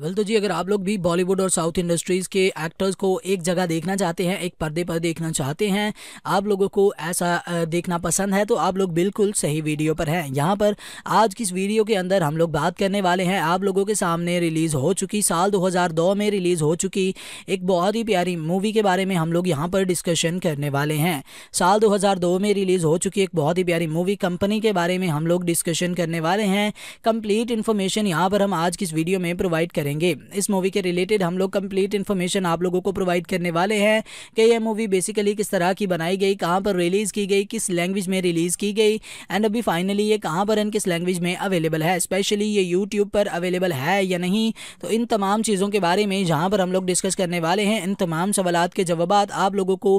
well तो जी अगर आप लोग भी बॉलीवुड और साउथ इंडस्ट्रीज़ के एक्टर्स को एक जगह देखना चाहते हैं एक पर्दे पर देखना चाहते हैं आप लोगों को ऐसा देखना पसंद है तो आप लोग बिल्कुल सही वीडियो पर हैं यहाँ पर आज की इस वीडियो के अंदर हम लोग बात करने वाले हैं आप लोगों के सामने रिलीज़ हो चुकी साल दो में रिलीज़ हो चुकी एक बहुत ही प्यारी मूवी के बारे में हम लोग यहाँ पर डिस्कशन करने वाले हैं साल दो में रिलीज़ हो चुकी एक बहुत ही प्यारी मूवी कंपनी के बारे में हम लोग डिस्कशन करने वाले हैं कंप्लीट इन्फॉर्मेशन यहाँ पर हम आज की इस वीडियो में प्रोवाइड करें करेंगे इस मूवी के रिलेटेड हम लोग कंप्लीट इन्फॉर्मेशन आप लोगों को प्रोवाइड करने वाले हैं कि यह मूवी बेसिकली किस तरह की बनाई गई कहाँ पर रिलीज़ की गई किस लैंग्वेज में रिलीज़ की गई एंड अभी फाइनली ये कहाँ पर एंड किस लैंग्वेज में अवेलेबल है स्पेशली ये यूट्यूब पर अवेलेबल है या नहीं तो इन तमाम चीज़ों के बारे में जहाँ पर हम लोग डिस्कस करने वाले हैं इन तमाम सवाल के जवाब आप लोगों को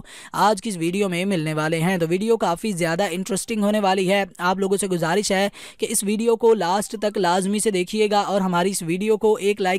आज की इस वीडियो में मिलने वाले हैं तो वीडियो काफ़ी ज़्यादा इंटरेस्टिंग होने वाली है आप लोगों से गुजारिश है कि इस वीडियो को लास्ट तक लाजमी से देखिएगा और हमारी इस वीडियो को एक लाइक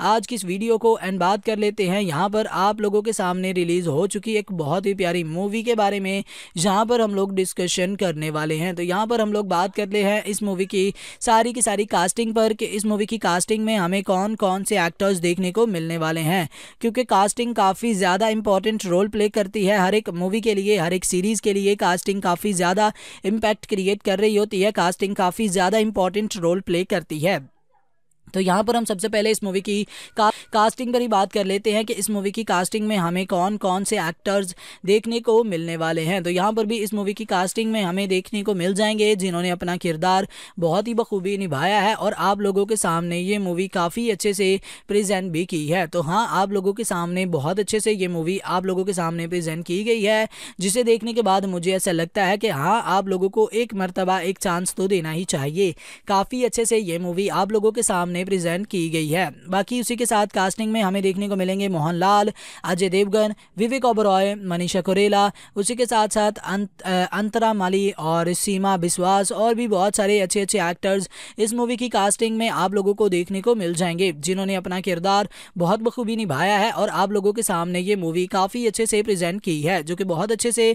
आज की इस वीडियो को एंड बात कर लेते हैं यहाँ पर आप लोगों के सामने रिलीज़ हो चुकी एक बहुत ही प्यारी मूवी के बारे में जहाँ पर हम लोग डिस्कशन करने वाले हैं तो यहाँ पर हम लोग बात कर ले हैं इस मूवी की सारी की सारी कास्टिंग पर कि इस मूवी की कास्टिंग में हमें कौन कौन से एक्टर्स देखने को मिलने वाले हैं क्योंकि कास्टिंग काफ़ी ज़्यादा इंपॉर्टेंट रोल प्ले करती है हर एक मूवी के लिए हर एक सीरीज़ के लिए कास्टिंग काफ़ी ज़्यादा इम्पैक्ट क्रिएट कर रही होती है कास्टिंग काफ़ी ज़्यादा इंपॉर्टेंट रोल प्ले करती है तो यहाँ पर हम सबसे पहले इस मूवी की का, कास्टिंग पर ही बात कर लेते हैं कि इस मूवी की कास्टिंग में हमें कौन कौन से एक्टर्स देखने को मिलने वाले हैं तो यहाँ पर भी इस मूवी की कास्टिंग में हमें देखने को मिल जाएंगे जिन्होंने अपना किरदार बहुत ही बखूबी निभाया है और आप लोगों के सामने ये मूवी काफ़ी अच्छे से प्रजेंट भी की है तो हाँ आप लोगों के सामने बहुत अच्छे से ये मूवी आप लोगों के सामने प्रेजेंट की गई है जिसे देखने के बाद मुझे ऐसा लगता है कि हाँ आप लोगों को एक मरतबा एक चांस तो देना ही चाहिए काफ़ी अच्छे से ये मूवी आप लोगों के सामने ने प्रेजेंट की गई है बाकी उसी के साथ कास्टिंग में हमें देखने को मिलेंगे मोहन लाल अजय देवगन विवेक ओबरॉय मनीषा कुरेला उसी के साथ साथ अंत, अंतरा माली और सीमा विश्वास और भी बहुत सारे अच्छे अच्छे एक्टर्स इस मूवी की कास्टिंग में आप लोगों को देखने को मिल जाएंगे जिन्होंने अपना किरदार बहुत बखूबी निभाया है और आप लोगों के सामने ये मूवी काफ़ी अच्छे से प्रेजेंट की है जो कि बहुत अच्छे से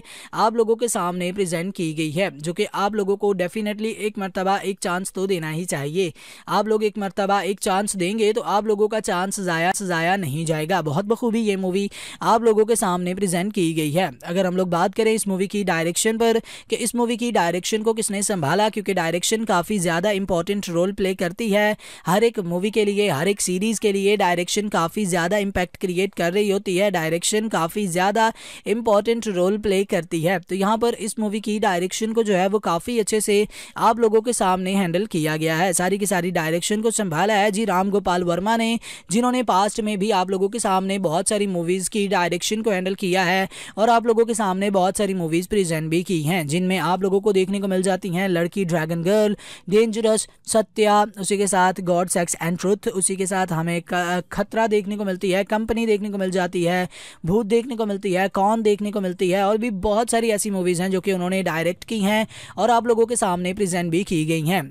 आप लोगों के सामने प्रेजेंट की गई है जो कि आप लोगों को डेफिनेटली एक मरतबा एक चांस तो देना ही चाहिए आप लोग एक मरतबा मरतबा एक चांस देंगे तो आप लोगों का चांस ज़ाया ज़ाया नहीं जाएगा बहुत बखूबी ये मूवी आप लोगों के सामने प्रेजेंट की गई है अगर हम लोग बात करें इस मूवी की डायरेक्शन पर कि इस मूवी की डायरेक्शन को किसने संभाला क्योंकि डायरेक्शन काफ़ी ज़्यादा इंपॉर्टेंट रोल प्ले करती है हर एक मूवी के लिए हर एक सीरीज़ के लिए डायरेक्शन काफ़ी ज़्यादा इम्पैक्ट क्रिएट कर रही होती है डायरेक्शन काफ़ी ज़्यादा इंपॉर्टेंट रोल प्ले करती है तो यहाँ पर इस मूवी की डायरेक्शन को जो है वो काफ़ी अच्छे से आप लोगों के सामने हैंडल किया गया है सारी की सारी डायरेक्शन को संभाल डाला है जी राम गोपाल वर्मा ने जिन्होंने पास्ट में भी आप लोगों के सामने बहुत सारी मूवीज़ की डायरेक्शन को हैंडल किया है और आप लोगों के सामने बहुत सारी मूवीज़ प्रेजेंट भी की हैं जिनमें आप लोगों को देखने को मिल जाती हैं लड़की ड्रैगन गर्ल डेंजरस सत्या उसी के साथ गॉड सेक्स एंड ट्रुथ उसी के साथ हमें खतरा देखने को मिलती है कंपनी देखने को मिल जाती है भूत देखने को मिलती है कौन देखने को मिलती है और भी बहुत सारी ऐसी मूवीज़ हैं जो कि उन्होंने डायरेक्ट की हैं और आप लोगों के सामने प्रेजेंट भी की गई हैं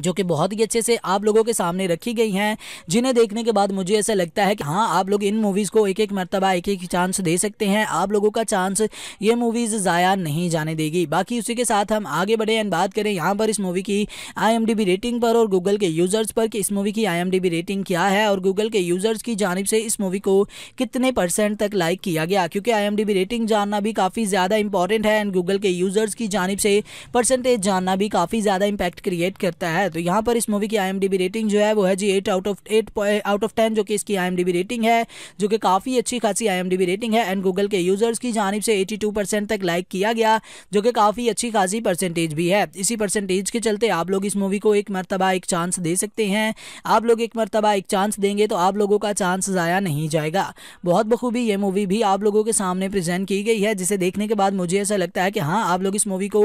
जो कि बहुत ही अच्छे से आप लोगों के सामने रखी गई हैं जिन्हें देखने के बाद मुझे ऐसा लगता है कि हाँ आप लोग इन मूवीज़ को एक एक मरतबा एक एक चांस दे सकते हैं आप लोगों का चांस ये मूवीज़ ज़ाया नहीं जाने देगी बाकी उसी के साथ हम आगे बढ़े एंड बात करें यहाँ पर इस मूवी की आई रेटिंग पर और गूगल के यूज़र्स पर कि इस मूवी की आई रेटिंग क्या है और गूगल के यूज़र्स की जानब से इस मूवी को कितने परसेंट तक लाइक किया गया क्योंकि आई रेटिंग जानना भी काफ़ी ज़्यादा इंपॉर्टेंट है एंड गूगल के यूज़र्स की जानब से परसेंटेज जानना भी काफ़ी ज़्यादा इम्पैक्ट क्रिएट करता है है तो यहाँ पर इस मूवी की आई रेटिंग जो है वो है जी eight out of eight out of ten जो कि इसकी आई रेटिंग है जो कि काफ़ी अच्छी खासी आई रेटिंग है एंड गूगल के यूज़र्स की जानब से एटी तक लाइक किया गया जो कि काफ़ी अच्छी खासी परसेंटेज भी है इसी परसेंटेज के चलते आप लोग इस मूवी को एक मरतबा एक चांस दे सकते हैं आप लोग एक मरतबा एक चांस देंगे तो आप लोगों का चांस ज़ाया नहीं जाएगा बहुत बखूबी ये मूवी भी आप लोगों के सामने प्रेजेंट की गई है जिसे देखने के बाद मुझे ऐसा लगता है कि हाँ आप लोग इस मूवी को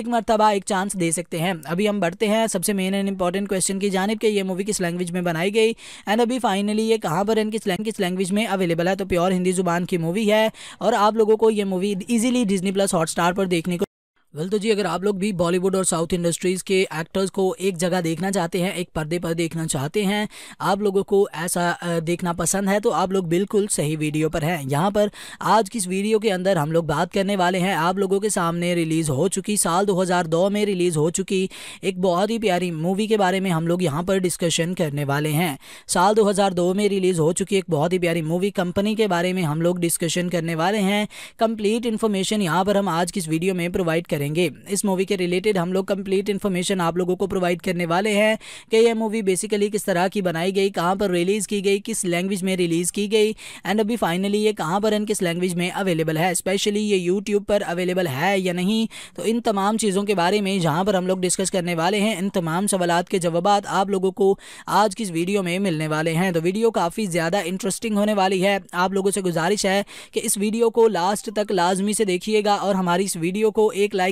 एक मरतबा एक चांस दे सकते हैं अभी हम बढ़ते हैं सबसे मेन एंड इंपॉर्टेंट क्वेश्चन की जानब कि ये मूवी किस लैंग्वेज में बनाई गई एंड अभी फाइनली ये कहाँ पर एंड किस किस लैंग्वेज में अवेलेबल है तो प्योर हिंदी जुबान की मूवी है और आप लोगों को ये movie easily Disney plus hot पर देखने को वेल तो जी अगर आप लोग भी बॉलीवुड और साउथ इंडस्ट्रीज़ के एक्टर्स को एक जगह देखना चाहते हैं एक पर्दे पर देखना चाहते हैं आप लोगों को ऐसा देखना पसंद है तो आप लोग बिल्कुल सही वीडियो पर हैं यहाँ पर आज की इस वीडियो के अंदर हम लोग बात करने वाले हैं आप लोगों के सामने रिलीज़ हो चुकी साल दो में रिलीज़ हो चुकी एक बहुत ही प्यारी मूवी के बारे में हम लोग यहाँ पर डिस्कशन करने वाले हैं साल दो में रिलीज़ हो चुकी एक बहुत ही प्यारी मूवी कंपनी के बारे में हम लोग डिस्कशन करने वाले हैं कंप्लीट इन्फॉर्मेशन यहाँ पर हम आज की इस वीडियो में प्रोवाइड करें करेंगे इस मूवी के रिलेटेड हम लोग कंप्लीट इन्फॉर्मेशन आप लोगों को प्रोवाइड करने वाले हैं कि यह मूवी बेसिकली किस तरह की बनाई गई कहाँ पर रिलीज़ की गई किस लैंग्वेज में रिलीज़ की गई एंड अभी फाइनली ये कहाँ पर एंड किस लैंग्वेज में अवेलेबल है स्पेशली ये यूट्यूब पर अवेलेबल है या नहीं तो इन तमाम चीज़ों के बारे में जहाँ पर हम लोग डिस्कस करने वाले हैं इन तमाम सवाल के जवाब आप लोगों को आज की इस वीडियो में मिलने वाले हैं तो वीडियो काफ़ी ज़्यादा इंटरेस्टिंग होने वाली है आप लोगों से गुजारिश है कि इस वीडियो को लास्ट तक लाजमी से देखिएगा और हमारी इस वीडियो को एक लाइक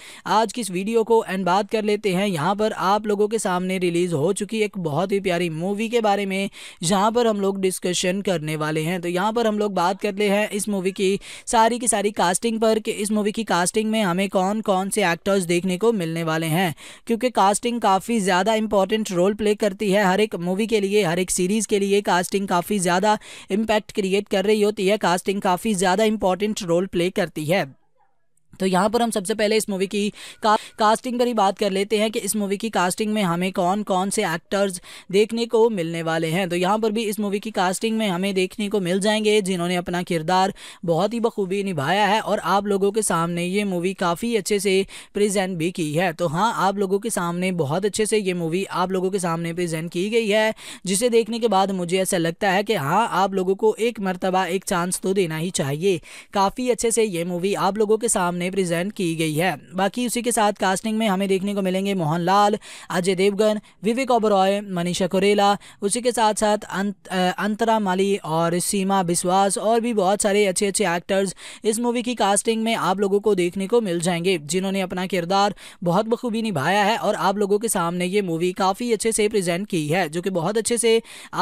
आज की इस वीडियो को एंड बात कर लेते हैं यहाँ पर आप लोगों के सामने रिलीज़ हो चुकी एक बहुत ही प्यारी मूवी के बारे में जहाँ पर हम लोग डिस्कशन करने वाले हैं तो यहाँ पर हम लोग बात कर ले हैं इस मूवी की सारी की सारी कास्टिंग पर कि इस मूवी की कास्टिंग में हमें कौन कौन से एक्टर्स देखने को मिलने वाले हैं क्योंकि कास्टिंग काफ़ी ज़्यादा इंपॉर्टेंट रोल प्ले करती है हर एक मूवी के लिए हर एक सीरीज़ के लिए कास्टिंग काफ़ी ज़्यादा इम्पैक्ट क्रिएट कर रही होती है कास्टिंग काफ़ी ज़्यादा इंपॉर्टेंट रोल प्ले करती है तो यहाँ पर हम सबसे पहले इस मूवी की का, कास्टिंग पर ही बात कर लेते हैं कि इस मूवी की कास्टिंग में हमें कौन कौन से एक्टर्स देखने को मिलने वाले हैं तो यहाँ पर भी इस मूवी की कास्टिंग में हमें देखने को मिल जाएंगे जिन्होंने अपना किरदार बहुत ही बखूबी निभाया है और आप लोगों के सामने ये मूवी काफ़ी अच्छे से प्रजेंट भी की है तो हाँ आप लोगों के सामने बहुत अच्छे से ये मूवी आप लोगों के सामने प्रेजेंट की गई है जिसे देखने के बाद मुझे ऐसा लगता है कि हाँ आप लोगों को एक मरतबा एक चांस तो देना ही चाहिए काफ़ी अच्छे से ये मूवी आप लोगों के सामने में प्रेजेंट की गई है बाकी उसी के साथ कास्टिंग में हमें देखने को मिलेंगे मोहन लाल अजय देवगन विवेक ओबरॉय मनीषा कुरेला उसी के साथ साथ अंत, अंतरा माली और सीमा बिश्वास और भी बहुत सारे अच्छे अच्छे एक्टर्स इस मूवी की कास्टिंग में आप लोगों को देखने को मिल जाएंगे जिन्होंने अपना किरदार बहुत बखूबी निभाया है और आप लोगों के सामने ये मूवी काफ़ी अच्छे से प्रेजेंट की है जो कि बहुत अच्छे से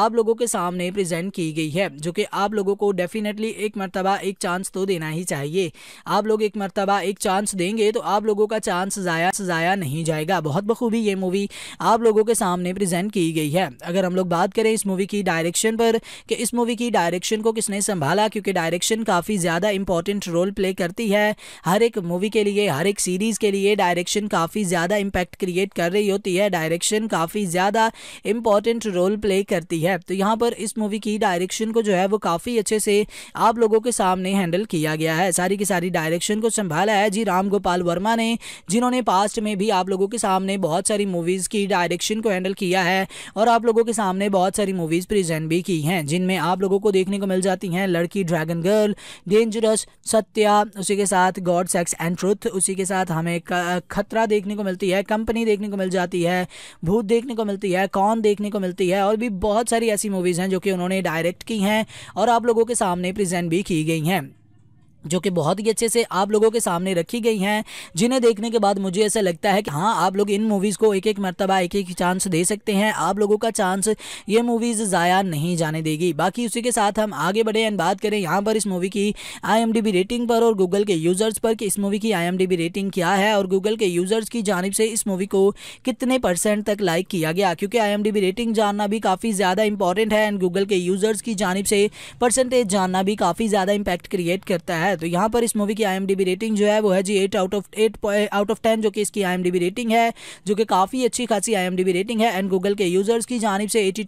आप लोगों के सामने प्रेजेंट की गई है जो कि आप लोगों को डेफिनेटली एक मरतबा एक चांस तो देना ही चाहिए आप लोग एक मरतबा मरतबा एक चांस देंगे तो आप लोगों का चांस ज़ाया ज़ाया नहीं जाएगा बहुत बखूबी ये मूवी आप लोगों के सामने प्रेजेंट की गई है अगर हम लोग बात करें इस मूवी की डायरेक्शन पर कि इस मूवी की डायरेक्शन को किसने संभाला क्योंकि डायरेक्शन काफ़ी ज़्यादा इंपॉर्टेंट रोल प्ले करती है हर एक मूवी के लिए हर एक सीरीज़ के लिए डायरेक्शन काफ़ी ज़्यादा इम्पैक्ट क्रिएट कर रही होती है डायरेक्शन काफ़ी ज़्यादा इंपॉर्टेंट रोल प्ले करती है तो यहाँ पर इस मूवी की डायरेक्शन को जो है वो काफ़ी अच्छे से आप लोगों के सामने हैंडल किया गया है सारी की सारी डायरेक्शन को संभाल संभाला है जी राम गोपाल वर्मा ने जिन्होंने पास्ट में भी आप लोगों के सामने बहुत सारी मूवीज़ की डायरेक्शन को हैंडल किया है और आप लोगों के सामने बहुत सारी मूवीज़ प्रेजेंट भी की हैं जिनमें आप लोगों को देखने को मिल जाती हैं लड़की ड्रैगन गर्ल डेंजरस सत्या उसी के साथ गॉड सेक्स एंड ट्रुथ उसी के साथ हमें खतरा देखने को मिलती है कंपनी देखने को मिल जाती है भूत देखने को मिलती है कौन देखने को मिलती है और भी बहुत सारी ऐसी मूवीज़ हैं जो कि उन्होंने डायरेक्ट की हैं और आप लोगों के सामने प्रेजेंट भी की गई हैं जो कि बहुत ही अच्छे से आप लोगों के सामने रखी गई हैं जिन्हें देखने के बाद मुझे ऐसा लगता है कि हाँ आप लोग इन मूवीज़ को एक एक मरतबा एक एक चांस दे सकते हैं आप लोगों का चांस ये मूवीज़ ज़ाया नहीं जाने देगी बाकी उसी के साथ हम आगे बढ़े एंड बात करें यहाँ पर इस मूवी की आई रेटिंग पर और गूगल के यूज़र्स पर कि इस मूवी की आई रेटिंग क्या है और गूगल के यूज़र्स की जानब से इस मूवी को कितने परसेंट तक लाइक किया गया क्योंकि आई रेटिंग जानना भी काफ़ी ज़्यादा इंपॉर्टेंट है एंड गूगल के यूज़र्स की जानब से परसेंटेज जानना भी काफ़ी ज़्यादा इम्पैक्ट क्रिएट करता है है तो यहाँ पर इस मूवी की आई रेटिंग जो है वो है जी eight out of eight out of ten जो कि इसकी आई रेटिंग है जो कि काफ़ी अच्छी खासी आई रेटिंग है एंड गूगल के यूज़र्स की जानब से एटी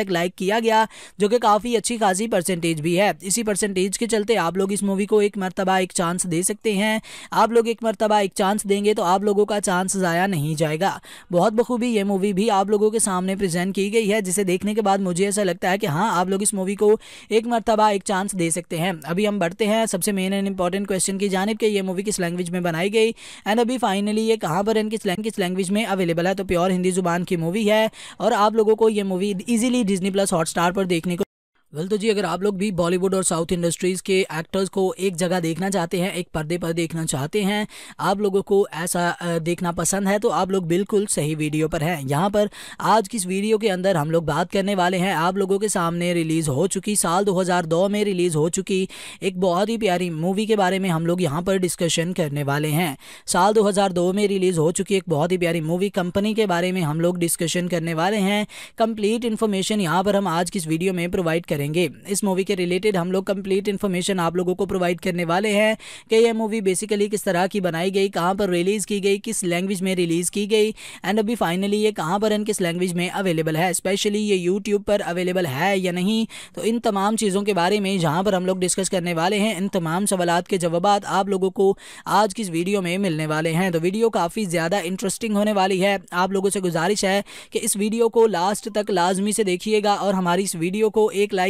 तक लाइक किया गया जो कि काफ़ी अच्छी खासी परसेंटेज भी है इसी परसेंटेज के चलते आप लोग इस मूवी को एक मरतबा एक चांस दे सकते हैं आप लोग एक मरतबा एक चांस देंगे तो आप लोगों का चांस ज़ाया नहीं जाएगा बहुत बखूबी ये मूवी भी आप लोगों के सामने प्रेजेंट की गई है जिसे देखने के बाद मुझे ऐसा लगता है कि हाँ आप लोग इस मूवी को एक मरतबा एक चांस दे सकते हैं अभी हम बढ़ते हैं सबसे मेन एंड इंपॉर्टेंट क्वेश्चन की जानब कि ये मूवी किस लैंग्वेज में बनाई गई एंड अभी फाइनली ये कहाँ पर एंड किस किस लैंग्वेज में अवेलेबल है तो प्योर हिंदी जुबान की मूवी है और आप लोगों को ये movie easily Disney plus hot पर देखने को वेल तो जी अगर आप लोग भी बॉलीवुड और साउथ इंडस्ट्रीज़ के एक्टर्स को एक जगह देखना चाहते हैं एक पर्दे पर देखना चाहते हैं आप लोगों को ऐसा देखना पसंद है तो आप लोग बिल्कुल सही वीडियो पर हैं यहाँ पर आज की इस वीडियो के अंदर हम लोग बात करने वाले हैं आप लोगों के सामने रिलीज़ हो चुकी साल दो में रिलीज़ हो चुकी एक बहुत ही प्यारी मूवी के बारे में हम लोग यहाँ पर डिस्कशन करने वाले हैं साल दो में रिलीज़ हो चुकी एक बहुत ही प्यारी मूवी कंपनी के बारे में हम लोग डिस्कशन करने वाले हैं कंप्लीट इन्फॉर्मेशन यहाँ पर हम आज की इस वीडियो में प्रोवाइड करें करेंगे इस मूवी के रिलेटेड हम लोग कंप्लीट इन्फॉर्मेशन आप लोगों को प्रोवाइड करने वाले हैं कि यह मूवी बेसिकली किस तरह की बनाई गई कहाँ पर रिलीज़ की गई किस लैंग्वेज में रिलीज़ की गई एंड अभी फाइनली ये कहाँ पर एंड किस लैंग्वेज में अवेलेबल है स्पेशली ये यूट्यूब पर अवेलेबल है या नहीं तो इन तमाम चीज़ों के बारे में जहाँ पर हम लोग डिस्कस करने वाले हैं इन तमाम सवाल के जवाब आप लोगों को आज की इस वीडियो में मिलने वाले हैं तो वीडियो काफ़ी ज़्यादा इंटरेस्टिंग होने वाली है आप लोगों से गुजारिश है कि इस वीडियो को लास्ट तक लाजमी से देखिएगा और हमारी इस वीडियो को एक लाइक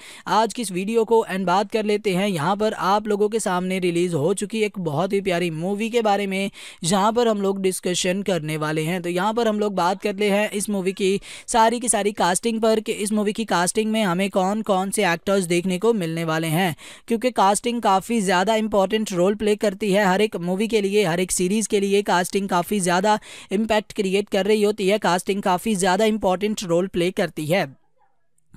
आज की इस वीडियो को एंड बात कर लेते हैं यहाँ पर आप लोगों के सामने रिलीज़ हो चुकी एक बहुत ही प्यारी मूवी के बारे में जहाँ पर हम लोग डिस्कशन करने वाले हैं तो यहाँ पर हम लोग बात कर ले हैं इस मूवी की सारी की सारी कास्टिंग पर कि इस मूवी की कास्टिंग में हमें कौन कौन से एक्टर्स देखने को मिलने वाले हैं क्योंकि कास्टिंग काफ़ी ज़्यादा इंपॉर्टेंट रोल प्ले करती है हर एक मूवी के लिए हर एक सीरीज़ के लिए कास्टिंग काफ़ी ज़्यादा इम्पैक्ट क्रिएट कर रही होती है कास्टिंग काफ़ी ज़्यादा इंपॉर्टेंट रोल प्ले करती है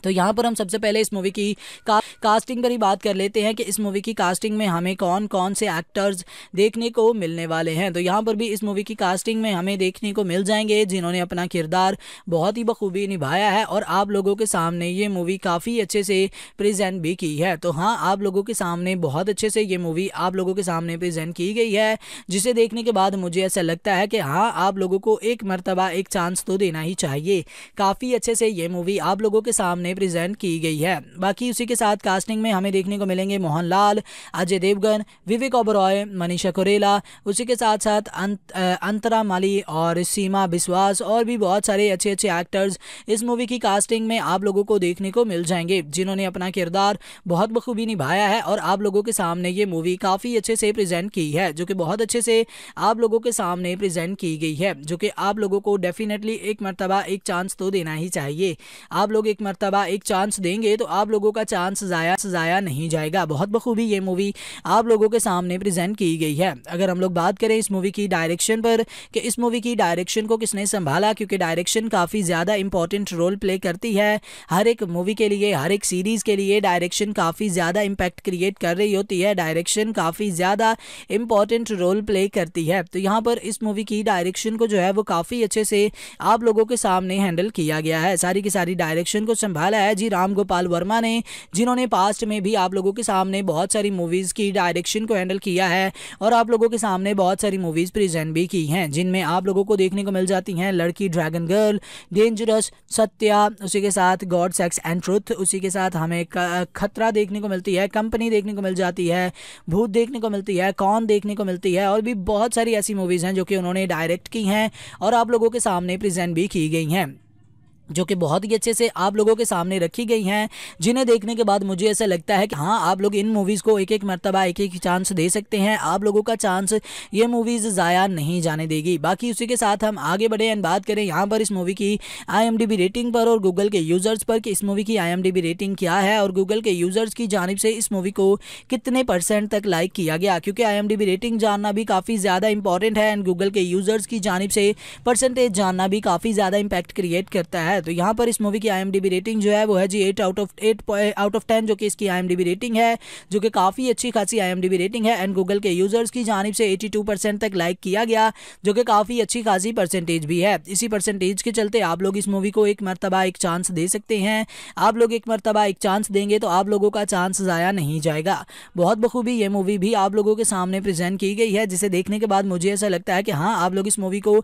तो यहाँ पर हम सबसे पहले इस मूवी की का, कास्टिंग पर ही बात कर लेते हैं कि इस मूवी की कास्टिंग में हमें कौन कौन से एक्टर्स देखने को मिलने वाले हैं तो यहाँ पर भी इस मूवी की कास्टिंग में हमें देखने को मिल जाएंगे जिन्होंने अपना किरदार बहुत ही बखूबी निभाया है और आप लोगों के सामने ये मूवी काफ़ी अच्छे से प्रजेंट भी की है तो हाँ आप लोगों के सामने बहुत अच्छे से ये मूवी आप लोगों के सामने प्रेजेंट की गई है जिसे देखने के बाद मुझे ऐसा लगता है कि हाँ आप लोगों को एक मरतबा एक चांस तो देना ही चाहिए काफ़ी अच्छे से ये मूवी आप लोगों के सामने सामने प्रेजेंट की गई है बाकी उसी के साथ कास्टिंग में हमें देखने को मिलेंगे मोहन लाल अजय देवगन विवेक ओबरॉय मनीषा कुरेला उसी के साथ साथ अंत, अंतरा माली और सीमा बिश्वास और भी बहुत सारे अच्छे अच्छे एक्टर्स इस मूवी की कास्टिंग में आप लोगों को देखने को मिल जाएंगे जिन्होंने अपना किरदार बहुत बखूबी निभाया है और आप लोगों के सामने ये मूवी काफ़ी अच्छे से प्रेजेंट की है जो कि बहुत अच्छे से आप लोगों के सामने प्रेजेंट की गई है जो कि आप लोगों को डेफिनेटली एक मरतबा एक चांस तो देना ही चाहिए आप लोग एक मरतबा मरतबा एक चांस देंगे तो आप लोगों का चांस ज़ाया ज़ाया नहीं जाएगा बहुत बखूबी ये मूवी आप लोगों के सामने प्रेजेंट की गई है अगर हम लोग बात करें इस मूवी की डायरेक्शन पर कि इस मूवी की डायरेक्शन को किसने संभाला क्योंकि डायरेक्शन काफ़ी ज़्यादा इंपॉर्टेंट रोल प्ले करती है हर एक मूवी के लिए हर एक सीरीज़ के लिए डायरेक्शन काफ़ी ज़्यादा इम्पैक्ट क्रिएट कर रही होती है डायरेक्शन काफ़ी ज़्यादा इंपॉर्टेंट रोल प्ले करती है तो यहाँ पर इस मूवी की डायरेक्शन को जो है वो काफ़ी अच्छे से आप लोगों के सामने हैंडल किया गया है सारी की सारी डायरेक्शन को संभाल संभाला है जी राम गोपाल वर्मा ने जिन्होंने पास्ट में भी आप लोगों के सामने बहुत सारी मूवीज़ की डायरेक्शन को हैंडल किया है और आप लोगों के सामने बहुत सारी मूवीज़ प्रेजेंट भी की हैं जिनमें आप लोगों को देखने को मिल जाती हैं लड़की ड्रैगन गर्ल डेंजरस सत्या उसी के साथ गॉड सेक्स एंड ट्रुथ उसी के साथ हमें खतरा देखने को मिलती है कंपनी देखने को मिल जाती है भूत देखने को मिलती है कौन देखने को मिलती है और भी बहुत सारी ऐसी मूवीज़ हैं जो कि उन्होंने डायरेक्ट की हैं और आप लोगों के सामने प्रेजेंट भी की गई हैं जो कि बहुत ही अच्छे से आप लोगों के सामने रखी गई हैं जिन्हें देखने के बाद मुझे ऐसा लगता है कि हाँ आप लोग इन मूवीज़ को एक एक मरतबा एक एक चांस दे सकते हैं आप लोगों का चांस ये मूवीज़ ज़ाया नहीं जाने देगी बाकी उसी के साथ हम आगे बढ़े एंड बात करें यहाँ पर इस मूवी की आई रेटिंग पर और गूगल के यूज़र्स पर कि इस मूवी की आई रेटिंग क्या है और गूगल के यूज़र्स की जानब से इस मूवी को कितने परसेंट तक लाइक किया गया क्योंकि आई रेटिंग जानना भी काफ़ी ज़्यादा इंपॉर्टेंट है एंड गूगल के यूज़र्स की जानब से परसेंटेज जानना भी काफ़ी ज़्यादा इम्पैक्ट क्रिएट करता है है तो यहाँ पर इस मूवी की आई रेटिंग जो है वो है जी eight out of eight out of ten जो कि इसकी आई रेटिंग है जो कि काफ़ी अच्छी खासी आई रेटिंग है एंड गूगल के यूज़र्स की जानब से एटी तक लाइक किया गया जो कि काफ़ी अच्छी खासी परसेंटेज भी है इसी परसेंटेज के चलते आप लोग इस मूवी को एक मरतबा एक चांस दे सकते हैं आप लोग एक मरतबा एक चांस देंगे तो आप लोगों का चांस ज़ाया नहीं जाएगा बहुत बखूबी ये मूवी भी आप लोगों के सामने प्रेजेंट की गई है जिसे देखने के बाद मुझे ऐसा लगता है कि हाँ आप लोग इस मूवी को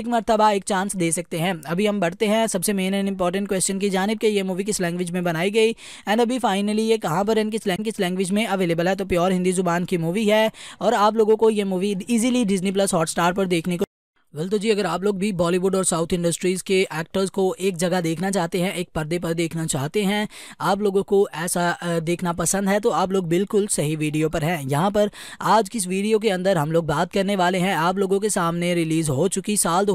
एक मरतबा एक चांस दे सकते हैं अभी हम बढ़ते हैं सबसे मेन एंड इंपॉर्टेंट क्वेश्चन की जानब कि ये मूवी किस लैंग्वेज में बनाई गई एंड अभी फाइनली ये कहाँ पर एंड किस किस लैंग्वेज में अवेलेबल है तो प्योर हिंदी जुबान की मूवी है और आप लोगों को ये movie easily Disney plus hot पर देखने को वेल तो जी अगर आप लोग भी बॉलीवुड और साउथ इंडस्ट्रीज़ के एक्टर्स को एक जगह देखना चाहते हैं एक पर्दे पर देखना चाहते हैं आप लोगों को ऐसा देखना पसंद है तो आप लोग बिल्कुल सही वीडियो पर हैं यहाँ पर आज की इस वीडियो के अंदर हम लोग बात करने वाले हैं आप लोगों के सामने रिलीज़ हो चुकी साल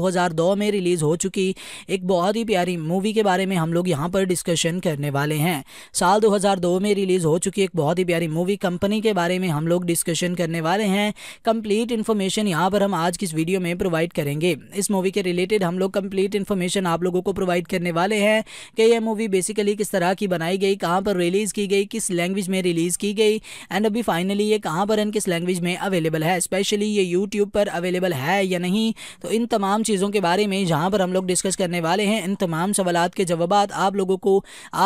दो में रिलीज़ हो चुकी एक बहुत ही प्यारी मूवी के बारे में हम लोग यहाँ पर डिस्कशन करने वाले हैं साल दो में रिलीज़ हो चुकी एक बहुत ही प्यारी मूवी कंपनी के बारे में हम लोग डिस्कशन करने वाले हैं कंप्लीट इन्फॉर्मेशन यहाँ पर हम आज की इस वीडियो में प्रोवाइड कर करेंगे इस मूवी के रिलेटेड हम लोग कंप्लीट इन्फॉर्मेशन आप लोगों को प्रोवाइड करने वाले हैं कि यह मूवी बेसिकली किस तरह की बनाई गई कहाँ पर रिलीज़ की गई किस लैंग्वेज में रिलीज़ की गई एंड अभी फाइनली ये कहाँ पर एंड किस लैंग्वेज में अवेलेबल है स्पेशली ये यूट्यूब पर अवेलेबल है या नहीं तो इन तमाम चीज़ों के बारे में जहाँ पर हम लोग डिस्कस करने वाले हैं इन तमाम सवाल के जवाब आप लोगों को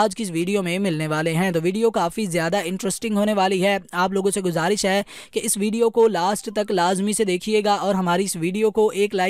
आज की इस वीडियो में मिलने वाले हैं तो वीडियो काफ़ी ज़्यादा इंटरेस्टिंग होने वाली है आप लोगों से गुजारिश है कि इस वीडियो को लास्ट तक लाजमी से देखिएगा और हमारी इस वीडियो को एक लाइक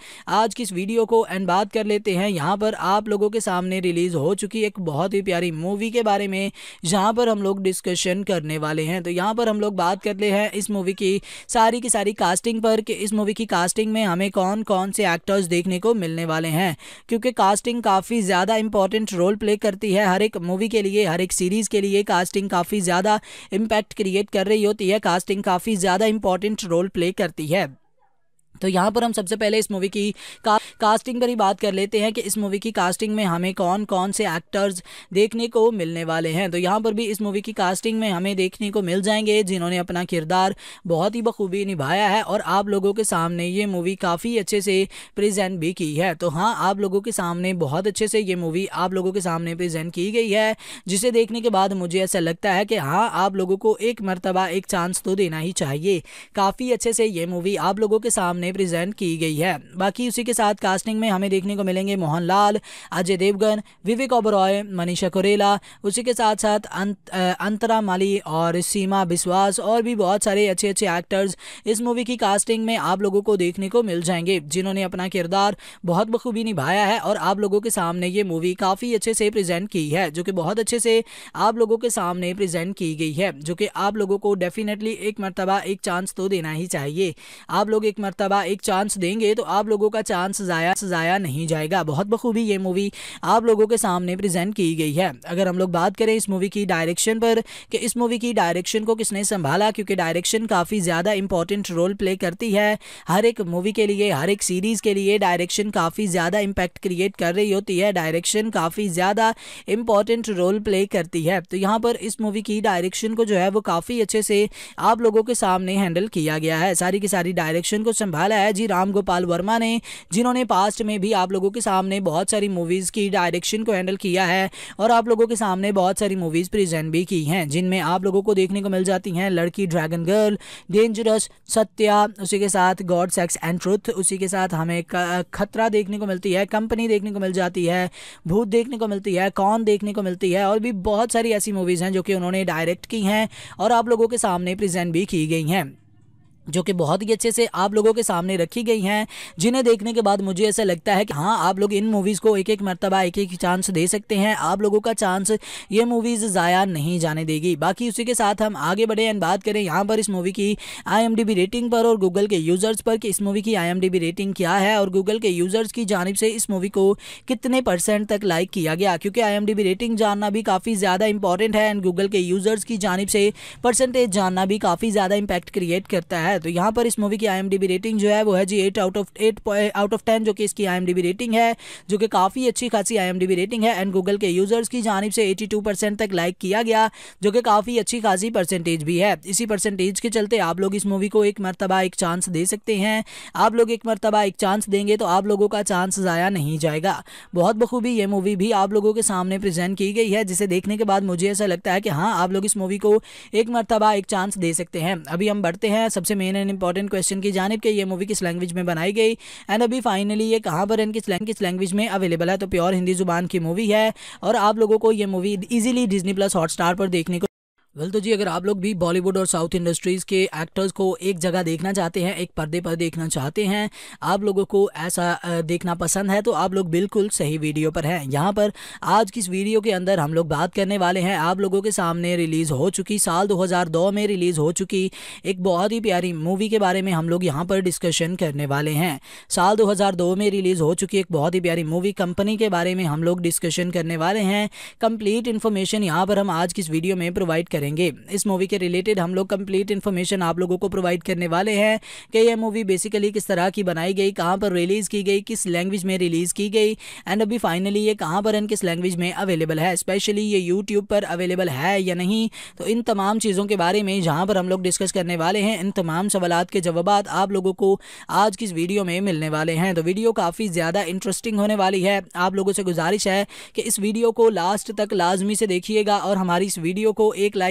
आज की इस वीडियो को एंड बात कर लेते हैं यहाँ पर आप लोगों के सामने रिलीज़ हो चुकी एक बहुत ही प्यारी मूवी के बारे में जहाँ पर हम लोग डिस्कशन करने वाले हैं तो यहाँ पर हम लोग बात कर ले हैं इस मूवी की सारी की सारी कास्टिंग पर कि इस मूवी की कास्टिंग में हमें कौन कौन से एक्टर्स देखने को मिलने वाले हैं क्योंकि कास्टिंग काफ़ी ज़्यादा इंपॉर्टेंट रोल प्ले करती है हर एक मूवी के लिए हर एक सीरीज़ के लिए कास्टिंग काफ़ी ज़्यादा इम्पैक्ट क्रिएट कर रही होती है कास्टिंग काफ़ी ज़्यादा इंपॉर्टेंट रोल प्ले करती है तो यहाँ पर हम सबसे पहले इस मूवी की का, कास्टिंग पर ही बात कर लेते हैं कि इस मूवी की कास्टिंग में हमें कौन कौन से एक्टर्स देखने को मिलने वाले हैं तो यहाँ पर भी इस मूवी की कास्टिंग में हमें देखने को मिल जाएंगे जिन्होंने अपना किरदार बहुत ही बखूबी निभाया है और आप लोगों के सामने ये मूवी काफ़ी अच्छे से प्रजेंट भी की है तो हाँ आप लोगों के सामने बहुत अच्छे से ये मूवी आप लोगों के सामने प्रेजेंट की गई है जिसे देखने के बाद मुझे ऐसा लगता है कि हाँ आप लोगों को एक मरतबा एक चांस तो देना ही चाहिए काफ़ी अच्छे से ये मूवी आप लोगों के सामने में प्रेजेंट की गई है बाकी उसी के साथ कास्टिंग में हमें देखने को मिलेंगे मोहन लाल अजय देवगन विवेक ओबरॉय मनीषा कुरेला उसी के साथ साथ अंत, अंतरा माली और सीमा बिश्वास और भी बहुत सारे अच्छे अच्छे एक्टर्स इस मूवी की कास्टिंग में आप लोगों को देखने को मिल जाएंगे जिन्होंने अपना किरदार बहुत बखूबी निभाया है और आप लोगों के सामने ये मूवी काफ़ी अच्छे से प्रेजेंट की है जो कि बहुत अच्छे से आप लोगों के सामने प्रेजेंट की गई है जो कि आप लोगों को डेफिनेटली एक मरतबा एक चांस तो देना ही चाहिए आप लोग एक मरतबा का एक चांस देंगे तो आप लोगों का चांस ज़ाया ज़ाया नहीं जाएगा बहुत बखूबी ये मूवी आप लोगों के सामने प्रेजेंट की गई है अगर हम लोग बात करें इस मूवी की डायरेक्शन पर कि इस मूवी की डायरेक्शन को किसने संभाला क्योंकि डायरेक्शन काफ़ी ज़्यादा इंपॉर्टेंट रोल प्ले करती है हर एक मूवी के लिए हर एक सीरीज़ के लिए डायरेक्शन काफ़ी ज़्यादा इम्पैक्ट क्रिएट कर रही होती है डायरेक्शन काफ़ी ज़्यादा इंपॉर्टेंट रोल प्ले करती है तो यहाँ पर इस मूवी की डायरेक्शन को जो है वो काफ़ी अच्छे से आप लोगों के सामने हैंडल किया गया है सारी की सारी डायरेक्शन को संभाल संभाला है जी राम गोपाल वर्मा ने जिन्होंने पास्ट में भी आप लोगों के सामने बहुत सारी मूवीज़ की डायरेक्शन को हैंडल किया है और आप लोगों के सामने बहुत सारी मूवीज़ प्रेजेंट भी की हैं जिनमें आप लोगों को देखने को मिल जाती हैं लड़की ड्रैगन गर्ल डेंजरस सत्या उसी के साथ गॉड सेक्स एंड ट्रुथ उसी के साथ हमें खतरा देखने को मिलती है कंपनी देखने को मिल जाती है भूत देखने को मिलती है कौन देखने को मिलती है और भी बहुत सारी ऐसी मूवीज़ हैं जो कि उन्होंने डायरेक्ट की हैं और आप लोगों के सामने प्रेजेंट भी की गई हैं जो कि बहुत ही अच्छे से आप लोगों के सामने रखी गई हैं जिन्हें देखने के बाद मुझे ऐसा लगता है कि हाँ आप लोग इन मूवीज़ को एक एक मरतबा एक एक चांस दे सकते हैं आप लोगों का चांस ये मूवीज़ ज़ाया नहीं जाने देगी बाकी उसी के साथ हम आगे बढ़े एंड बात करें यहाँ पर इस मूवी की आई रेटिंग पर और गूगल के यूज़र्स पर कि इस मूवी की आई रेटिंग क्या है और गूगल के यूज़र्स की जानब से इस मूवी को कितने परसेंट तक लाइक किया गया क्योंकि आई रेटिंग जानना भी काफ़ी ज़्यादा इंपॉर्टेंट है एंड गूगल के यूज़र्स की जानब से परसेंटेज जानना भी काफ़ी ज़्यादा इम्पैक्ट क्रिएट करता है तो यहाँ पर इस मूवी की आई रेटिंग जो है वो है जी eight out of eight out of ten जो कि इसकी आई रेटिंग है जो कि काफ़ी अच्छी खासी आई रेटिंग है एंड गूगल के यूज़र्स की जानब से एटी तक लाइक किया गया जो कि काफ़ी अच्छी खासी परसेंटेज भी है इसी परसेंटेज के चलते आप लोग इस मूवी को एक मरतबा एक चांस दे सकते हैं आप लोग एक मरतबा एक चांस देंगे तो आप लोगों का चांस ज़ाया नहीं जाएगा बहुत बखूबी ये मूवी भी आप लोगों के सामने प्रेजेंट की गई है जिसे देखने के बाद मुझे ऐसा लगता है कि हाँ आप लोग इस मूवी को एक मरतबा एक चांस दे सकते हैं अभी हम बढ़ते हैं सबसे मेन एंड इंपॉर्टेंट क्वेश्चन की जानब कि ये मूवी किस लैंग्वेज में बनाई गई एंड अभी फाइनली ये कहाँ पर एंड किस किस लैंग्वेज में अवेलेबल है तो प्योर हिंदी जुबान की मूवी है और आप लोगों को ये movie easily Disney plus hot पर देखने को वेल तो जी अगर आप लोग भी बॉलीवुड और साउथ इंडस्ट्रीज़ के एक्टर्स को एक जगह देखना चाहते हैं एक पर्दे पर देखना चाहते हैं आप लोगों को ऐसा देखना पसंद है तो आप लोग बिल्कुल सही वीडियो पर हैं यहाँ पर आज की इस वीडियो के अंदर हम लोग बात करने वाले हैं आप लोगों के सामने रिलीज़ हो चुकी साल दो में रिलीज़ हो चुकी एक बहुत ही प्यारी मूवी के बारे में हम लोग यहाँ पर डिस्कशन करने वाले हैं साल दो में रिलीज़ हो चुकी एक बहुत ही प्यारी मूवी कंपनी के बारे में हम लोग डिस्कशन करने वाले हैं कंप्लीट इन्फॉर्मेशन यहाँ पर हम आज की इस वीडियो में प्रोवाइड करेंगे इस मूवी के रिलेटेड हम लोग कंप्लीट इन्फॉर्मेशन आप लोगों को प्रोवाइड करने वाले हैं कि यह मूवी बेसिकली किस तरह की बनाई गई कहाँ पर रिलीज़ की गई किस लैंग्वेज में रिलीज़ की गई एंड अभी फाइनली ये कहाँ पर एंड किस लैंग्वेज में अवेलेबल है स्पेशली ये यूट्यूब पर अवेलेबल है या नहीं तो इन तमाम चीज़ों के बारे में जहाँ पर हम लोग डिस्कस करने वाले हैं इन तमाम सवाल के जवाब आप लोगों को आज की इस वीडियो में मिलने वाले हैं तो वीडियो काफ़ी ज़्यादा इंटरेस्टिंग होने वाली है आप लोगों से गुजारिश है कि इस वीडियो को लास्ट तक लाजमी से देखिएगा और हमारी इस वीडियो को एक लाइक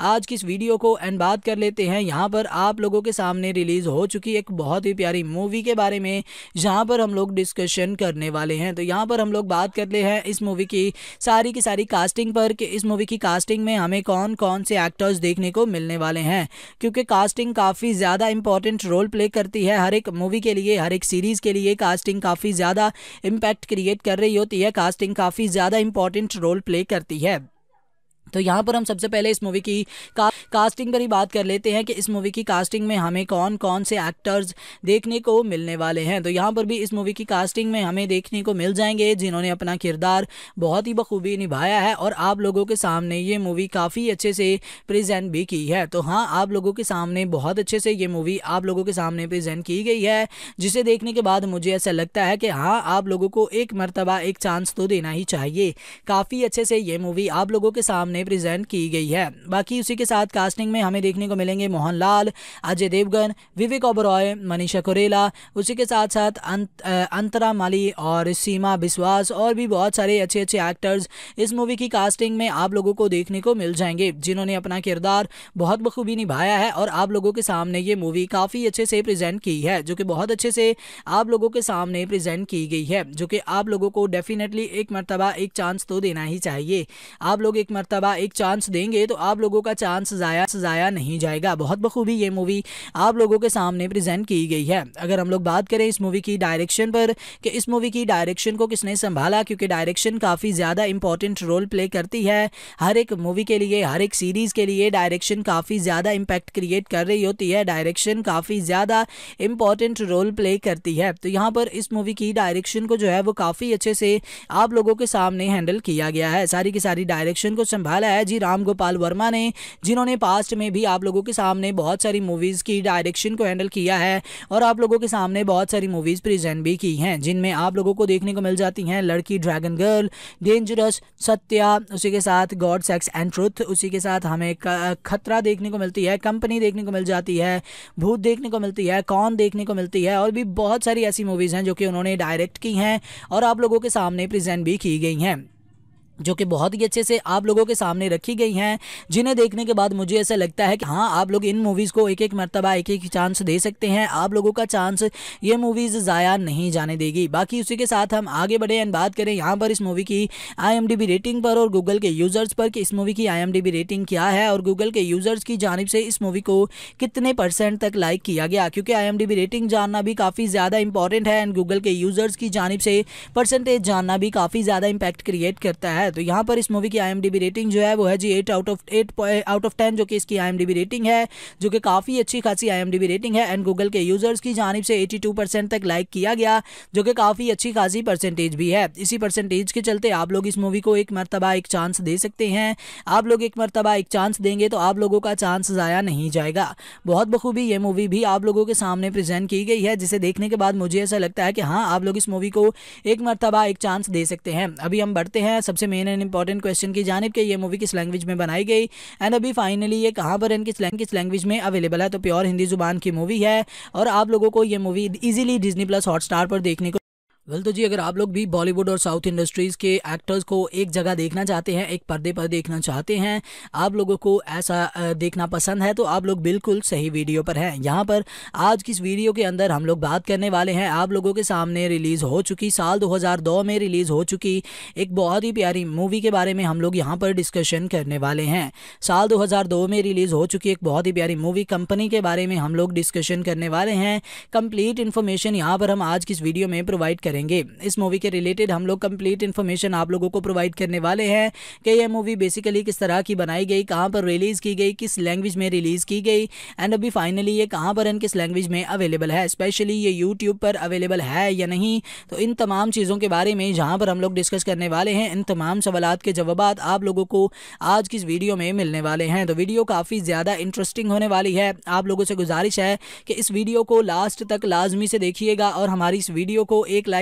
आज की इस वीडियो को एंड बात कर लेते हैं यहाँ पर आप लोगों के सामने रिलीज़ हो चुकी एक बहुत ही प्यारी मूवी के बारे में जहाँ पर हम लोग डिस्कशन करने वाले हैं तो यहाँ पर हम लोग बात करते हैं इस मूवी की सारी की सारी कास्टिंग पर कि इस मूवी की कास्टिंग में हमें कौन कौन से एक्टर्स देखने को मिलने वाले हैं क्योंकि कास्टिंग काफ़ी ज़्यादा इंपॉर्टेंट रोल प्ले करती है हर एक मूवी के लिए हर एक सीरीज़ के लिए कास्टिंग काफ़ी ज़्यादा इम्पैक्ट क्रिएट कर रही होती है कास्टिंग काफ़ी ज़्यादा इंपॉर्टेंट रोल प्ले करती है तो यहाँ पर हम सबसे पहले इस मूवी की का, कास्टिंग पर ही बात कर लेते हैं कि इस मूवी की कास्टिंग में हमें कौन कौन से एक्टर्स देखने को मिलने वाले हैं तो यहाँ पर भी इस मूवी की कास्टिंग में हमें देखने को मिल जाएंगे जिन्होंने अपना किरदार बहुत ही बखूबी निभाया है और आप लोगों के सामने ये मूवी काफ़ी अच्छे से प्रजेंट भी की है तो हाँ आप लोगों के सामने बहुत अच्छे से ये मूवी आप लोगों के सामने प्रेजेंट की गई है जिसे देखने के बाद मुझे ऐसा लगता है कि हाँ आप लोगों को एक मरतबा एक चांस तो देना ही चाहिए काफ़ी अच्छे से ये मूवी आप लोगों के सामने सामने प्रेजेंट की गई है बाकी उसी के साथ कास्टिंग में हमें देखने को मिलेंगे मोहन लाल अजय देवगन विवेक ओबरॉय मनीषा कुरेला उसी के साथ साथ अंत, अंतरा माली और सीमा बिश्वास और भी बहुत सारे अच्छे अच्छे एक्टर्स इस मूवी की कास्टिंग में आप लोगों को देखने को मिल जाएंगे जिन्होंने अपना किरदार बहुत बखूबी निभाया है और आप लोगों के सामने ये मूवी काफ़ी अच्छे से प्रेजेंट की है जो कि बहुत अच्छे से आप लोगों के सामने प्रेजेंट की गई है जो कि आप लोगों को डेफिनेटली एक मरतबा एक चांस तो देना ही चाहिए आप लोग एक मरतबा मरतबा एक चांस देंगे तो आप लोगों का चांस ज़ाया ज़ाया नहीं जाएगा बहुत बखूबी ये मूवी आप लोगों के सामने प्रेजेंट की गई है अगर हम लोग बात करें इस मूवी की डायरेक्शन पर कि इस मूवी की डायरेक्शन को किसने संभाला क्योंकि डायरेक्शन काफ़ी ज़्यादा इंपॉर्टेंट रोल प्ले करती है हर एक मूवी के लिए हर एक सीरीज़ के लिए डायरेक्शन काफ़ी ज़्यादा इम्पैक्ट क्रिएट कर रही होती है डायरेक्शन काफ़ी ज़्यादा इंपॉर्टेंट रोल प्ले करती है तो यहाँ पर इस मूवी की डायरेक्शन को जो है वो काफ़ी अच्छे से आप लोगों के सामने हैंडल किया गया है सारी की सारी डायरेक्शन को संभाल संभाला है जी राम गोपाल वर्मा ने जिन्होंने पास्ट में भी आप लोगों के सामने बहुत सारी मूवीज़ की डायरेक्शन को हैंडल किया है और आप लोगों के सामने बहुत सारी मूवीज़ प्रेजेंट भी की हैं जिनमें आप लोगों को देखने को मिल जाती हैं लड़की ड्रैगन गर्ल डेंजरस सत्या उसी के साथ गॉड सेक्स एंड ट्रुथ उसी के साथ हमें खतरा देखने को मिलती है कंपनी देखने को मिल जाती है भूत देखने को मिलती है कौन देखने को मिलती है और भी बहुत सारी ऐसी मूवीज़ हैं जो कि उन्होंने डायरेक्ट की हैं और आप लोगों के सामने प्रेजेंट भी की गई हैं जो कि बहुत ही अच्छे से आप लोगों के सामने रखी गई हैं जिन्हें देखने के बाद मुझे ऐसा लगता है कि हाँ आप लोग इन मूवीज़ को एक एक मरतबा एक एक चांस दे सकते हैं आप लोगों का चांस ये मूवीज़ ज़ाया नहीं जाने देगी बाकी उसी के साथ हम आगे बढ़े एंड बात करें यहाँ पर इस मूवी की आई रेटिंग पर और गूगल के यूज़र्स पर कि इस मूवी की आई रेटिंग क्या है और गूगल के यूज़र्स की जानब से इस मूवी को कितने परसेंट तक लाइक किया गया क्योंकि आई रेटिंग जानना भी काफ़ी ज़्यादा इंपॉर्टेंट है एंड गूगल के यूज़र्स की जानब से परसेंटेज जानना भी काफ़ी ज़्यादा इम्पैक्ट क्रिएट करता है तो यहाँ पर इस मूवी की आई रेटिंग जो है वो है जी eight out of eight out of ten जो कि इसकी आई रेटिंग है जो कि काफ़ी अच्छी खासी आई रेटिंग है एंड गूगल के यूज़र्स की जानब से एटी तक लाइक किया गया जो कि काफ़ी अच्छी खासी परसेंटेज भी है इसी परसेंटेज के चलते आप लोग इस मूवी को एक मरतबा एक चांस दे सकते हैं आप लोग एक मरतबा एक चांस देंगे तो आप लोगों का चांस ज़ाया नहीं जाएगा बहुत बखूबी ये मूवी भी आप लोगों के सामने प्रेजेंट की गई है जिसे देखने के बाद मुझे ऐसा लगता है कि हाँ आप लोग इस मूवी को एक मरतबा एक चांस दे सकते हैं अभी हम बढ़ते हैं सबसे मेन एंड इंपॉर्टेंट क्वेश्चन की जानब कि ये मूवी किस लैंग्वेज में बनाई गई एंड अभी फाइनली ये कहाँ पर एंड किस किस लैंग्वेज में अवेलेबल है तो प्योर हिंदी जुबान की मूवी है और आप लोगों को ये movie easily Disney plus hot पर देखने को वेल well, तो जी अगर आप लोग भी बॉलीवुड और साउथ इंडस्ट्रीज़ के एक्टर्स को एक जगह देखना चाहते हैं एक पर्दे पर देखना चाहते हैं आप लोगों को ऐसा देखना पसंद है तो आप लोग बिल्कुल सही वीडियो पर हैं यहाँ पर आज की इस वीडियो के अंदर हम लोग बात करने वाले हैं आप लोगों के सामने रिलीज़ हो चुकी साल दो में रिलीज़ हो चुकी एक बहुत ही प्यारी मूवी के बारे में हम लोग यहाँ पर डिस्कशन करने वाले हैं साल दो में रिलीज़ हो चुकी एक बहुत ही प्यारी मूवी कंपनी के बारे में हम लोग डिस्कशन करने वाले हैं कम्प्लीट इन्फॉर्मेशन यहाँ पर हम आज की इस वीडियो में प्रोवाइड करेंगे इस मूवी के रिलेटेड हम लोग कंप्लीट इन्फॉर्मेशन आप लोगों को प्रोवाइड करने वाले हैं कि यह मूवी बेसिकली किस तरह की बनाई गई कहाँ पर रिलीज़ की गई किस लैंग्वेज में रिलीज़ की गई एंड अभी फाइनली ये कहाँ पर एंड किस लैंग्वेज में अवेलेबल है स्पेशली ये यूट्यूब पर अवेलेबल है या नहीं तो इन तमाम चीज़ों के बारे में जहाँ पर हम लोग डिस्कस करने वाले हैं इन तमाम सवाल के जवाब आप लोगों को आज की इस वीडियो में मिलने वाले हैं तो वीडियो काफ़ी ज़्यादा इंटरेस्टिंग होने वाली है आप लोगों से गुजारिश है कि इस वीडियो को लास्ट तक लाजमी से देखिएगा और हमारी इस वीडियो को एक लाइक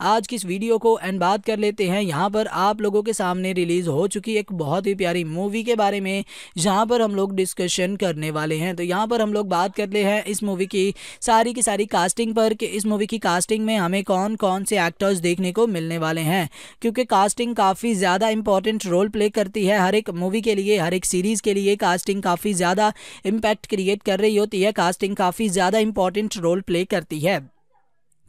आज की इस वीडियो को एंड बात कर लेते हैं यहाँ पर आप लोगों के सामने रिलीज़ हो चुकी एक बहुत ही प्यारी मूवी के बारे में जहाँ पर हम लोग डिस्कशन करने वाले हैं तो यहाँ पर हम लोग बात कर ले हैं इस मूवी की सारी की सारी कास्टिंग पर कि इस मूवी की कास्टिंग में हमें कौन कौन से एक्टर्स देखने को मिलने वाले हैं क्योंकि कास्टिंग काफ़ी ज़्यादा इंपॉर्टेंट रोल प्ले करती है हर एक मूवी के लिए हर एक सीरीज़ के लिए कास्टिंग काफ़ी ज़्यादा इम्पैक्ट क्रिएट कर रही होती है कास्टिंग काफ़ी ज़्यादा इंपॉर्टेंट रोल प्ले करती है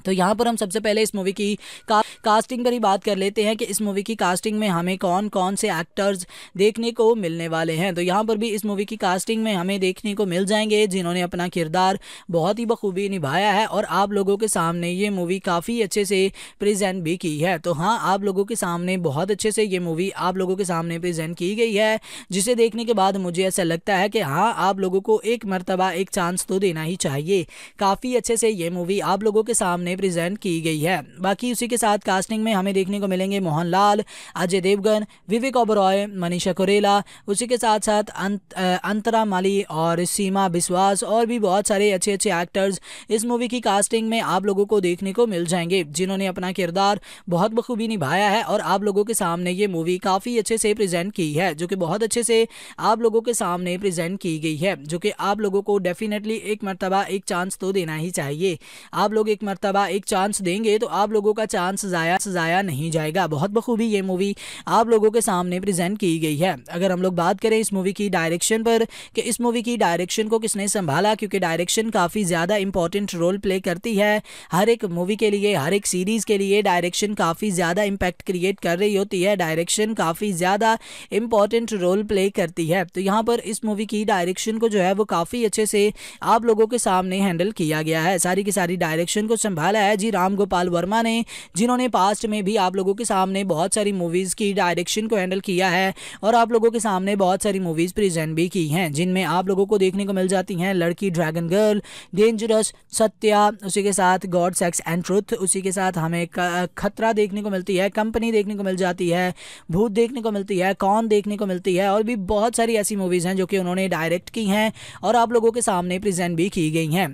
तो यहाँ पर हम सबसे पहले इस मूवी की का, कास्टिंग पर ही बात कर लेते हैं कि इस मूवी की कास्टिंग में हमें कौन कौन से एक्टर्स देखने को मिलने वाले हैं तो यहाँ पर भी इस मूवी की कास्टिंग में हमें देखने को मिल जाएंगे जिन्होंने अपना किरदार बहुत ही बखूबी निभाया है और आप लोगों के सामने ये मूवी काफ़ी अच्छे से प्रजेंट भी की है तो हाँ आप लोगों के सामने बहुत अच्छे से ये मूवी आप लोगों के सामने प्रेजेंट की गई है जिसे देखने के बाद मुझे ऐसा लगता है कि हाँ आप लोगों को एक मरतबा एक चांस तो देना ही चाहिए काफ़ी अच्छे से ये मूवी आप लोगों के सामने में प्रेजेंट की गई है बाकी उसी के साथ कास्टिंग में हमें देखने को मिलेंगे मोहनलाल अजय देवगन विवेक ओबरॉय मनीषा कुरेला उसी के साथ साथ अंत, अंतरा माली और सीमा बिस्वास और भी बहुत सारे अच्छे अच्छे एक्टर्स इस मूवी की कास्टिंग में आप लोगों को देखने को मिल जाएंगे जिन्होंने अपना किरदार बहुत बखूबी निभाया है और आप लोगों के सामने ये मूवी काफ़ी अच्छे से प्रेजेंट की है जो कि बहुत अच्छे से आप लोगों के सामने प्रेजेंट की गई है जो कि आप लोगों को डेफिनेटली एक मरतबा एक चांस तो देना ही चाहिए आप लोग एक मरतबा का एक चांस देंगे तो आप लोगों का चांस ज़ाया ज़ाया नहीं जाएगा बहुत बखूबी ये मूवी आप लोगों के सामने प्रेजेंट की गई है अगर हम लोग बात करें इस मूवी की डायरेक्शन पर कि इस मूवी की डायरेक्शन को किसने संभाला क्योंकि डायरेक्शन काफ़ी ज़्यादा इंपॉर्टेंट रोल प्ले करती है हर एक मूवी के लिए हर एक सीरीज़ के लिए डायरेक्शन काफ़ी ज़्यादा इम्पैक्ट क्रिएट कर रही होती है डायरेक्शन काफ़ी ज़्यादा इंपॉर्टेंट रोल प्ले करती है तो यहाँ पर इस मूवी की डायरेक्शन को जो है वो काफ़ी अच्छे से आप लोगों के सामने हैंडल किया गया है सारी की सारी डायरेक्शन को संभाल निकाला है जी राम गोपाल वर्मा ने जिन्होंने पास्ट में भी आप लोगों के सामने बहुत सारी मूवीज़ की डायरेक्शन को हैंडल किया है और आप लोगों के सामने बहुत सारी मूवीज़ प्रेजेंट भी की हैं जिनमें आप लोगों को देखने को मिल जाती हैं लड़की ड्रैगन गर्ल डेंजरस सत्या उसी के साथ गॉड सेक्स एंड ट्रुथ उसी के साथ हमें खतरा देखने को मिलती है कंपनी देखने को मिल जाती है भूत देखने को मिलती है कौन देखने को मिलती है और भी बहुत सारी ऐसी मूवीज़ हैं जो कि उन्होंने डायरेक्ट की हैं और आप लोगों के सामने प्रेजेंट भी की गई हैं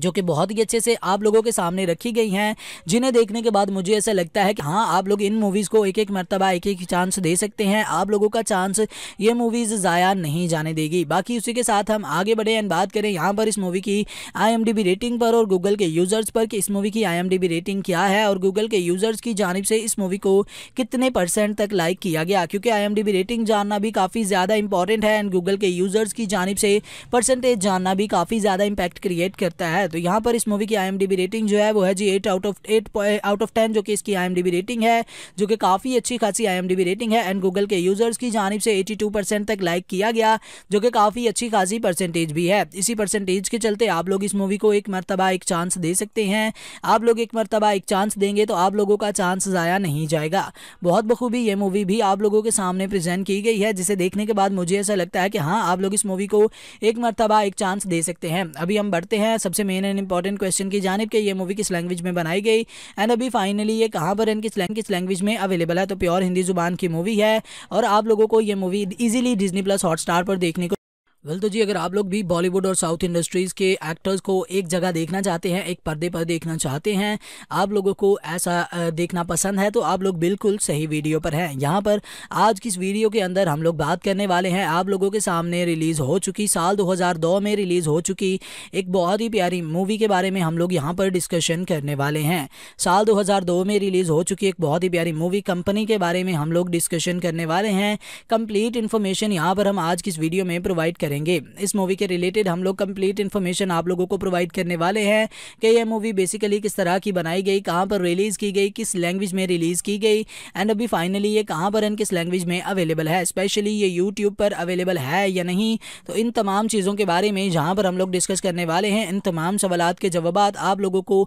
जो कि बहुत ही अच्छे से आप लोगों के सामने रखी गई हैं जिन्हें देखने के बाद मुझे ऐसा लगता है कि हाँ आप लोग इन मूवीज़ को एक एक मरतबा एक एक चांस दे सकते हैं आप लोगों का चांस ये मूवीज़ ज़ाया नहीं जाने देगी बाकी उसी के साथ हम आगे बढ़े एंड बात करें यहाँ पर इस मूवी की आई रेटिंग पर और गूगल के यूज़र्स पर कि इस मूवी की आई रेटिंग क्या है और गूगल के यूज़र्स की जानब से इस मूवी को कितने परसेंट तक लाइक किया गया क्योंकि आई रेटिंग जानना भी काफ़ी ज़्यादा इंपॉर्टेंट है एंड गूगल के यूज़र्स की जानब से परसेंटेज जानना भी काफ़ी ज़्यादा इम्पैक्ट क्रिएट करता है तो यहाँ पर इस मूवी की आई रेटिंग जो है वो है जी eight out of eight out of ten जो कि इसकी आई रेटिंग है जो कि काफ़ी अच्छी खासी आई रेटिंग है एंड गूगल के यूज़र्स की जानब से एटी तक लाइक किया गया जो कि काफ़ी अच्छी खासी परसेंटेज भी है इसी परसेंटेज के चलते आप लोग इस मूवी को एक मरतबा एक चांस दे सकते हैं आप लोग एक मरतबा एक चांस देंगे तो आप लोगों का चांस ज़ाया नहीं जाएगा बहुत बखूबी ये मूवी भी आप लोगों के सामने प्रेजेंट की गई है जिसे देखने के बाद मुझे ऐसा लगता है कि हाँ आप लोग इस मूवी को एक मरतबा एक चांस दे सकते हैं अभी हम बढ़ते हैं सबसे main main and important question की जानब कि ये मूवी किस लैंग्वेज में बनाई गई एंड अभी फाइनली ये कहाँ पर एंड किस किस लैंग्वेज में अवेलेबल है तो प्योर हिंदी जुबान की मूवी है और आप लोगों को ये movie easily Disney plus hot पर देखने को वेल तो जी अगर आप लोग भी बॉलीवुड और साउथ इंडस्ट्रीज़ के एक्टर्स को एक जगह देखना चाहते हैं एक पर्दे पर देखना चाहते हैं आप लोगों को ऐसा देखना पसंद है तो आप लोग बिल्कुल सही वीडियो पर हैं यहाँ पर आज की इस वीडियो के अंदर हम लोग बात करने वाले हैं आप लोगों के सामने रिलीज़ हो चुकी साल दो में रिलीज़ हो चुकी एक बहुत ही प्यारी मूवी के बारे में हम लोग यहाँ पर डिस्कशन करने वाले हैं साल दो में रिलीज़ हो चुकी एक बहुत ही प्यारी मूवी कंपनी के बारे में हम लोग डिस्कशन करने वाले हैं कंप्लीट इन्फॉर्मेशन यहाँ पर हम आज की इस वीडियो में प्रोवाइड करेंगे इस मूवी के रिलेटेड हम लोग कंप्लीट इन्फॉर्मेशन आप लोगों को प्रोवाइड करने वाले हैं कि यह मूवी बेसिकली किस तरह की बनाई गई कहाँ पर रिलीज़ की गई किस लैंग्वेज में रिलीज़ की गई एंड अभी फाइनली ये कहाँ पर एंड किस लैंग्वेज में अवेलेबल है स्पेशली ये यूट्यूब पर अवेलेबल है या नहीं तो इन तमाम चीज़ों के बारे में जहाँ पर हम लोग डिस्कस करने वाले हैं इन तमाम सवाल के जवाब आप लोगों को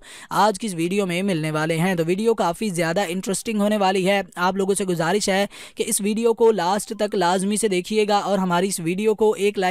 आज की इस वीडियो में मिलने वाले हैं तो वीडियो काफ़ी ज़्यादा इंटरेस्टिंग होने वाली है आप लोगों से गुजारिश है कि इस वीडियो को लास्ट तक लाजमी से देखिएगा और हमारी इस वीडियो को एक लाइक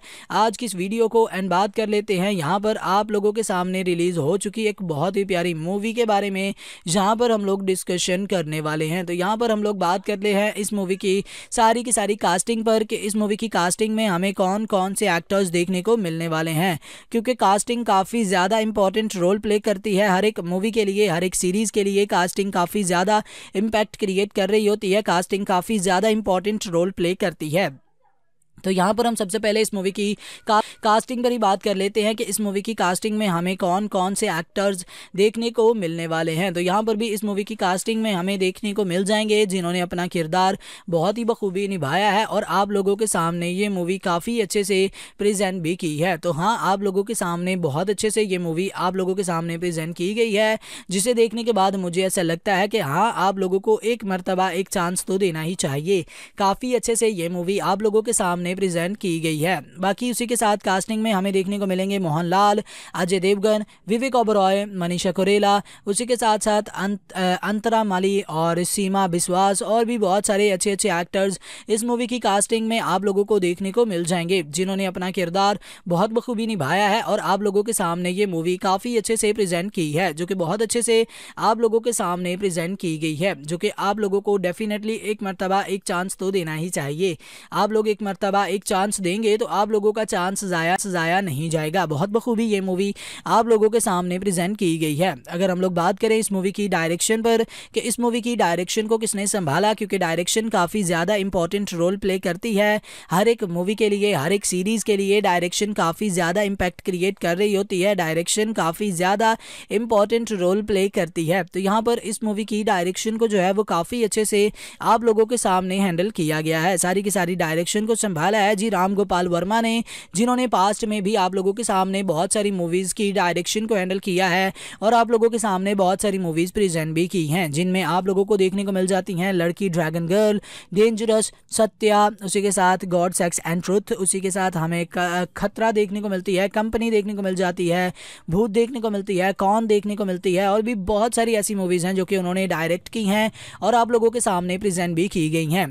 आज की इस वीडियो को एंड बात कर लेते हैं यहाँ पर आप लोगों के सामने रिलीज हो चुकी एक बहुत ही प्यारी मूवी के बारे में जहाँ पर हम लोग डिस्कशन करने वाले हैं तो यहाँ पर हम लोग बात करते हैं इस मूवी की सारी की सारी कास्टिंग पर कि इस मूवी की कास्टिंग में हमें कौन कौन से एक्टर्स देखने को मिलने वाले हैं क्योंकि कास्टिंग काफ़ी ज़्यादा इंपॉर्टेंट रोल प्ले करती है हर एक मूवी के लिए हर एक सीरीज़ के लिए कास्टिंग काफ़ी ज़्यादा इम्पैक्ट क्रिएट कर रही होती है कास्टिंग काफ़ी ज़्यादा इंपॉर्टेंट रोल प्ले करती है तो यहाँ पर हम सबसे पहले इस मूवी की का, कास्टिंग पर ही बात कर लेते हैं कि इस मूवी की कास्टिंग में हमें कौन कौन से एक्टर्स देखने को मिलने वाले हैं तो यहाँ पर भी इस मूवी की कास्टिंग में हमें देखने को मिल जाएंगे जिन्होंने अपना किरदार बहुत ही बखूबी निभाया है और आप लोगों के सामने ये मूवी काफ़ी अच्छे से प्रजेंट भी की है तो हाँ आप लोगों के सामने बहुत अच्छे से ये मूवी आप लोगों के सामने प्रजेंट की गई है जिसे देखने के बाद मुझे ऐसा लगता है कि हाँ आप लोगों को एक मरतबा एक चांस तो देना ही चाहिए काफ़ी अच्छे से ये मूवी आप लोगों के सामने सामने प्रेजेंट की गई है बाकी उसी के साथ कास्टिंग में हमें देखने को मिलेंगे मोहन लाल अजय देवगन विवेक ओबरॉय मनीषा कुरेला उसी के साथ साथ अंत, अंतरा माली और सीमा बिस्वास और भी बहुत सारे अच्छे अच्छे एक्टर्स इस मूवी की कास्टिंग में आप लोगों को देखने को मिल जाएंगे जिन्होंने अपना किरदार बहुत बखूबी निभाया है और आप लोगों के सामने ये मूवी काफ़ी अच्छे से प्रेजेंट की है जो कि बहुत अच्छे से आप लोगों के सामने प्रेजेंट की गई है जो कि आप लोगों को डेफिनेटली एक मरतबा एक चांस तो देना ही चाहिए आप लोग एक मरतबा मरतबा एक चांस देंगे तो आप लोगों का चांस ज़ाया ज़ाया नहीं जाएगा बहुत बखूबी ये मूवी आप लोगों के सामने प्रेजेंट की गई है अगर हम लोग बात करें इस मूवी की डायरेक्शन पर कि इस मूवी की डायरेक्शन को किसने संभाला क्योंकि डायरेक्शन काफ़ी ज़्यादा इंपॉर्टेंट रोल प्ले करती है हर एक मूवी के लिए हर एक सीरीज़ के लिए डायरेक्शन काफ़ी ज़्यादा इम्पैक्ट क्रिएट कर रही होती है डायरेक्शन काफ़ी ज़्यादा इंपॉर्टेंट रोल प्ले करती है तो यहाँ पर इस मूवी की डायरेक्शन को जो है वो काफ़ी अच्छे से आप लोगों के सामने हैंडल किया गया है सारी की सारी डायरेक्शन को संभाल संभाला है जी राम गोपाल वर्मा ने जिन्होंने पास्ट में भी आप लोगों के सामने बहुत सारी मूवीज़ की डायरेक्शन को हैंडल किया है और आप लोगों के सामने बहुत सारी मूवीज़ प्रेजेंट भी की हैं जिनमें आप लोगों को देखने को मिल जाती हैं लड़की ड्रैगन गर्ल डेंजरस सत्या उसी के साथ गॉड सेक्स एंड ट्रुथ उसी के साथ हमें खतरा देखने को मिलती है कंपनी देखने को मिल जाती है भूत देखने को मिलती है कौन देखने को मिलती है और भी बहुत सारी ऐसी मूवीज़ हैं जो कि उन्होंने डायरेक्ट की हैं और आप लोगों के सामने प्रेजेंट भी की गई हैं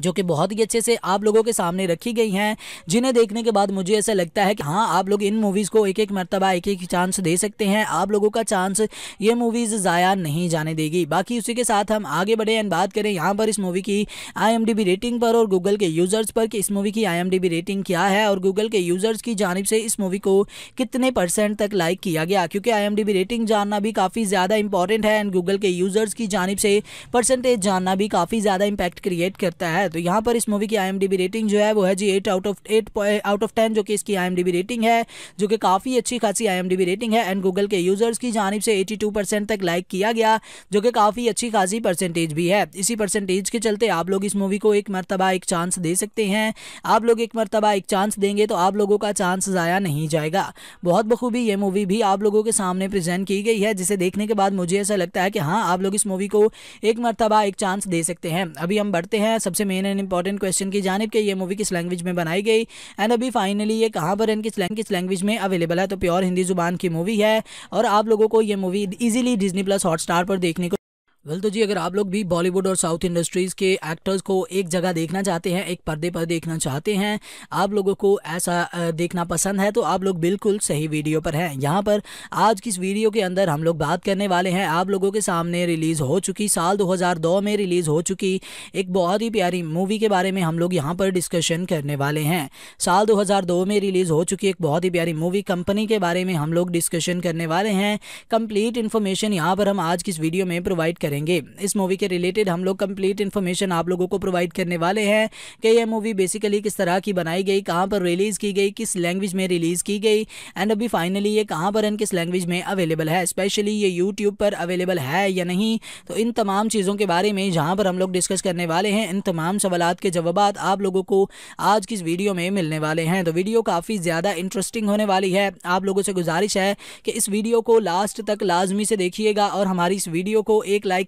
जो कि बहुत ही अच्छे से आप लोगों के सामने रखी गई हैं जिन्हें देखने के बाद मुझे ऐसा लगता है कि हाँ आप लोग इन मूवीज़ को एक एक मरतबा एक एक चांस दे सकते हैं आप लोगों का चांस ये मूवीज़ ज़ाया नहीं जाने देगी बाकी उसी के साथ हम आगे बढ़े एंड बात करें यहाँ पर इस मूवी की आई रेटिंग पर और गूगल के यूज़र्स पर कि इस मूवी की आई रेटिंग क्या है और गूगल के यूज़र्स की जानब से इस मूवी को कितने परसेंट तक लाइक किया गया क्योंकि आई रेटिंग जानना भी काफ़ी ज़्यादा इंपॉर्टेंट है एंड गूगल के यूज़र्स की जानब से परसेंटेज जानना भी काफ़ी ज़्यादा इम्पैक्ट क्रिएट करता है है तो यहाँ पर इस मूवी की आई रेटिंग जो है वो है जी eight out of eight out of ten जो कि इसकी आई रेटिंग है जो कि काफ़ी अच्छी खासी आई रेटिंग है एंड गूगल के यूज़र्स की जानब से एटी तक लाइक किया गया जो कि काफ़ी अच्छी खासी परसेंटेज भी है इसी परसेंटेज के चलते आप लोग इस मूवी को एक मरतबा एक चांस दे सकते हैं आप लोग एक मरतबा एक चांस देंगे तो आप लोगों का चांस ज़ाया नहीं जाएगा बहुत बखूबी ये मूवी भी आप लोगों के सामने प्रेजेंट की गई है जिसे देखने के बाद मुझे ऐसा लगता है कि हाँ आप लोग इस मूवी को एक मरतबा एक चांस दे सकते हैं अभी हम बढ़ते हैं सबसे main main and important question की जानब कि ये मूवी किस लैंग्वेज में बनाई गई एंड अभी फाइनली ये कहाँ पर एंड किस किस लैंग्वेज में अवेलेबल है तो प्योर हिंदी जुबान की मूवी है और आप लोगों को ये movie easily Disney plus hot पर देखने को वेल तो जी अगर आप लोग भी बॉलीवुड और साउथ इंडस्ट्रीज़ के एक्टर्स को एक जगह देखना चाहते हैं एक पर्दे पर देखना चाहते हैं आप लोगों को ऐसा देखना पसंद है तो आप लोग बिल्कुल सही वीडियो पर हैं यहाँ पर आज की इस वीडियो के अंदर हम लोग बात करने वाले हैं आप लोगों के सामने रिलीज़ हो चुकी साल दो में रिलीज़ हो चुकी एक बहुत ही प्यारी मूवी के बारे में हम लोग यहाँ पर डिस्कशन करने वाले हैं साल दो में रिलीज़ हो चुकी एक बहुत ही प्यारी मूवी कंपनी के बारे में हम लोग डिस्कशन करने वाले हैं कंप्लीट इन्फॉर्मेशन यहाँ पर हम आज की इस वीडियो में प्रोवाइड करें करेंगे इस मूवी के रिलेटेड हम लोग कंप्लीट इन्फॉर्मेशन आप लोगों को प्रोवाइड करने वाले हैं कि यह मूवी बेसिकली किस तरह की बनाई गई कहाँ पर रिलीज़ की गई किस लैंग्वेज में रिलीज़ की गई एंड अभी फाइनली ये कहाँ पर एंड किस लैंग्वेज में अवेलेबल है स्पेशली ये यूट्यूब पर अवेलेबल है या नहीं तो इन तमाम चीज़ों के बारे में जहाँ पर हम लोग डिस्कस करने वाले हैं इन तमाम सवाल के जवाब आप लोगों को आज की इस वीडियो में मिलने वाले हैं तो वीडियो काफ़ी ज़्यादा इंटरेस्टिंग होने वाली है आप लोगों से गुजारिश है कि इस वीडियो को लास्ट तक लाजमी से देखिएगा और हमारी इस वीडियो को एक लाइक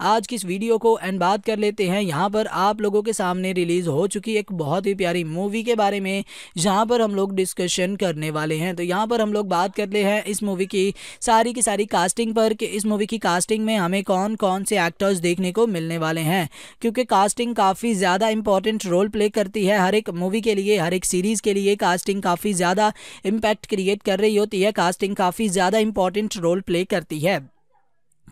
आज की इस वीडियो को एंड बात कर लेते हैं यहाँ पर आप लोगों के सामने रिलीज़ हो चुकी एक बहुत ही प्यारी मूवी के बारे में जहाँ पर हम लोग डिस्कशन करने वाले हैं तो यहाँ पर हम लोग बात करते हैं इस मूवी की सारी की सारी कास्टिंग पर कि इस मूवी की कास्टिंग में हमें कौन कौन से एक्टर्स देखने को मिलने वाले हैं क्योंकि कास्टिंग काफ़ी ज़्यादा इंपॉर्टेंट रोल प्ले करती है हर एक मूवी के लिए हर एक सीरीज़ के लिए कास्टिंग काफ़ी ज़्यादा इम्पैक्ट क्रिएट कर रही होती है कास्टिंग काफ़ी ज़्यादा इंपॉर्टेंट रोल प्ले करती है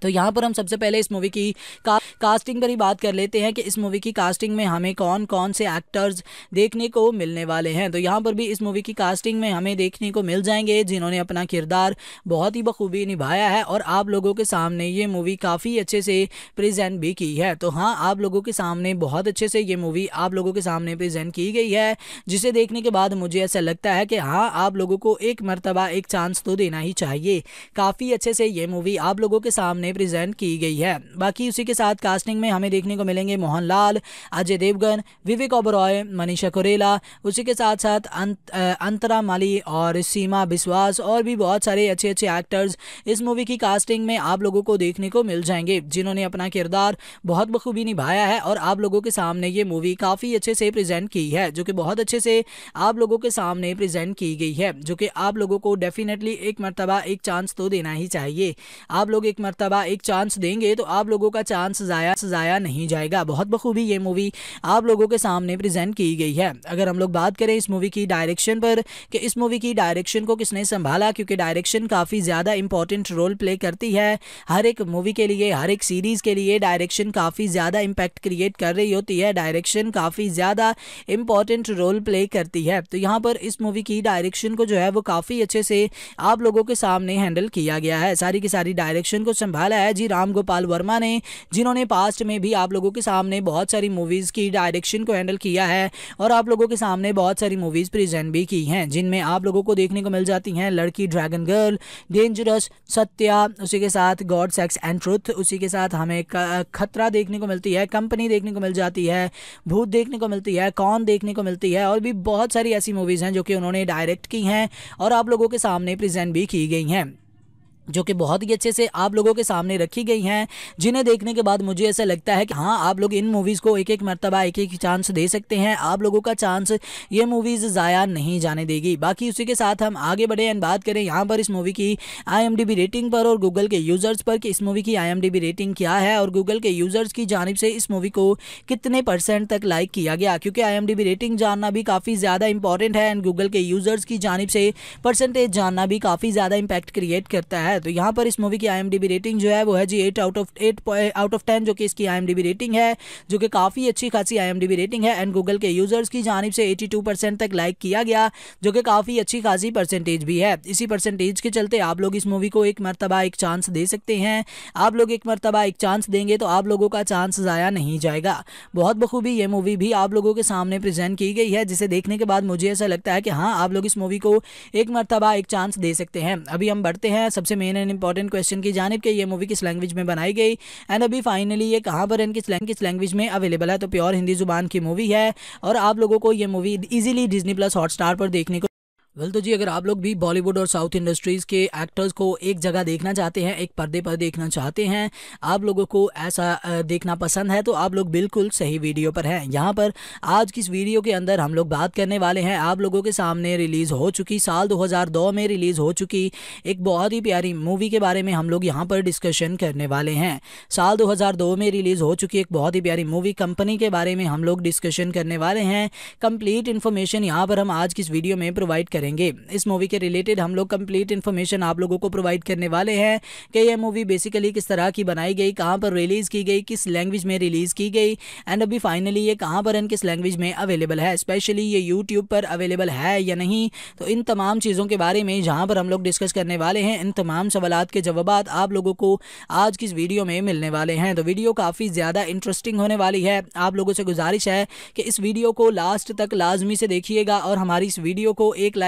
तो यहाँ पर हम सबसे पहले इस मूवी की का, कास्टिंग पर ही बात कर लेते हैं कि इस मूवी की कास्टिंग में हमें कौन कौन से एक्टर्स देखने को मिलने वाले हैं तो यहाँ पर भी इस मूवी की कास्टिंग में हमें देखने को मिल जाएंगे जिन्होंने अपना किरदार बहुत ही बखूबी निभाया है और आप लोगों के सामने ये मूवी काफ़ी अच्छे से प्रजेंट भी की है तो हाँ आप लोगों के सामने बहुत अच्छे से ये मूवी आप लोगों के सामने प्रेजेंट की गई है जिसे देखने के बाद मुझे ऐसा लगता है कि हाँ आप लोगों को एक मरतबा एक चांस तो देना ही चाहिए काफ़ी अच्छे से ये मूवी आप लोगों के सामने में प्रेजेंट की गई है बाकी उसी के साथ कास्टिंग में हमें देखने को मिलेंगे मोहन लाल अजय देवगन विवेक ओबरॉय मनीषा कुरेला उसी के साथ साथ अंत, अंतरा माली और सीमा बिश्वास और भी बहुत सारे अच्छे अच्छे एक्टर्स इस मूवी की कास्टिंग में आप लोगों को देखने को मिल जाएंगे जिन्होंने अपना किरदार बहुत बखूबी निभाया है और आप लोगों के सामने ये मूवी काफ़ी अच्छे से प्रेजेंट की है जो कि बहुत अच्छे से आप लोगों के सामने प्रेजेंट की गई है जो कि आप लोगों को डेफिनेटली एक मरतबा एक चांस तो देना ही चाहिए आप लोग एक मरतबा का एक चांस देंगे तो आप लोगों का चांस ज़ाया ज़ाया नहीं जाएगा बहुत बखूबी ये मूवी आप लोगों के सामने प्रेजेंट की गई है अगर हम लोग बात करें इस मूवी की डायरेक्शन पर कि इस मूवी की डायरेक्शन को किसने संभाला क्योंकि डायरेक्शन काफ़ी ज़्यादा इंपॉर्टेंट रोल प्ले करती है हर एक मूवी के लिए हर एक सीरीज़ के लिए डायरेक्शन काफ़ी ज़्यादा इम्पैक्ट क्रिएट कर रही होती है डायरेक्शन काफ़ी ज़्यादा इंपॉर्टेंट रोल प्ले करती है तो यहाँ पर इस मूवी की डायरेक्शन को जो है वो काफ़ी अच्छे से आप लोगों के सामने हैंडल किया गया है सारी की सारी डायरेक्शन को संभाल निकाला है जी राम गोपाल वर्मा ने जिन्होंने पास्ट में भी आप लोगों के सामने बहुत सारी मूवीज़ की डायरेक्शन को हैंडल किया है और आप लोगों के सामने बहुत सारी मूवीज़ प्रेजेंट भी की हैं जिनमें आप लोगों को देखने को मिल जाती हैं लड़की ड्रैगन गर्ल डेंजरस सत्या उसी के साथ गॉड सेक्स एंड ट्रुथ उसी के साथ हमें खतरा देखने को मिलती है कंपनी देखने को मिल जाती है भूत देखने को मिलती है कौन देखने को मिलती है और भी बहुत सारी ऐसी मूवीज़ हैं जो कि उन्होंने डायरेक्ट की हैं और आप लोगों के सामने प्रेजेंट भी की गई हैं जो कि बहुत ही अच्छे से आप लोगों के सामने रखी गई हैं जिन्हें देखने के बाद मुझे ऐसा लगता है कि हाँ आप लोग इन मूवीज़ को एक एक मरतबा एक एक चांस दे सकते हैं आप लोगों का चांस ये मूवीज़ ज़ाया नहीं जाने देगी बाकी उसी के साथ हम आगे बढ़े एंड बात करें यहाँ पर इस मूवी की आई रेटिंग पर और गूगल के यूज़र्स पर कि इस मूवी की आई रेटिंग क्या है और गूगल के यूज़र्स की जानब से इस मूवी को कितने परसेंट तक लाइक किया गया क्योंकि आई रेटिंग जानना भी काफ़ी ज़्यादा इंपॉर्टेंट है एंड गूगल के यूज़र्स की जानब से परसेंटेज जानना भी काफ़ी ज़्यादा इम्पैक्ट क्रिएट करता है है तो यहाँ पर इस मूवी की आई रेटिंग जो है वो है जी eight out of eight out of ten जो कि इसकी आई रेटिंग है जो कि काफ़ी अच्छी खासी आई रेटिंग है एंड गूगल के यूज़र्स की जानब से एटी तक लाइक किया गया जो कि काफ़ी अच्छी खासी परसेंटेज भी है इसी परसेंटेज के चलते आप लोग इस मूवी को एक मरतबा एक चांस दे सकते हैं आप लोग एक मरतबा एक चांस देंगे तो आप लोगों का चांस ज़ाया नहीं जाएगा बहुत बखूबी ये मूवी भी आप लोगों के सामने प्रेजेंट की गई है जिसे देखने के बाद मुझे ऐसा लगता है कि हाँ आप लोग इस मूवी को एक मरतबा एक चांस दे सकते हैं अभी हम बढ़ते हैं सबसे main main and important question की जानब कि ये मूवी किस लैंग्वेज में बनाई गई एंड अभी फाइनली ये कहाँ पर एंड किस किस लैंग्वेज में अवेलेबल है तो प्योर हिंदी जुबान की मूवी है और आप लोगों को ये movie easily Disney plus hot पर देखने को वेल तो जी अगर आप लोग भी बॉलीवुड और साउथ इंडस्ट्रीज़ के एक्टर्स को एक जगह देखना चाहते हैं एक पर्दे पर देखना चाहते हैं आप लोगों को ऐसा देखना पसंद है तो आप लोग बिल्कुल सही वीडियो पर हैं यहाँ पर आज की इस वीडियो के अंदर हम लोग बात करने वाले हैं आप लोगों के सामने रिलीज़ हो चुकी साल दो में रिलीज़ हो चुकी एक बहुत ही प्यारी मूवी के बारे में हम लोग यहाँ पर डिस्कशन करने वाले हैं साल दो में रिलीज़ हो चुकी एक बहुत ही प्यारी मूवी कंपनी के बारे में हम लोग डिस्कशन करने वाले हैं कंप्लीट इन्फॉर्मेशन यहाँ पर हम आज की इस वीडियो में प्रोवाइड करें करेंगे इस मूवी के रिलेटेड हम लोग कंप्लीट इन्फॉर्मेशन आप लोगों को प्रोवाइड करने वाले हैं कि यह मूवी बेसिकली किस तरह की बनाई गई कहाँ पर रिलीज़ की गई किस लैंग्वेज में रिलीज़ की गई एंड अभी फाइनली ये कहाँ पर एंड किस लैंग्वेज में अवेलेबल है स्पेशली ये यूट्यूब पर अवेलेबल है या नहीं तो इन तमाम चीज़ों के बारे में जहाँ पर हम लोग डिस्कस करने वाले हैं इन तमाम सवाल के जवाब आप लोगों को आज की इस वीडियो में मिलने वाले हैं तो वीडियो काफ़ी ज़्यादा इंटरेस्टिंग होने वाली है आप लोगों से गुजारिश है कि इस वीडियो को लास्ट तक लाजमी से देखिएगा और हमारी इस वीडियो को एक लाइक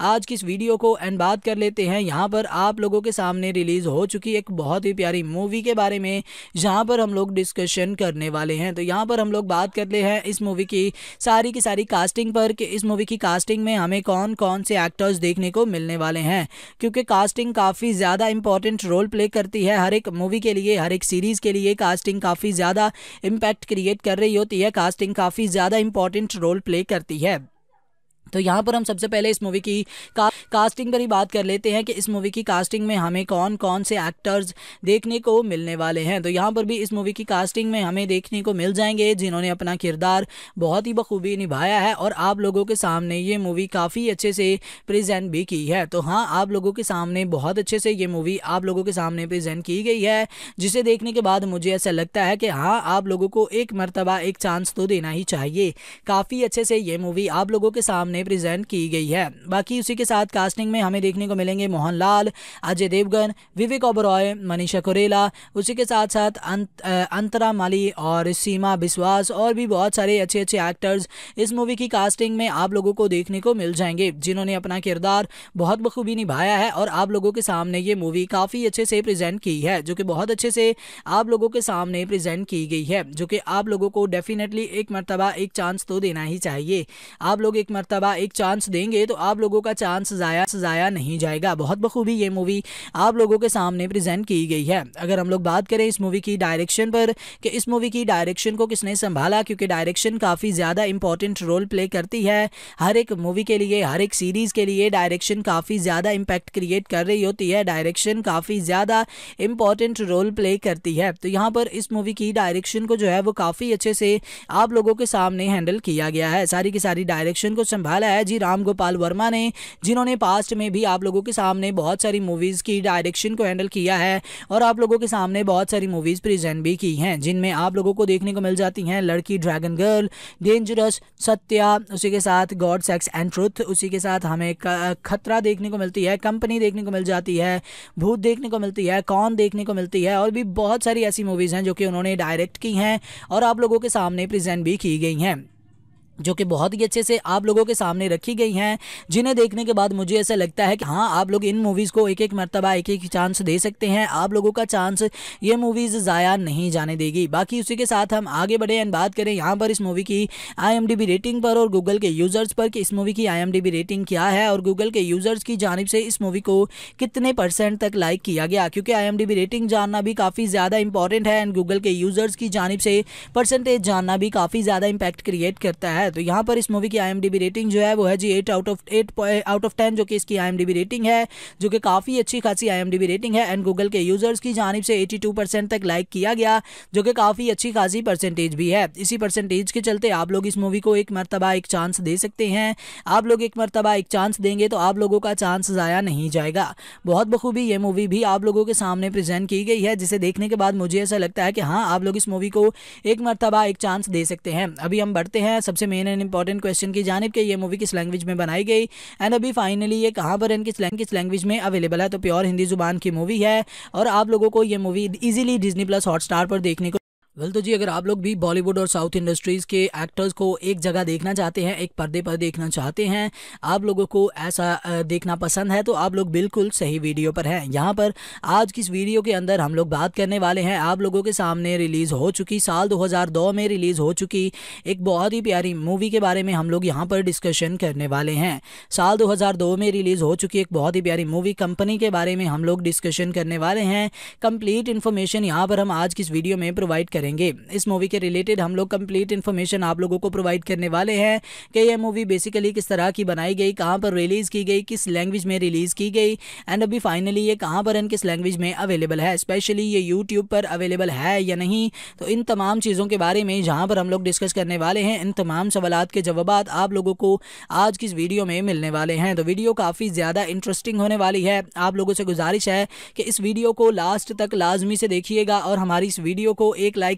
आज की इस वीडियो को एंड बात कर लेते हैं यहाँ पर आप लोगों के सामने रिलीज हो चुकी एक बहुत ही प्यारी मूवी के बारे में जहाँ पर हम लोग डिस्कशन करने वाले हैं तो यहाँ पर हम लोग बात कर ले हैं इस मूवी की सारी की सारी कास्टिंग पर कि इस मूवी की कास्टिंग में हमें कौन कौन से एक्टर्स देखने को मिलने वाले हैं क्योंकि कास्टिंग काफ़ी ज़्यादा इंपॉर्टेंट रोल प्ले करती है हर एक मूवी के लिए हर एक सीरीज़ के लिए कास्टिंग काफ़ी ज़्यादा इम्पैक्ट क्रिएट कर रही होती है कास्टिंग काफ़ी ज़्यादा इंपॉर्टेंट रोल प्ले करती है तो यहाँ पर हम सबसे पहले इस मूवी की का, कास्टिंग पर ही बात कर लेते हैं कि इस मूवी की कास्टिंग में हमें कौन कौन से एक्टर्स देखने को मिलने वाले हैं तो यहाँ पर भी इस मूवी की कास्टिंग में हमें देखने को मिल जाएंगे जिन्होंने अपना किरदार बहुत ही बखूबी निभाया है और आप लोगों के सामने ये मूवी काफ़ी अच्छे से प्रजेंट भी की है तो हाँ आप लोगों के सामने बहुत अच्छे से ये मूवी आप लोगों के सामने प्रजेंट की गई है जिसे देखने के बाद मुझे ऐसा लगता है कि हाँ आप लोगों को एक मरतबा एक चांस तो देना ही चाहिए काफ़ी अच्छे से ये मूवी आप लोगों के सामने उन्हें प्रेजेंट की गई है बाकी उसी के साथ कास्टिंग में हमें देखने को मिलेंगे मोहन लाल अजय देवगन विवेक ओबरॉय मनीषा कुरेला उसी के साथ साथ अंत, अंतरा माली और सीमा बिश्वास और भी बहुत सारे अच्छे अच्छे एक्टर्स इस मूवी की कास्टिंग में आप लोगों को देखने को मिल जाएंगे जिन्होंने अपना किरदार बहुत बखूबी निभाया है और आप लोगों के सामने ये मूवी काफ़ी अच्छे से प्रेजेंट की है जो कि बहुत अच्छे से आप लोगों के सामने प्रेजेंट की गई है जो कि आप लोगों को डेफिनेटली एक मरतबा एक चांस तो देना ही चाहिए आप लोग एक मरतबा का एक चांस देंगे तो आप लोगों का चांस ज़ाया ज़ाया नहीं जाएगा बहुत बखूबी ये मूवी आप लोगों के सामने प्रेजेंट की गई है अगर हम लोग बात करें इस मूवी की डायरेक्शन पर कि इस मूवी की डायरेक्शन को किसने संभाला क्योंकि डायरेक्शन काफ़ी ज़्यादा इंपॉर्टेंट रोल प्ले करती है हर एक मूवी के लिए हर एक सीरीज़ के लिए डायरेक्शन काफ़ी ज़्यादा इम्पैक्ट क्रिएट कर रही होती है डायरेक्शन काफ़ी ज़्यादा इंपॉर्टेंट रोल प्ले करती है तो यहाँ पर इस मूवी की डायरेक्शन को जो है वो काफ़ी अच्छे से आप लोगों के सामने हैंडल किया गया है सारी की सारी डायरेक्शन को संभाल संभाला है जी राम गोपाल वर्मा ने जिन्होंने पास्ट में भी आप लोगों के सामने बहुत सारी मूवीज़ की डायरेक्शन को हैंडल किया है और आप लोगों के सामने बहुत सारी मूवीज़ प्रेजेंट भी की हैं जिनमें आप लोगों को देखने को मिल जाती हैं लड़की ड्रैगन गर्ल डेंजरस सत्या उसी के साथ गॉड सेक्स एंड ट्रुथ उसी के साथ हमें खतरा देखने को मिलती है कंपनी देखने को मिल जाती है भूत देखने को मिलती है कौन देखने को मिलती है और भी बहुत सारी ऐसी मूवीज़ हैं जो कि उन्होंने डायरेक्ट की हैं और आप लोगों के सामने प्रेजेंट भी की गई हैं जो कि बहुत ही अच्छे से आप लोगों के सामने रखी गई हैं जिन्हें देखने के बाद मुझे ऐसा लगता है कि हाँ आप लोग इन मूवीज़ को एक एक मरतबा एक एक चांस दे सकते हैं आप लोगों का चांस ये मूवीज़ ज़ाया नहीं जाने देगी बाकी उसी के साथ हम आगे बढ़े एंड बात करें यहाँ पर इस मूवी की आई रेटिंग पर और गूगल के यूज़र्स पर कि इस मूवी की आई रेटिंग क्या है और गूगल के यूज़र्स की जानब से इस मूवी को कितने परसेंट तक लाइक किया गया क्योंकि आई रेटिंग जानना भी काफ़ी ज़्यादा इंपॉर्टेंट है एंड गूगल के यूज़र्स की जानब से परसेंटेज जानना भी काफ़ी ज़्यादा इम्पैक्ट क्रिएट करता है है तो यहाँ पर इस मूवी की आई रेटिंग जो है वो है जी eight out of eight out of ten जो कि इसकी आई रेटिंग है जो कि काफ़ी अच्छी खासी आई रेटिंग है एंड गूगल के यूज़र्स की जानब से एटी तक लाइक किया गया जो कि काफ़ी अच्छी खासी परसेंटेज भी है इसी परसेंटेज के चलते आप लोग इस मूवी को एक मरतबा एक चांस दे सकते हैं आप लोग एक मरतबा एक चांस देंगे तो आप लोगों का चांस ज़ाया नहीं जाएगा बहुत बखूबी ये मूवी भी आप लोगों के सामने प्रेजेंट की गई है जिसे देखने के बाद मुझे ऐसा लगता है कि हाँ आप लोग इस मूवी को एक मरतबा एक चांस दे सकते हैं अभी हम बढ़ते हैं सबसे main main and important question की जानब कि ये मूवी किस लैंग्वेज में बनाई गई एंड अभी फाइनली ये कहाँ पर किस किस लैंग्वेज में अवेलेबल है तो प्योर हिंदी जुबान की मूवी है और आप लोगों को ये movie easily Disney plus hot पर देखने को वेल तो जी अगर आप लोग भी बॉलीवुड और साउथ इंडस्ट्रीज़ के एक्टर्स को एक जगह देखना चाहते हैं एक पर्दे पर देखना चाहते हैं आप लोगों को ऐसा देखना पसंद है तो आप लोग बिल्कुल सही वीडियो पर हैं यहाँ पर आज की इस वीडियो के अंदर हम लोग बात करने वाले हैं आप लोगों के सामने रिलीज़ हो चुकी साल दो में रिलीज़ हो चुकी एक बहुत ही प्यारी मूवी के बारे में हम लोग यहाँ पर डिस्कशन करने वाले हैं साल दो में रिलीज़ हो चुकी एक बहुत ही प्यारी मूवी कंपनी के बारे में हम लोग डिस्कशन करने वाले हैं कंप्लीट इन्फॉर्मेशन यहाँ पर हम आज की इस वीडियो में प्रोवाइड करें करेंगे इस मूवी के रिलेटेड हम लोग कंप्लीट इन्फॉर्मेशन आप लोगों को प्रोवाइड करने वाले हैं कि यह मूवी बेसिकली किस तरह की बनाई गई कहाँ पर रिलीज़ की गई किस लैंग्वेज में रिलीज़ की गई एंड अभी फाइनली ये कहाँ पर एंड किस लैंग्वेज में अवेलेबल है स्पेशली ये यूट्यूब पर अवेलेबल है या नहीं तो इन तमाम चीज़ों के बारे में जहाँ पर हम लोग डिस्कस करने वाले हैं इन तमाम सवाल के जवाब आप लोगों को आज की इस वीडियो में मिलने वाले हैं तो वीडियो काफ़ी ज़्यादा इंटरेस्टिंग होने वाली है आप लोगों से गुजारिश है कि इस वीडियो को लास्ट तक लाजमी से देखिएगा और हमारी इस वीडियो को एक लाइक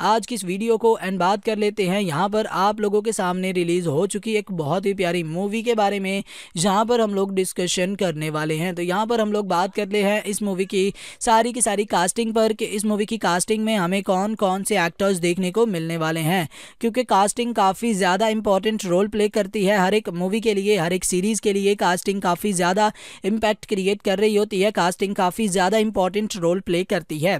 आज की इस वीडियो को एंड बात कर लेते हैं यहाँ पर आप लोगों के सामने रिलीज़ हो चुकी एक बहुत ही प्यारी मूवी के बारे में जहाँ पर हम लोग डिस्कशन करने वाले हैं तो यहाँ पर हम लोग बात कर ले हैं इस मूवी की सारी की सारी कास्टिंग पर कि इस मूवी की कास्टिंग में हमें कौन कौन से एक्टर्स देखने को मिलने वाले हैं क्योंकि कास्टिंग काफ़ी ज़्यादा इंपॉर्टेंट रोल प्ले करती है हर एक मूवी के लिए हर एक सीरीज़ के लिए कास्टिंग काफ़ी ज़्यादा इम्पैक्ट क्रिएट कर रही होती है कास्टिंग काफ़ी ज़्यादा इंपॉर्टेंट रोल प्ले करती है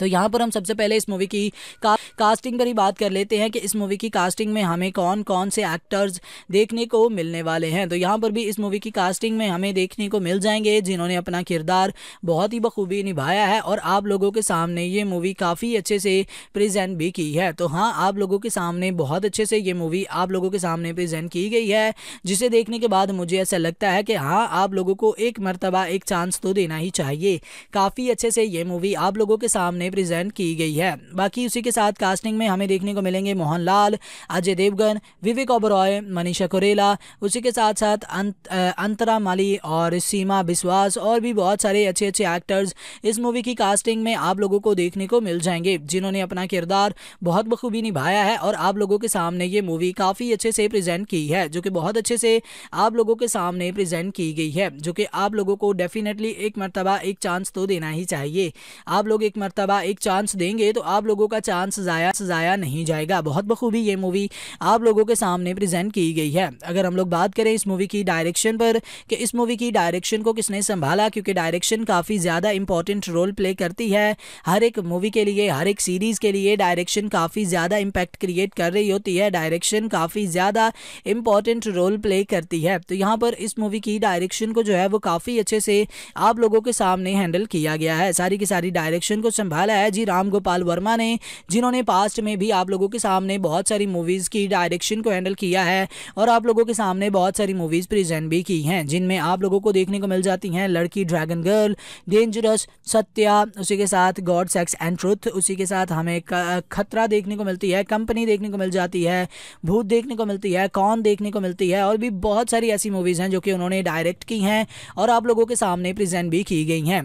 तो यहाँ पर हम सबसे पहले इस मूवी की का, कास्टिंग पर ही बात कर लेते हैं कि इस मूवी की कास्टिंग में हमें कौन कौन से एक्टर्स देखने को मिलने वाले हैं तो यहाँ पर भी इस मूवी की कास्टिंग में हमें देखने को मिल जाएंगे जिन्होंने अपना किरदार बहुत ही बखूबी निभाया है और आप लोगों के सामने ये मूवी काफ़ी अच्छे से प्रजेंट भी की है तो हाँ आप लोगों के सामने बहुत अच्छे से ये मूवी आप लोगों के सामने प्रजेंट की गई है जिसे देखने के बाद मुझे ऐसा लगता है कि हाँ आप लोगों को एक मरतबा एक चांस तो देना ही चाहिए काफ़ी अच्छे से ये मूवी आप लोगों के सामने उन्हें प्रेजेंट की गई है बाकी उसी के साथ कास्टिंग में हमें देखने को मिलेंगे मोहन लाल अजय देवगन विवेक ओबरॉय मनीषा कुरेला उसी के साथ साथ अंत, अंतरा माली और सीमा बिश्वास और भी बहुत सारे अच्छे अच्छे एक्टर्स इस मूवी की कास्टिंग में आप लोगों को देखने को मिल जाएंगे जिन्होंने अपना किरदार बहुत बखूबी निभाया है और आप लोगों के सामने ये मूवी काफ़ी अच्छे से प्रेजेंट की है जो कि बहुत अच्छे से आप लोगों के सामने प्रेजेंट की गई है जो कि आप लोगों को डेफिनेटली एक मरतबा एक चांस तो देना ही चाहिए आप लोग एक मरतबा का एक चांस देंगे तो आप लोगों का चांस ज़ाया ज़ाया नहीं जाएगा बहुत बखूबी ये मूवी आप लोगों के सामने प्रेजेंट की गई है अगर हम लोग बात करें इस मूवी की डायरेक्शन पर कि इस मूवी की डायरेक्शन को किसने संभाला क्योंकि डायरेक्शन काफ़ी ज़्यादा इंपॉर्टेंट रोल प्ले करती है हर एक मूवी के लिए हर एक सीरीज़ के लिए डायरेक्शन काफ़ी ज़्यादा इम्पैक्ट क्रिएट कर रही होती है डायरेक्शन काफ़ी ज़्यादा इंपॉर्टेंट रोल प्ले करती है तो यहाँ पर इस मूवी की डायरेक्शन को जो है वो काफ़ी अच्छे से आप लोगों के सामने हैंडल किया गया है सारी की सारी डायरेक्शन को संभाल निकाला है जी राम गोपाल वर्मा ने जिन्होंने पास्ट में भी आप लोगों के सामने बहुत सारी मूवीज़ की डायरेक्शन को हैंडल किया है और आप लोगों के सामने बहुत सारी मूवीज़ प्रेजेंट भी की हैं जिनमें आप लोगों को देखने को मिल जाती हैं लड़की ड्रैगन गर्ल डेंजरस सत्या उसी के साथ गॉड सेक्स एंड ट्रुथ उसी के साथ हमें खतरा देखने को मिलती है कंपनी देखने को मिल जाती है भूत देखने को मिलती है कौन देखने को मिलती है और भी बहुत सारी ऐसी मूवीज़ हैं जो कि उन्होंने डायरेक्ट की हैं और आप लोगों के सामने प्रेजेंट भी की गई हैं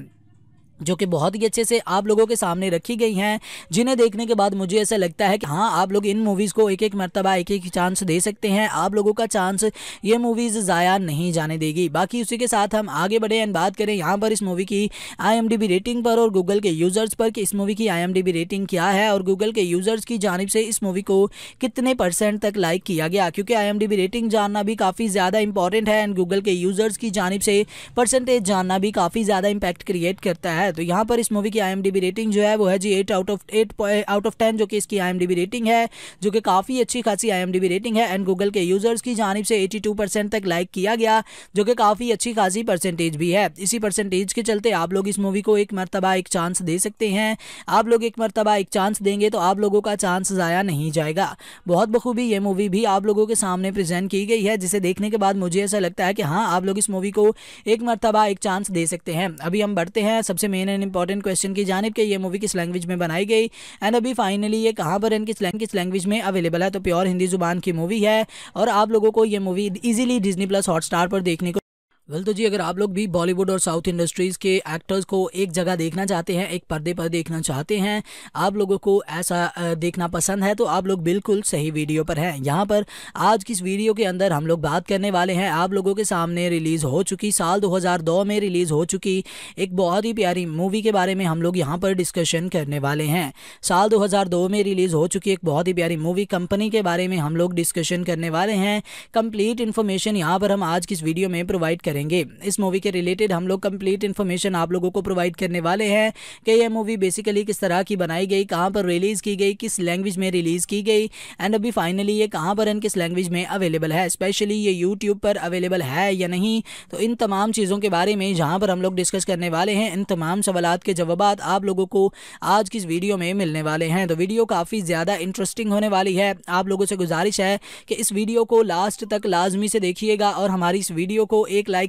जो कि बहुत ही अच्छे से आप लोगों के सामने रखी गई हैं जिन्हें देखने के बाद मुझे ऐसा लगता है कि हाँ आप लोग इन मूवीज़ को एक एक मरतबा एक एक चांस दे सकते हैं आप लोगों का चांस ये मूवीज़ ज़ाया नहीं जाने देगी बाकी उसी के साथ हम आगे बढ़े एंड बात करें यहाँ पर इस मूवी की आई रेटिंग पर और गूगल के यूज़र्स पर कि इस मूवी की आई रेटिंग क्या है और गूगल के यूज़र्स की जानब से इस मूवी को कितने परसेंट तक लाइक किया गया क्योंकि आई रेटिंग जानना भी काफ़ी ज़्यादा इंपॉर्टेंट है एंड गूगल के यूज़र्स की जानब से परसेंटेज जानना भी काफ़ी ज़्यादा इम्पैक्ट क्रिएट करता है है तो यहाँ पर इस मूवी की आई रेटिंग जो है वो है जी eight out of eight out of ten जो कि इसकी आई रेटिंग है जो कि काफ़ी अच्छी खासी आई रेटिंग है एंड गूगल के यूज़र्स की जानब से एटी तक लाइक किया गया जो कि काफ़ी अच्छी खासी परसेंटेज भी है इसी परसेंटेज के चलते आप लोग इस मूवी को एक मरतबा एक चांस दे सकते हैं आप लोग एक मरतबा एक चांस देंगे तो आप लोगों का चांस ज़ाया नहीं जाएगा बहुत बखूबी ये मूवी भी आप लोगों के सामने प्रेजेंट की गई है जिसे देखने के बाद मुझे ऐसा लगता है कि हाँ आप लोग इस मूवी को एक मरतबा एक चांस दे सकते हैं अभी हम बढ़ते हैं सबसे मेन एंड इंपॉर्टेंट क्वेश्चन की जानब कि ये मूवी किस लैंग्वेज में बनाई गई एंड अभी फाइनली ये कहाँ पर किस किस लैंग्वेज में अवेलेबल है तो प्योर हिंदी जुबान की मूवी है और आप लोगों को ये movie easily Disney plus Hotstar पर देखने को वेल तो जी अगर आप लोग भी बॉलीवुड और साउथ इंडस्ट्रीज़ के एक्टर्स को एक जगह देखना चाहते हैं एक पर्दे पर देखना चाहते हैं आप लोगों को ऐसा देखना पसंद है तो आप लोग बिल्कुल सही वीडियो पर हैं यहाँ पर आज की इस वीडियो के अंदर हम लोग बात करने वाले हैं आप लोगों के सामने रिलीज़ हो चुकी साल दो में रिलीज़ हो चुकी एक बहुत ही प्यारी मूवी के बारे में हम लोग यहाँ पर डिस्कशन करने वाले हैं साल दो में रिलीज़ हो चुकी एक बहुत ही प्यारी मूवी कंपनी के बारे में हम लोग डिस्कशन करने वाले हैं कंप्लीट इन्फॉर्मेशन यहाँ पर हम आज की इस वीडियो में प्रोवाइड करें करेंगे इस मूवी के रिलेटेड हम लोग कंप्लीट इन्फॉर्मेशन आप लोगों को प्रोवाइड करने वाले हैं कि यह मूवी बेसिकली किस तरह की बनाई गई कहाँ पर रिलीज़ की गई किस लैंग्वेज में रिलीज़ की गई एंड अभी फाइनली ये कहाँ पर एंड किस लैंग्वेज में अवेलेबल है स्पेशली ये यूट्यूब पर अवेलेबल है या नहीं तो इन तमाम चीज़ों के बारे में जहाँ पर हम लोग डिस्कस करने वाले हैं इन तमाम सवाल के जवाब आप लोगों को आज की इस वीडियो में मिलने वाले हैं तो वीडियो काफ़ी ज़्यादा इंटरेस्टिंग होने वाली है आप लोगों से गुजारिश है कि इस वीडियो को लास्ट तक लाजमी से देखिएगा और हमारी इस वीडियो को एक लाइक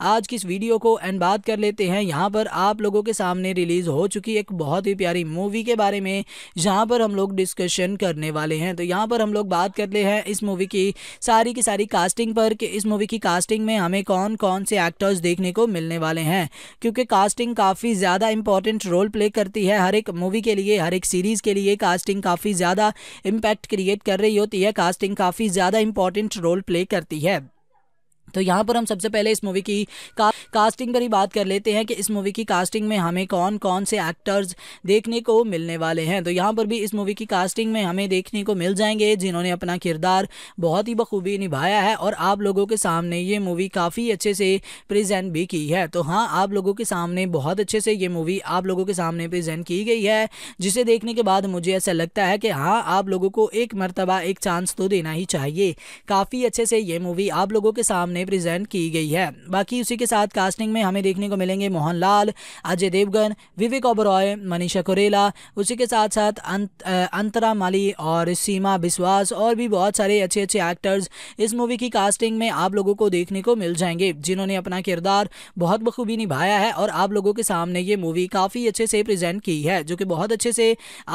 आज की इस वीडियो को एंड बात कर लेते हैं यहाँ पर आप लोगों के सामने रिलीज़ हो चुकी एक बहुत ही प्यारी मूवी के बारे में जहाँ पर हम लोग डिस्कशन करने वाले हैं तो यहाँ पर हम लोग बात करते हैं इस मूवी की सारी की सारी कास्टिंग पर कि इस मूवी की कास्टिंग में हमें कौन कौन से एक्टर्स देखने को मिलने वाले हैं क्योंकि कास्टिंग काफ़ी ज़्यादा इंपॉर्टेंट रोल प्ले करती है हर एक मूवी के लिए हर एक सीरीज़ के लिए कास्टिंग काफ़ी ज़्यादा इम्पैक्ट क्रिएट कर रही होती है कास्टिंग काफ़ी ज़्यादा इंपॉर्टेंट रोल प्ले करती है तो यहाँ पर हम सबसे पहले इस मूवी की का, कास्टिंग पर ही बात कर लेते हैं कि इस मूवी की कास्टिंग में हमें कौन कौन से एक्टर्स देखने को मिलने वाले हैं तो यहाँ पर भी इस मूवी की कास्टिंग में हमें देखने को मिल जाएंगे जिन्होंने अपना किरदार बहुत ही बखूबी निभाया है और आप लोगों के सामने ये मूवी काफ़ी अच्छे से प्रजेंट भी की है तो हाँ आप लोगों के सामने बहुत अच्छे से ये मूवी आप लोगों के सामने प्रेजेंट की गई है जिसे देखने के बाद मुझे ऐसा लगता है कि हाँ आप लोगों को एक मरतबा एक चांस तो देना ही चाहिए काफ़ी अच्छे से ये मूवी आप लोगों के सामने उन्हें प्रेजेंट की गई है बाकी उसी के साथ कास्टिंग में हमें देखने को मिलेंगे मोहन लाल अजय देवगन विवेक ओबरॉय मनीषा कुरेला उसी के साथ साथ अंत, अंतरा माली और सीमा बिस्वास और भी बहुत सारे अच्छे अच्छे एक्टर्स इस मूवी की कास्टिंग में आप लोगों को देखने को मिल जाएंगे जिन्होंने अपना किरदार बहुत बखूबी निभाया है और आप लोगों के सामने ये मूवी काफ़ी अच्छे से प्रेजेंट की है जो कि बहुत अच्छे से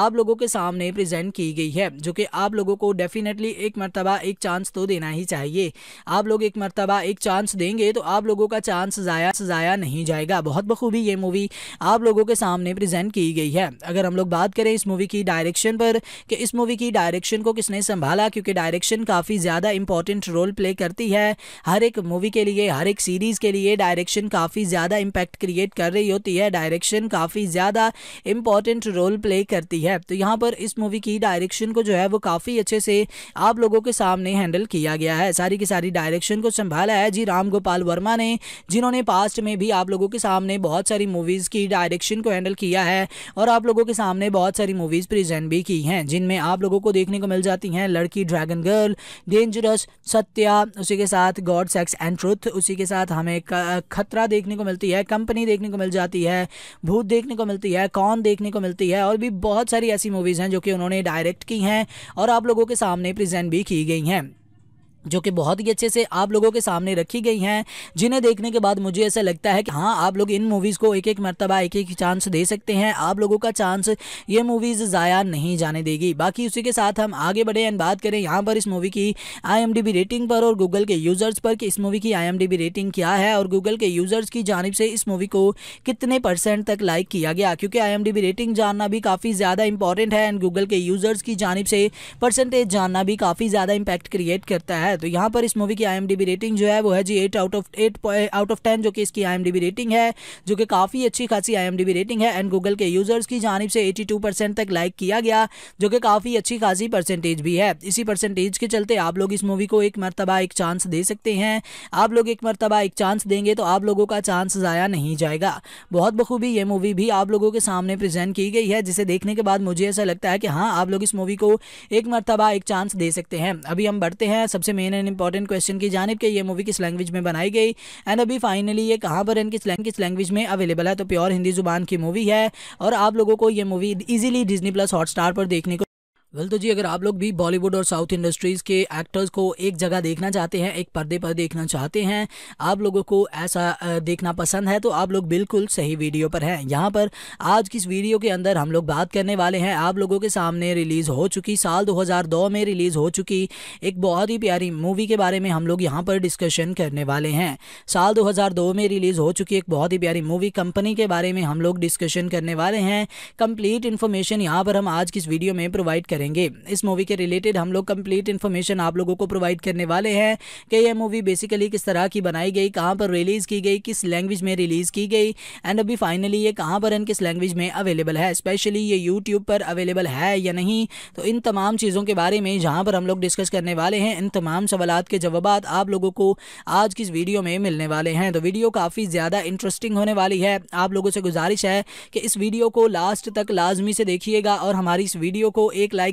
आप लोगों के सामने प्रेजेंट की गई है जो कि आप लोगों को डेफिनेटली एक मरतबा एक चांस तो देना ही चाहिए आप लोग एक मरतबा बड़ा एक चांस देंगे तो आप लोगों का चांस ज़ाया ज़ाया नहीं जाएगा बहुत बखूबी ये मूवी आप लोगों के सामने प्रेजेंट की गई है अगर हम लोग बात करें इस मूवी की डायरेक्शन पर कि इस मूवी की डायरेक्शन को किसने संभाला क्योंकि डायरेक्शन काफ़ी ज़्यादा इंपॉर्टेंट रोल प्ले करती है हर एक मूवी के लिए हर एक सीरीज़ के लिए डायरेक्शन काफ़ी ज़्यादा इम्पैक्ट क्रिएट कर रही होती है डायरेक्शन काफ़ी ज़्यादा इंपॉर्टेंट रोल प्ले करती है तो यहाँ पर इस मूवी की डायरेक्शन को जो है वो काफ़ी अच्छे से आप लोगों के सामने हैंडल किया गया है सारी की सारी डायरेक्शन को संभाल निकाला है जी राम गोपाल वर्मा ने जिन्होंने पास्ट में भी आप लोगों के सामने बहुत सारी मूवीज़ की डायरेक्शन को हैंडल किया है और आप लोगों के सामने बहुत सारी मूवीज़ प्रेजेंट भी की हैं जिनमें आप लोगों को देखने को मिल जाती हैं लड़की ड्रैगन गर्ल डेंजरस सत्या उसी के साथ गॉड सेक्स एंड ट्रुथ उसी के साथ हमें खतरा देखने को मिलती है कंपनी देखने को मिल जाती है भूत देखने को मिलती है कौन देखने को मिलती है और भी बहुत सारी ऐसी मूवीज़ हैं जो कि उन्होंने डायरेक्ट की हैं और आप लोगों के सामने प्रेजेंट भी की गई हैं जो कि बहुत ही अच्छे से आप लोगों के सामने रखी गई हैं जिन्हें देखने के बाद मुझे ऐसा लगता है कि हाँ आप लोग इन मूवीज़ को एक एक मरतबा एक एक चांस दे सकते हैं आप लोगों का चांस ये मूवीज़ ज़ाया नहीं जाने देगी बाकी उसी के साथ हम आगे बढ़े एंड बात करें यहाँ पर इस मूवी की आई रेटिंग पर और गूगल के यूज़र्स पर कि इस मूवी की आई रेटिंग क्या है और गूगल के यूज़र्स की जानब से इस मूवी को कितने परसेंट तक लाइक किया गया क्योंकि आई रेटिंग जानना भी काफ़ी ज़्यादा इंपॉर्टेंट है एंड गूगल के यूज़र्स की जानब से परसेंटेज जानना भी काफ़ी ज़्यादा इम्पैक्ट क्रिएट करता है है तो यहाँ पर इस मूवी की आई रेटिंग जो है वो है जी eight out of eight out of ten जो कि इसकी आई रेटिंग है जो कि काफ़ी अच्छी खासी आई रेटिंग है एंड गूगल के यूज़र्स की जानब से एटी तक लाइक किया गया जो कि काफ़ी अच्छी खासी परसेंटेज भी है इसी परसेंटेज के चलते आप लोग इस मूवी को एक मरतबा एक चांस दे सकते हैं आप लोग एक मरतबा एक चांस देंगे तो आप लोगों का चांस ज़ाया नहीं जाएगा बहुत बखूबी ये मूवी भी आप लोगों के सामने प्रेजेंट की गई है जिसे देखने के बाद मुझे ऐसा लगता है कि हाँ आप लोग इस मूवी को एक मरतबा एक चांस दे सकते हैं अभी हम बढ़ते हैं सबसे मेन एंड इंपॉर्टेंट क्वेश्चन की जानब कि ये मूवी किस लैंग्वेज में बनाई गई एंड अभी फाइनली ये कहाँ पर किस किस लैंग्वेज में अवेलेबल है तो प्योर हिंदी जुबान की मूवी है और आप लोगों को ये movie easily Disney plus hot पर देखने को वेल तो जी अगर आप लोग भी बॉलीवुड और साउथ इंडस्ट्रीज़ के एक्टर्स को एक जगह देखना चाहते हैं एक पर्दे पर देखना चाहते हैं आप लोगों को ऐसा देखना पसंद है तो आप लोग बिल्कुल सही वीडियो पर हैं यहाँ पर आज की इस वीडियो के अंदर हम लोग बात करने वाले हैं आप लोगों के सामने रिलीज़ हो चुकी साल दो में रिलीज़ हो चुकी एक बहुत ही प्यारी मूवी के बारे में हम लोग यहाँ पर डिस्कशन करने वाले हैं साल दो में रिलीज़ हो चुकी एक बहुत ही प्यारी मूवी कंपनी के बारे में हम लोग डिस्कशन करने वाले हैं कंप्लीट इन्फॉर्मेशन यहाँ पर हम आज की इस वीडियो में प्रोवाइड करें करेंगे इस मूवी के रिलेटेड हम लोग कंप्लीट इन्फॉर्मेशन आप लोगों को प्रोवाइड करने वाले हैं कि यह मूवी बेसिकली किस तरह की बनाई गई कहाँ पर रिलीज़ की गई किस लैंग्वेज में रिलीज़ की गई एंड अभी फाइनली ये कहाँ पर एंड किस लैंग्वेज में अवेलेबल है स्पेशली ये यूट्यूब पर अवेलेबल है या नहीं तो इन तमाम चीज़ों के बारे में जहाँ पर हम लोग डिस्कस करने वाले हैं इन तमाम सवाल के जवाब आप लोगों को आज की इस वीडियो में मिलने वाले हैं तो वीडियो काफ़ी ज़्यादा इंटरेस्टिंग होने वाली है आप लोगों से गुजारिश है कि इस वीडियो को लास्ट तक लाजमी से देखिएगा और हमारी इस वीडियो को एक लाइक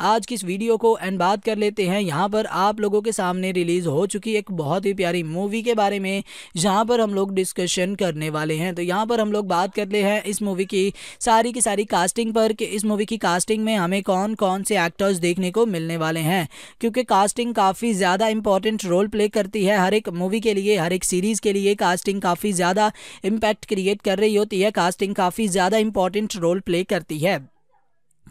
आज की इस वीडियो को एंड बात कर लेते हैं यहाँ पर आप लोगों के सामने रिलीज़ हो चुकी एक बहुत ही प्यारी मूवी के बारे में जहाँ पर हम लोग डिस्कशन करने वाले हैं तो यहाँ पर हम लोग बात कर ले हैं इस मूवी की सारी की सारी कास्टिंग पर कि इस मूवी की कास्टिंग में हमें कौन कौन से एक्टर्स देखने को मिलने वाले हैं क्योंकि कास्टिंग काफ़ी ज़्यादा इंपॉर्टेंट रोल प्ले करती है हर एक मूवी के लिए हर एक सीरीज़ के लिए कास्टिंग काफ़ी ज़्यादा इम्पैक्ट क्रिएट कर रही होती है कास्टिंग काफ़ी ज़्यादा इंपॉर्टेंट रोल प्ले करती है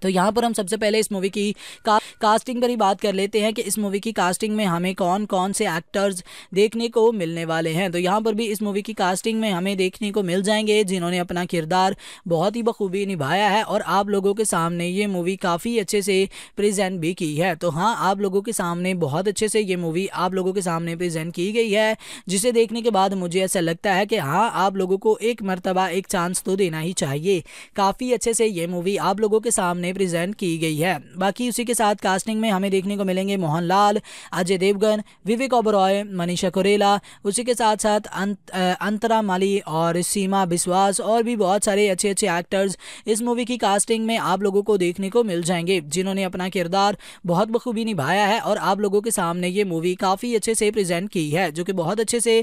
तो यहाँ पर हम सबसे पहले इस मूवी की का, कास्टिंग पर ही बात कर लेते हैं कि इस मूवी की कास्टिंग में हमें कौन कौन से एक्टर्स देखने को मिलने वाले हैं तो यहाँ पर भी इस मूवी की कास्टिंग में हमें देखने को मिल जाएंगे जिन्होंने अपना किरदार बहुत ही बखूबी निभाया है और आप लोगों के सामने ये मूवी काफ़ी अच्छे से प्रजेंट भी की है तो हाँ आप लोगों के सामने बहुत अच्छे से ये मूवी आप लोगों के सामने प्रेजेंट की गई है जिसे देखने के बाद मुझे ऐसा लगता है कि हाँ आप लोगों को एक मरतबा एक चांस तो देना ही चाहिए काफ़ी अच्छे से ये मूवी आप लोगों के सामने ने प्रेजेंट की गई है बाकी उसी के साथ कास्टिंग में हमें देखने को मिलेंगे मोहन लाल अजय देवगन विवेक ओबरॉय मनीषा कुरेला उसी के साथ साथ अंत, अंतरा माली और सीमा विश्वास और भी बहुत सारे अच्छे अच्छे एक्टर्स इस मूवी की कास्टिंग में आप लोगों को देखने को मिल जाएंगे जिन्होंने अपना किरदार बहुत बखूबी निभाया है और आप लोगों के सामने ये मूवी काफ़ी अच्छे से प्रेजेंट की है जो कि बहुत अच्छे से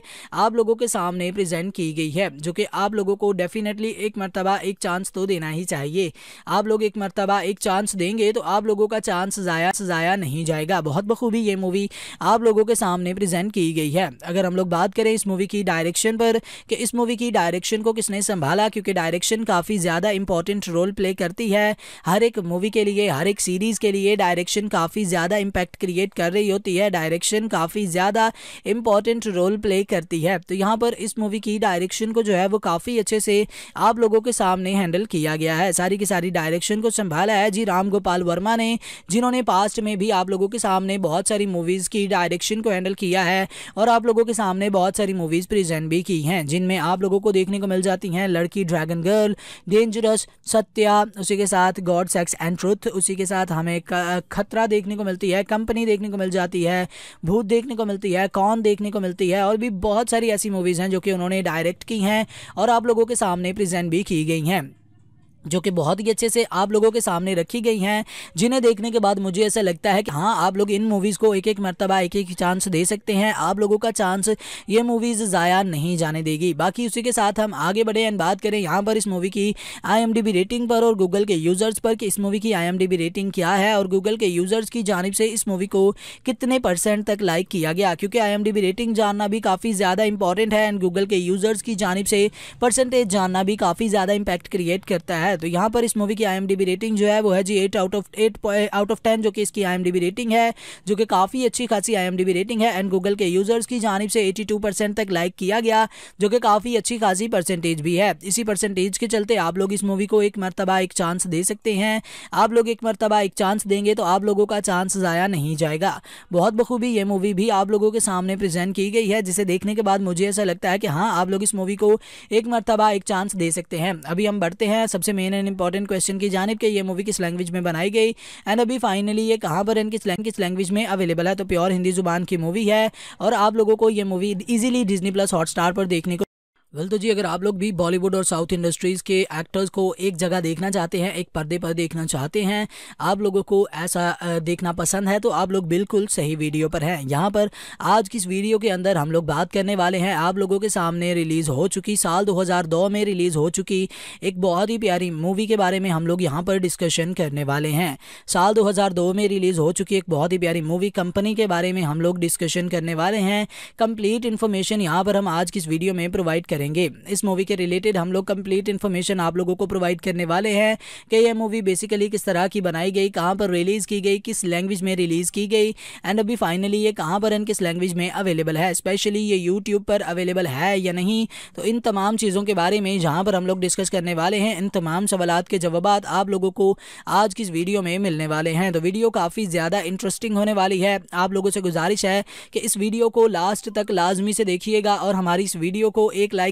आप लोगों के सामने प्रेजेंट की गई है जो कि आप लोगों को डेफिनेटली एक मरतबा एक चांस तो देना ही चाहिए आप लोग एक मरतबा शबाबा एक चांस देंगे तो आप लोगों का चांस ज़ाया ज़ाया नहीं जाएगा बहुत बखूबी ये मूवी आप लोगों के सामने प्रेजेंट की गई है अगर हम लोग बात करें इस मूवी की डायरेक्शन पर कि इस मूवी की डायरेक्शन को किसने संभाला क्योंकि डायरेक्शन काफ़ी ज़्यादा इंपॉर्टेंट रोल प्ले करती है हर एक मूवी के लिए हर एक सीरीज़ के लिए डायरेक्शन काफ़ी ज़्यादा इम्पैक्ट क्रिएट कर रही होती है डायरेक्शन काफ़ी ज़्यादा इम्पॉर्टेंट रोल प्ले करती है तो यहाँ पर इस मूवी की डायरेक्शन को जो है वो काफ़ी अच्छे से आप लोगों के सामने हैंडल किया गया है सारी की सारी डायरेक्शन को संभाल डाला है जी राम गोपाल वर्मा ने जिन्होंने पास्ट में भी आप लोगों के सामने बहुत सारी मूवीज़ की डायरेक्शन को हैंडल किया है और आप लोगों के सामने बहुत सारी मूवीज़ प्रेजेंट भी की हैं जिनमें आप लोगों को देखने को मिल जाती हैं लड़की ड्रैगन गर्ल डेंजरस सत्या उसी के साथ गॉड सेक्स एंड ट्रुथ उसी के साथ हमें खतरा देखने को मिलती है कंपनी देखने को मिल जाती है भूत देखने को मिलती है कौन देखने को मिलती है और भी बहुत सारी ऐसी मूवीज़ हैं जो कि उन्होंने डायरेक्ट की हैं और आप लोगों के सामने प्रेजेंट भी की गई हैं जो कि बहुत ही अच्छे से आप लोगों के सामने रखी गई हैं जिन्हें देखने के बाद मुझे ऐसा लगता है कि हाँ आप लोग इन मूवीज़ को एक एक मरतबा एक एक चांस दे सकते हैं आप लोगों का चांस ये मूवीज़ ज़ाया नहीं जाने देगी बाकी उसी के साथ हम आगे बढ़े एंड बात करें यहाँ पर इस मूवी की आई रेटिंग पर और गूगल के यूज़र्स पर कि इस मूवी की आई रेटिंग क्या है और गूगल के यूज़र्स की जानब से इस मूवी को कितने परसेंट तक लाइक किया गया क्योंकि आई रेटिंग जानना भी काफ़ी ज़्यादा इंपॉर्टेंट है एंड गूगल के यूज़र्स की जानब से परसेंटेज जानना भी काफ़ी ज़्यादा इम्पैक्ट क्रिएट करता है है तो यहाँ पर इस मूवी की आई रेटिंग जो है वो है जी eight out of eight out of ten जो कि इसकी आई रेटिंग है जो कि काफ़ी अच्छी खासी आई रेटिंग है एंड गूगल के यूज़र्स की जानब से एटी तक लाइक किया गया जो कि काफ़ी अच्छी खासी परसेंटेज भी है इसी परसेंटेज के चलते आप लोग इस मूवी को एक मरतबा एक चांस दे सकते हैं आप लोग एक मरतबा एक चांस देंगे तो आप लोगों का चांस ज़ाया नहीं जाएगा बहुत बखूबी ये मूवी भी आप लोगों के सामने प्रेजेंट की गई है जिसे देखने के बाद मुझे ऐसा लगता है कि हाँ आप लोग इस मूवी को एक मरतबा एक चांस दे सकते हैं अभी हम बढ़ते हैं सबसे मेन एंड इंपॉर्टेंट क्वेश्चन की जानब कि ये मूवी किस लैंग्वेज में बनाई गई एंड अभी फाइनली ये कहाँ पर एंड किस किस लैंग्वेज में अवेलेबल है तो प्योर हिंदी जुबान की मूवी है और आप लोगों को ये movie easily Disney plus hot पर देखने को वेल तो जी अगर आप लोग भी बॉलीवुड और साउथ इंडस्ट्रीज़ के एक्टर्स को एक जगह देखना चाहते हैं एक पर्दे पर देखना चाहते हैं आप लोगों को ऐसा देखना पसंद है तो आप लोग बिल्कुल सही वीडियो पर हैं यहाँ पर आज की इस वीडियो के अंदर हम लोग बात करने वाले हैं आप लोगों के सामने रिलीज़ हो चुकी साल दो में रिलीज़ हो चुकी एक बहुत ही प्यारी मूवी के बारे में हम लोग यहाँ पर डिस्कशन करने वाले हैं साल दो में रिलीज़ हो चुकी एक बहुत ही प्यारी मूवी कंपनी के बारे में हम लोग डिस्कशन करने वाले हैं कंप्लीट इन्फॉर्मेशन यहाँ पर हम आज की इस वीडियो में प्रोवाइड करें करेंगे इस मूवी के रिलेटेड हम लोग कंप्लीट इन्फॉर्मेशन आप लोगों को प्रोवाइड करने वाले हैं कि यह मूवी बेसिकली किस तरह की बनाई गई कहाँ पर रिलीज़ की गई किस लैंग्वेज में रिलीज़ की गई एंड अभी फाइनली ये कहाँ पर एंड किस लैंग्वेज में अवेलेबल है स्पेशली ये यूट्यूब पर अवेलेबल है या नहीं तो इन तमाम चीज़ों के बारे में जहाँ पर हम लोग डिस्कस करने वाले हैं इन तमाम सवाल के जवाब आप लोगों को आज की इस वीडियो में मिलने वाले हैं तो वीडियो काफ़ी ज़्यादा इंटरेस्टिंग होने वाली है आप लोगों से गुजारिश है कि इस वीडियो को लास्ट तक लाजमी से देखिएगा और हमारी इस वीडियो को एक लाइक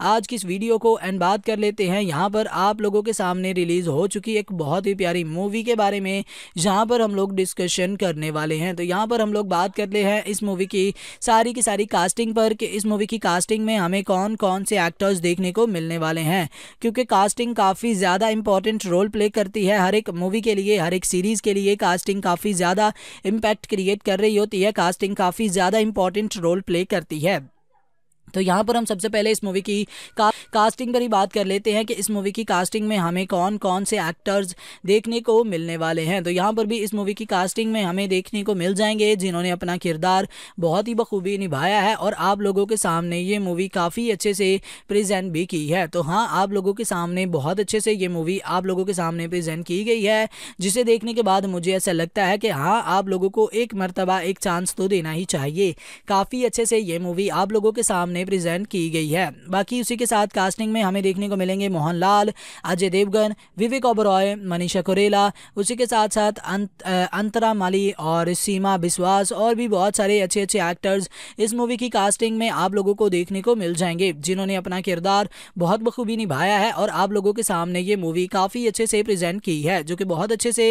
आज की इस वीडियो को एंड बात कर लेते हैं यहाँ पर आप लोगों के सामने रिलीज़ हो चुकी एक बहुत ही प्यारी मूवी के बारे में जहाँ पर हम लोग डिस्कशन करने वाले हैं तो यहाँ पर हम लोग बात कर ले हैं इस मूवी की सारी की सारी कास्टिंग पर कि इस मूवी की कास्टिंग में हमें कौन कौन से एक्टर्स देखने को मिलने वाले हैं क्योंकि कास्टिंग काफ़ी ज़्यादा इंपॉर्टेंट रोल प्ले करती है हर एक मूवी के लिए हर एक सीरीज़ के लिए कास्टिंग काफ़ी ज़्यादा इम्पैक्ट क्रिएट कर रही होती है कास्टिंग काफ़ी ज़्यादा इंपॉर्टेंट रोल प्ले करती है तो यहाँ पर हम सबसे पहले इस मूवी की का, कास्टिंग पर ही बात कर लेते हैं कि इस मूवी की कास्टिंग में हमें कौन कौन से एक्टर्स देखने को मिलने वाले हैं तो यहाँ पर भी इस मूवी की कास्टिंग में हमें देखने को मिल जाएंगे जिन्होंने अपना किरदार बहुत ही बखूबी निभाया है और आप लोगों के सामने ये मूवी काफ़ी अच्छे से प्रजेंट भी की है तो हाँ आप लोगों के सामने बहुत अच्छे से ये मूवी आप लोगों के सामने प्रेजेंट की गई है जिसे देखने के बाद मुझे ऐसा लगता है कि हाँ आप लोगों को एक मरतबा एक चांस तो देना ही चाहिए काफ़ी अच्छे से ये मूवी आप लोगों के सामने प्रेजेंट की गई है बाकी उसी के साथ कास्टिंग में हमें देखने को मिलेंगे मोहन लाल अजय देवगन विवेक ओबरॉय मनीषा कुरेला उसी के साथ साथ अंत, अंतरा माली और सीमा बिस्वास और भी बहुत सारे अच्छे अच्छे एक्टर्स इस मूवी की कास्टिंग में आप लोगों को देखने को मिल जाएंगे जिन्होंने अपना किरदार बहुत बखूबी निभाया है और आप लोगों के सामने ये मूवी काफ़ी अच्छे से प्रेजेंट की है जो कि बहुत अच्छे से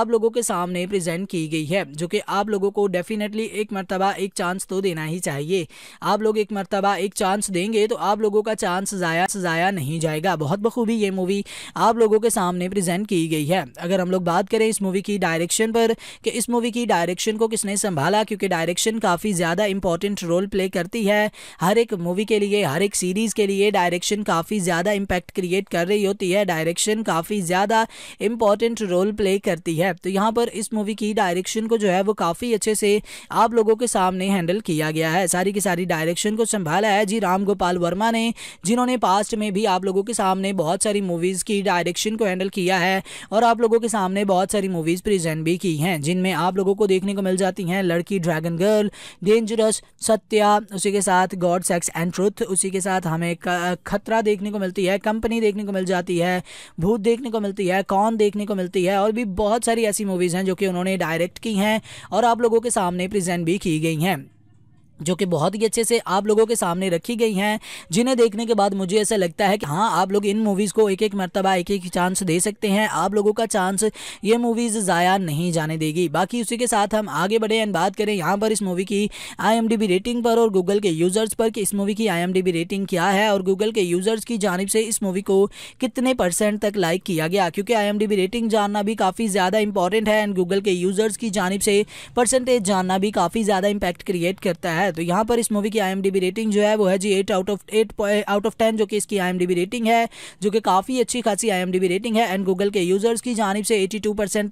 आप लोगों के सामने प्रेजेंट की गई है जो कि आप लोगों को डेफिनेटली एक मरतबा एक चांस तो देना ही चाहिए आप लोग एक मरतबा एक चांस देंगे तो आप लोगों का चांस ज़ाया ज़ाया नहीं जाएगा बहुत बखूबी ये मूवी आप लोगों के सामने प्रेजेंट की गई है अगर हम लोग बात करें इस मूवी की डायरेक्शन पर कि इस मूवी की डायरेक्शन को किसने संभाला क्योंकि डायरेक्शन काफ़ी ज़्यादा इंपॉर्टेंट रोल प्ले करती है हर एक मूवी के लिए हर एक सीरीज़ के लिए डायरेक्शन काफ़ी ज़्यादा इम्पैक्ट क्रिएट कर रही होती है डायरेक्शन काफ़ी ज़्यादा इम्पॉर्टेंट रोल प्ले करती है तो यहाँ पर इस मूवी की डायरेक्शन को जो है वो काफ़ी अच्छे से आप लोगों के सामने हैंडल किया गया है सारी की सारी डायरेक्शन को संभाल संभाला है जी राम गोपाल वर्मा ने जिन्होंने पास्ट में भी आप लोगों के सामने बहुत सारी मूवीज़ की डायरेक्शन को हैंडल किया है और आप लोगों के सामने बहुत सारी मूवीज़ प्रेजेंट भी की हैं जिनमें आप लोगों को देखने को मिल जाती हैं लड़की ड्रैगन गर्ल डेंजरस सत्या उसी के साथ गॉड सेक्स एंड ट्रुथ उसी के साथ हमें खतरा देखने को मिलती है कंपनी देखने को मिल जाती है भूत देखने को मिलती है कौन देखने को मिलती है और भी बहुत सारी ऐसी मूवीज़ हैं जो कि उन्होंने डायरेक्ट की हैं और आप लोगों के सामने प्रेजेंट भी की गई हैं जो कि बहुत ही अच्छे से आप लोगों के सामने रखी गई हैं जिन्हें देखने के बाद मुझे ऐसा लगता है कि हाँ आप लोग इन मूवीज़ को एक एक मरतबा एक एक चांस दे सकते हैं आप लोगों का चांस ये मूवीज़ ज़ाया नहीं जाने देगी बाकी उसी के साथ हम आगे बढ़े एंड बात करें यहाँ पर इस मूवी की आई रेटिंग पर और गूगल के यूज़र्स पर कि इस मूवी की आई रेटिंग क्या है और गूगल के यूज़र्स की जानब से इस मूवी को कितने परसेंट तक लाइक किया गया क्योंकि आई रेटिंग जानना भी काफ़ी ज़्यादा इंपॉर्टेंट है एंड गूगल के यूज़र्स की जानब से परसेंटेज जानना भी काफ़ी ज़्यादा इम्पैक्ट क्रिएट करता है है तो यहाँ पर इस मूवी की आई रेटिंग जो है वो है जी eight out of eight out of ten जो कि इसकी आई रेटिंग है जो कि काफ़ी अच्छी खासी आई रेटिंग है एंड गूगल के यूज़र्स की जानब से एटी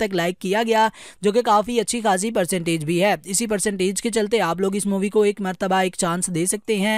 तक लाइक किया गया जो कि काफ़ी अच्छी खासी परसेंटेज भी है इसी परसेंटेज के चलते आप लोग इस मूवी को एक मरतबा एक चांस दे सकते हैं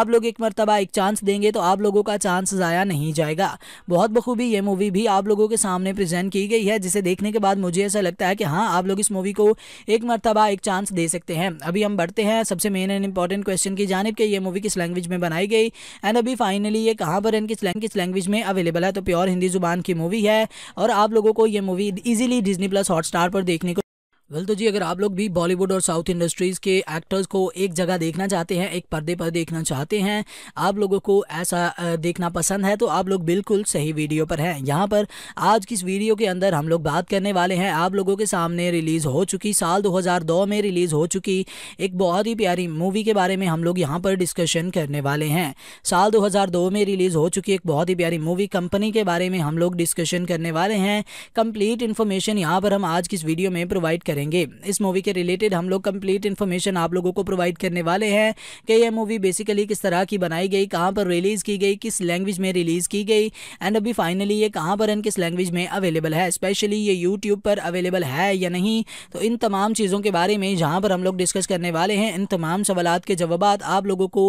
आप लोग एक मरतबा एक चांस देंगे तो आप लोगों का चांस ज़ाया नहीं जाएगा बहुत बखूबी ये मूवी भी आप लोगों के सामने प्रेजेंट की गई है जिसे देखने के बाद मुझे ऐसा लगता है कि हाँ आप लोग इस मूवी को एक मरतबा एक चांस दे सकते हैं अभी हम बढ़ते हैं सबसे मेन एंड इंपॉर्टेंट क्वेश्चन की जानब कि ये मूवी किस लैंग्वेज में बनाई गई एंड अभी फाइनली ये कहाँ पर एंड किस किस लैंग्वेज में अवेलेबल है तो प्योर हिंदी जुबान की मूवी है और आप लोगों को ये movie easily Disney plus hot पर देखने को वेल तो जी अगर आप लोग भी बॉलीवुड और साउथ इंडस्ट्रीज़ के एक्टर्स को एक जगह देखना चाहते हैं एक पर्दे पर देखना चाहते हैं आप लोगों को ऐसा देखना पसंद है तो आप लोग बिल्कुल सही वीडियो पर हैं यहाँ पर आज की इस वीडियो के अंदर हम लोग बात करने वाले हैं आप लोगों के सामने रिलीज़ हो चुकी साल दो में रिलीज़ हो चुकी एक बहुत ही प्यारी मूवी के बारे में हम लोग यहाँ पर डिस्कशन करने वाले हैं साल दो में रिलीज़ हो चुकी एक बहुत ही प्यारी मूवी कंपनी के बारे में हम लोग डिस्कशन करने वाले हैं कंप्लीट इन्फॉर्मेशन यहाँ पर हम आज की इस वीडियो में प्रोवाइड करें करेंगे इस मूवी के रिलेटेड हम लोग कंप्लीट इन्फॉर्मेशन आप लोगों को प्रोवाइड करने वाले हैं कि यह मूवी बेसिकली किस तरह की बनाई गई कहाँ पर रिलीज़ की गई किस लैंग्वेज में रिलीज़ की गई एंड अभी फाइनली ये कहाँ पर एंड किस लैंग्वेज में अवेलेबल है स्पेशली ये यूट्यूब पर अवेलेबल है या नहीं तो इन तमाम चीज़ों के बारे में जहाँ पर हम लोग डिस्कस करने वाले हैं इन तमाम सवाल के जवाब आप लोगों को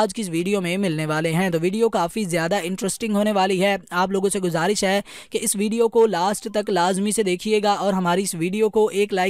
आज की इस वीडियो में मिलने वाले हैं तो वीडियो काफ़ी ज़्यादा इंटरेस्टिंग होने वाली है आप लोगों से गुजारिश है कि इस वीडियो को लास्ट तक लाजमी से देखिएगा और हमारी इस वीडियो को एक लाइक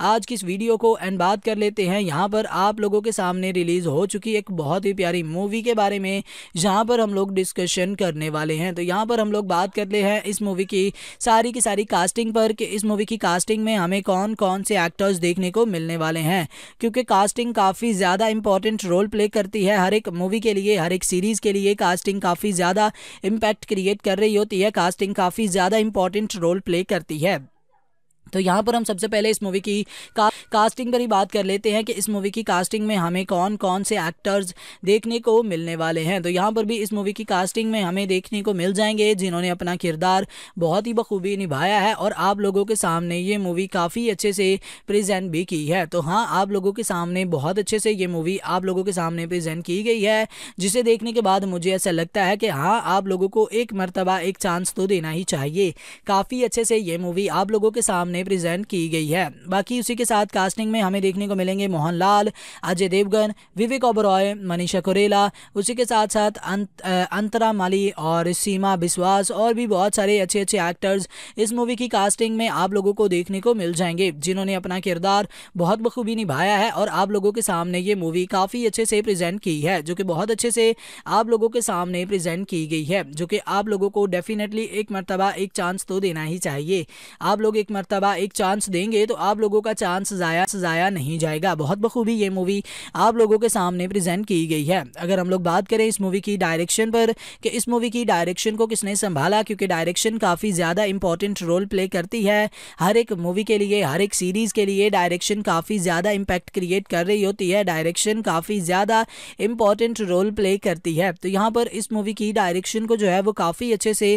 आज की इस वीडियो को एंड बात कर लेते हैं यहाँ पर आप लोगों के सामने रिलीज़ हो चुकी एक बहुत ही प्यारी मूवी के बारे में जहाँ पर हम लोग डिस्कशन करने वाले हैं तो यहाँ पर हम लोग बात करते हैं इस मूवी की सारी की सारी कास्टिंग पर कि इस मूवी की कास्टिंग में हमें कौन कौन से एक्टर्स देखने को मिलने वाले हैं क्योंकि कास्टिंग काफ़ी ज़्यादा इंपॉर्टेंट रोल प्ले करती है हर एक मूवी के लिए हर एक सीरीज़ के लिए कास्टिंग काफ़ी ज़्यादा इम्पैक्ट क्रिएट कर रही होती है कास्टिंग काफ़ी ज़्यादा इंपॉर्टेंट रोल प्ले करती है तो यहाँ पर हम सबसे पहले इस मूवी की का, कास्टिंग पर ही बात कर लेते हैं कि इस मूवी की कास्टिंग में हमें कौन कौन से एक्टर्स देखने को मिलने वाले हैं तो यहाँ पर भी इस मूवी की कास्टिंग में हमें देखने को मिल जाएंगे जिन्होंने अपना किरदार बहुत ही बखूबी निभाया है और आप लोगों के सामने ये मूवी काफ़ी अच्छे से प्रजेंट भी की है तो हाँ आप लोगों के सामने बहुत अच्छे से ये मूवी आप लोगों के सामने प्रेजेंट की गई है जिसे देखने के बाद मुझे ऐसा लगता है कि हाँ आप लोगों को एक मरतबा एक चांस तो देना ही चाहिए काफ़ी अच्छे से ये मूवी आप लोगों के सामने में प्रेजेंट की गई है बाकी उसी के साथ कास्टिंग में हमें देखने को मिलेंगे मोहन लाल अजय देवगन विवेक ओबरॉय मनीषा कुरेला उसी के साथ साथ अंत, अंतरा माली और सीमा बिश्वास और भी बहुत सारे अच्छे अच्छे एक्टर्स इस मूवी की कास्टिंग में आप लोगों को देखने को मिल जाएंगे जिन्होंने अपना किरदार बहुत बखूबी निभाया है और आप लोगों के सामने ये मूवी काफ़ी अच्छे से प्रेजेंट की है जो कि बहुत अच्छे से आप लोगों के सामने प्रेजेंट की गई है जो कि आप लोगों को डेफिनेटली एक मरतबा एक चांस तो देना ही चाहिए आप लोग एक मरतबा मरतबा एक चांस देंगे तो आप लोगों का चांस ज़ाया ज़ाया नहीं जाएगा बहुत बखूबी ये मूवी आप लोगों के सामने प्रेजेंट की गई है अगर हम लोग बात करें इस मूवी की डायरेक्शन पर कि इस मूवी की डायरेक्शन को किसने संभाला क्योंकि डायरेक्शन काफ़ी ज़्यादा इंपॉर्टेंट रोल प्ले करती है हर एक मूवी के लिए हर एक सीरीज़ के लिए डायरेक्शन काफ़ी ज़्यादा इम्पैक्ट क्रिएट कर रही होती है डायरेक्शन काफ़ी ज़्यादा इंपॉर्टेंट रोल प्ले करती है तो यहाँ पर इस मूवी की डायरेक्शन को जो है वो काफ़ी अच्छे से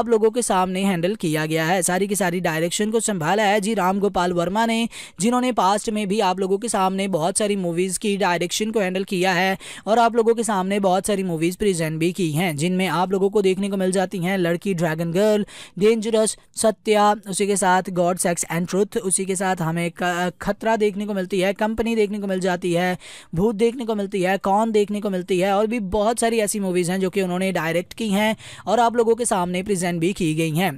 आप लोगों के सामने हैंडल किया गया है सारी की सारी डायरेक्शन को संभाल संभाला है जी राम गोपाल वर्मा ने जिन्होंने पास्ट में भी आप लोगों के सामने बहुत सारी मूवीज़ की डायरेक्शन को हैंडल किया है और आप लोगों के सामने बहुत सारी मूवीज़ प्रेजेंट भी की हैं जिनमें आप लोगों को देखने को मिल जाती हैं लड़की ड्रैगन गर्ल डेंजरस सत्या उसी के साथ गॉड सेक्स एंड ट्रुथ उसी के साथ हमें खतरा देखने को मिलती है कंपनी देखने को मिल जाती है भूत देखने को मिलती है कौन देखने को मिलती है और भी बहुत सारी ऐसी मूवीज़ हैं जो कि उन्होंने डायरेक्ट की हैं और आप लोगों के सामने प्रेजेंट भी की गई हैं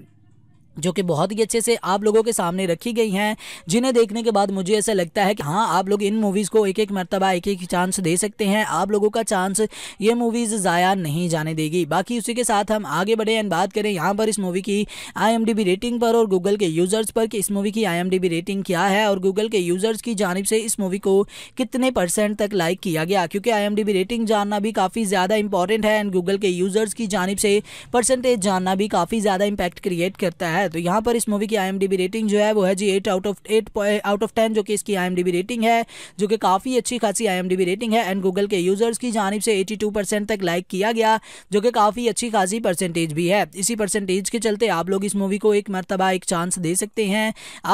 जो कि बहुत ही अच्छे से आप लोगों के सामने रखी गई हैं जिन्हें देखने के बाद मुझे ऐसा लगता है कि हाँ आप लोग इन मूवीज़ को एक एक मरतबा एक एक चांस दे सकते हैं आप लोगों का चांस ये मूवीज़ ज़ाया नहीं जाने देगी बाकी उसी के साथ हम आगे बढ़े एंड बात करें यहाँ पर इस मूवी की आई रेटिंग पर और गूगल के यूज़र्स पर कि इस मूवी की आई रेटिंग क्या है और गूगल के यूज़र्स की जानब से इस मूवी को कितने परसेंट तक लाइक किया गया क्योंकि आई रेटिंग जानना भी काफ़ी ज़्यादा इंपॉर्टेंट है एंड गूगल के यूज़र्स की जानब से परसेंटेज जानना भी काफ़ी ज़्यादा इम्पैक्ट क्रिएट करता है है तो यहाँ पर इस मूवी की आई रेटिंग जो है वो है जी eight out of eight out of ten जो कि इसकी आई रेटिंग है जो कि काफ़ी अच्छी खासी आई रेटिंग है एंड गूगल के यूज़र्स की जानब से एटी तक लाइक किया गया जो कि काफ़ी अच्छी खासी परसेंटेज भी है इसी परसेंटेज के चलते आप लोग इस मूवी को एक मरतबा एक चांस दे सकते हैं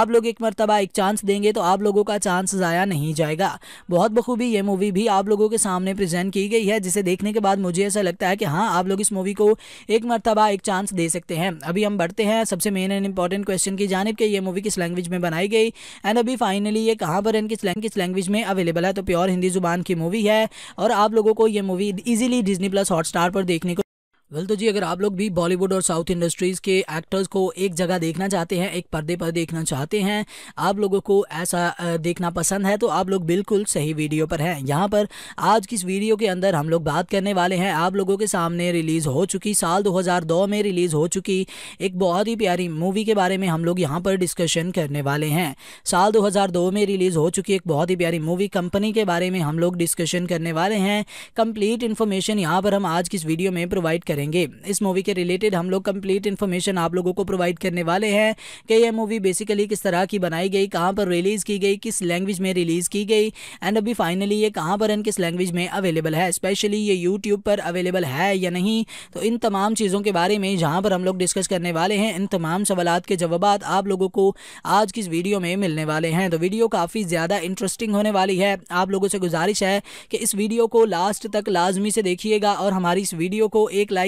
आप लोग एक मरतबा एक चांस देंगे तो आप लोगों का चांस ज़ाया नहीं जाएगा बहुत बखूबी ये मूवी भी आप लोगों के सामने प्रेजेंट की गई है जिसे देखने के बाद मुझे ऐसा लगता है कि हाँ आप लोग इस मूवी को एक मरतबा एक चांस दे सकते हैं अभी हम बढ़ते हैं सबसे मेन एंड इंपॉर्टेंट क्वेश्चन की जानब कि ये मूवी किस लैंग्वेज में बनाई गई एंड अभी फाइनली ये कहाँ पर एंड किस किस लैंग्वेज में अवेलेबल है तो प्योर हिंदी जुबान की मूवी है और आप लोगों को ये movie easily Disney plus hot पर देखने को वेल तो जी अगर आप लोग भी बॉलीवुड और साउथ इंडस्ट्रीज़ के एक्टर्स को एक जगह देखना चाहते हैं एक पर्दे पर देखना चाहते हैं आप लोगों को ऐसा देखना पसंद है तो आप लोग बिल्कुल सही वीडियो पर हैं यहाँ पर आज की इस वीडियो के अंदर हम लोग बात करने वाले हैं आप लोगों के सामने रिलीज़ हो चुकी साल दो में रिलीज़ हो चुकी एक बहुत ही प्यारी मूवी के बारे में हम लोग यहाँ पर डिस्कशन करने वाले हैं साल दो में रिलीज़ हो चुकी एक बहुत ही प्यारी मूवी कंपनी के बारे में हम लोग डिस्कशन करने वाले हैं कंप्लीट इन्फॉर्मेशन यहाँ पर हम आज की इस वीडियो में प्रोवाइड करें करेंगे इस मूवी के रिलेटेड हम लोग कंप्लीट इन्फॉर्मेशन आप लोगों को प्रोवाइड करने वाले हैं कि यह मूवी बेसिकली किस तरह की बनाई गई कहाँ पर रिलीज़ की गई किस लैंग्वेज में रिलीज़ की गई एंड अभी फाइनली ये कहाँ पर एंड किस लैंग्वेज में अवेलेबल है स्पेशली ये यूट्यूब पर अवेलेबल है या नहीं तो इन तमाम चीज़ों के बारे में जहाँ पर हम लोग डिस्कस करने वाले हैं इन तमाम सवाल के जवाब आप लोगों को आज की इस वीडियो में मिलने वाले हैं तो वीडियो काफ़ी ज़्यादा इंटरेस्टिंग होने वाली है आप लोगों से गुजारिश है कि इस वीडियो को लास्ट तक लाजमी से देखिएगा और हमारी इस वीडियो को एक लाइक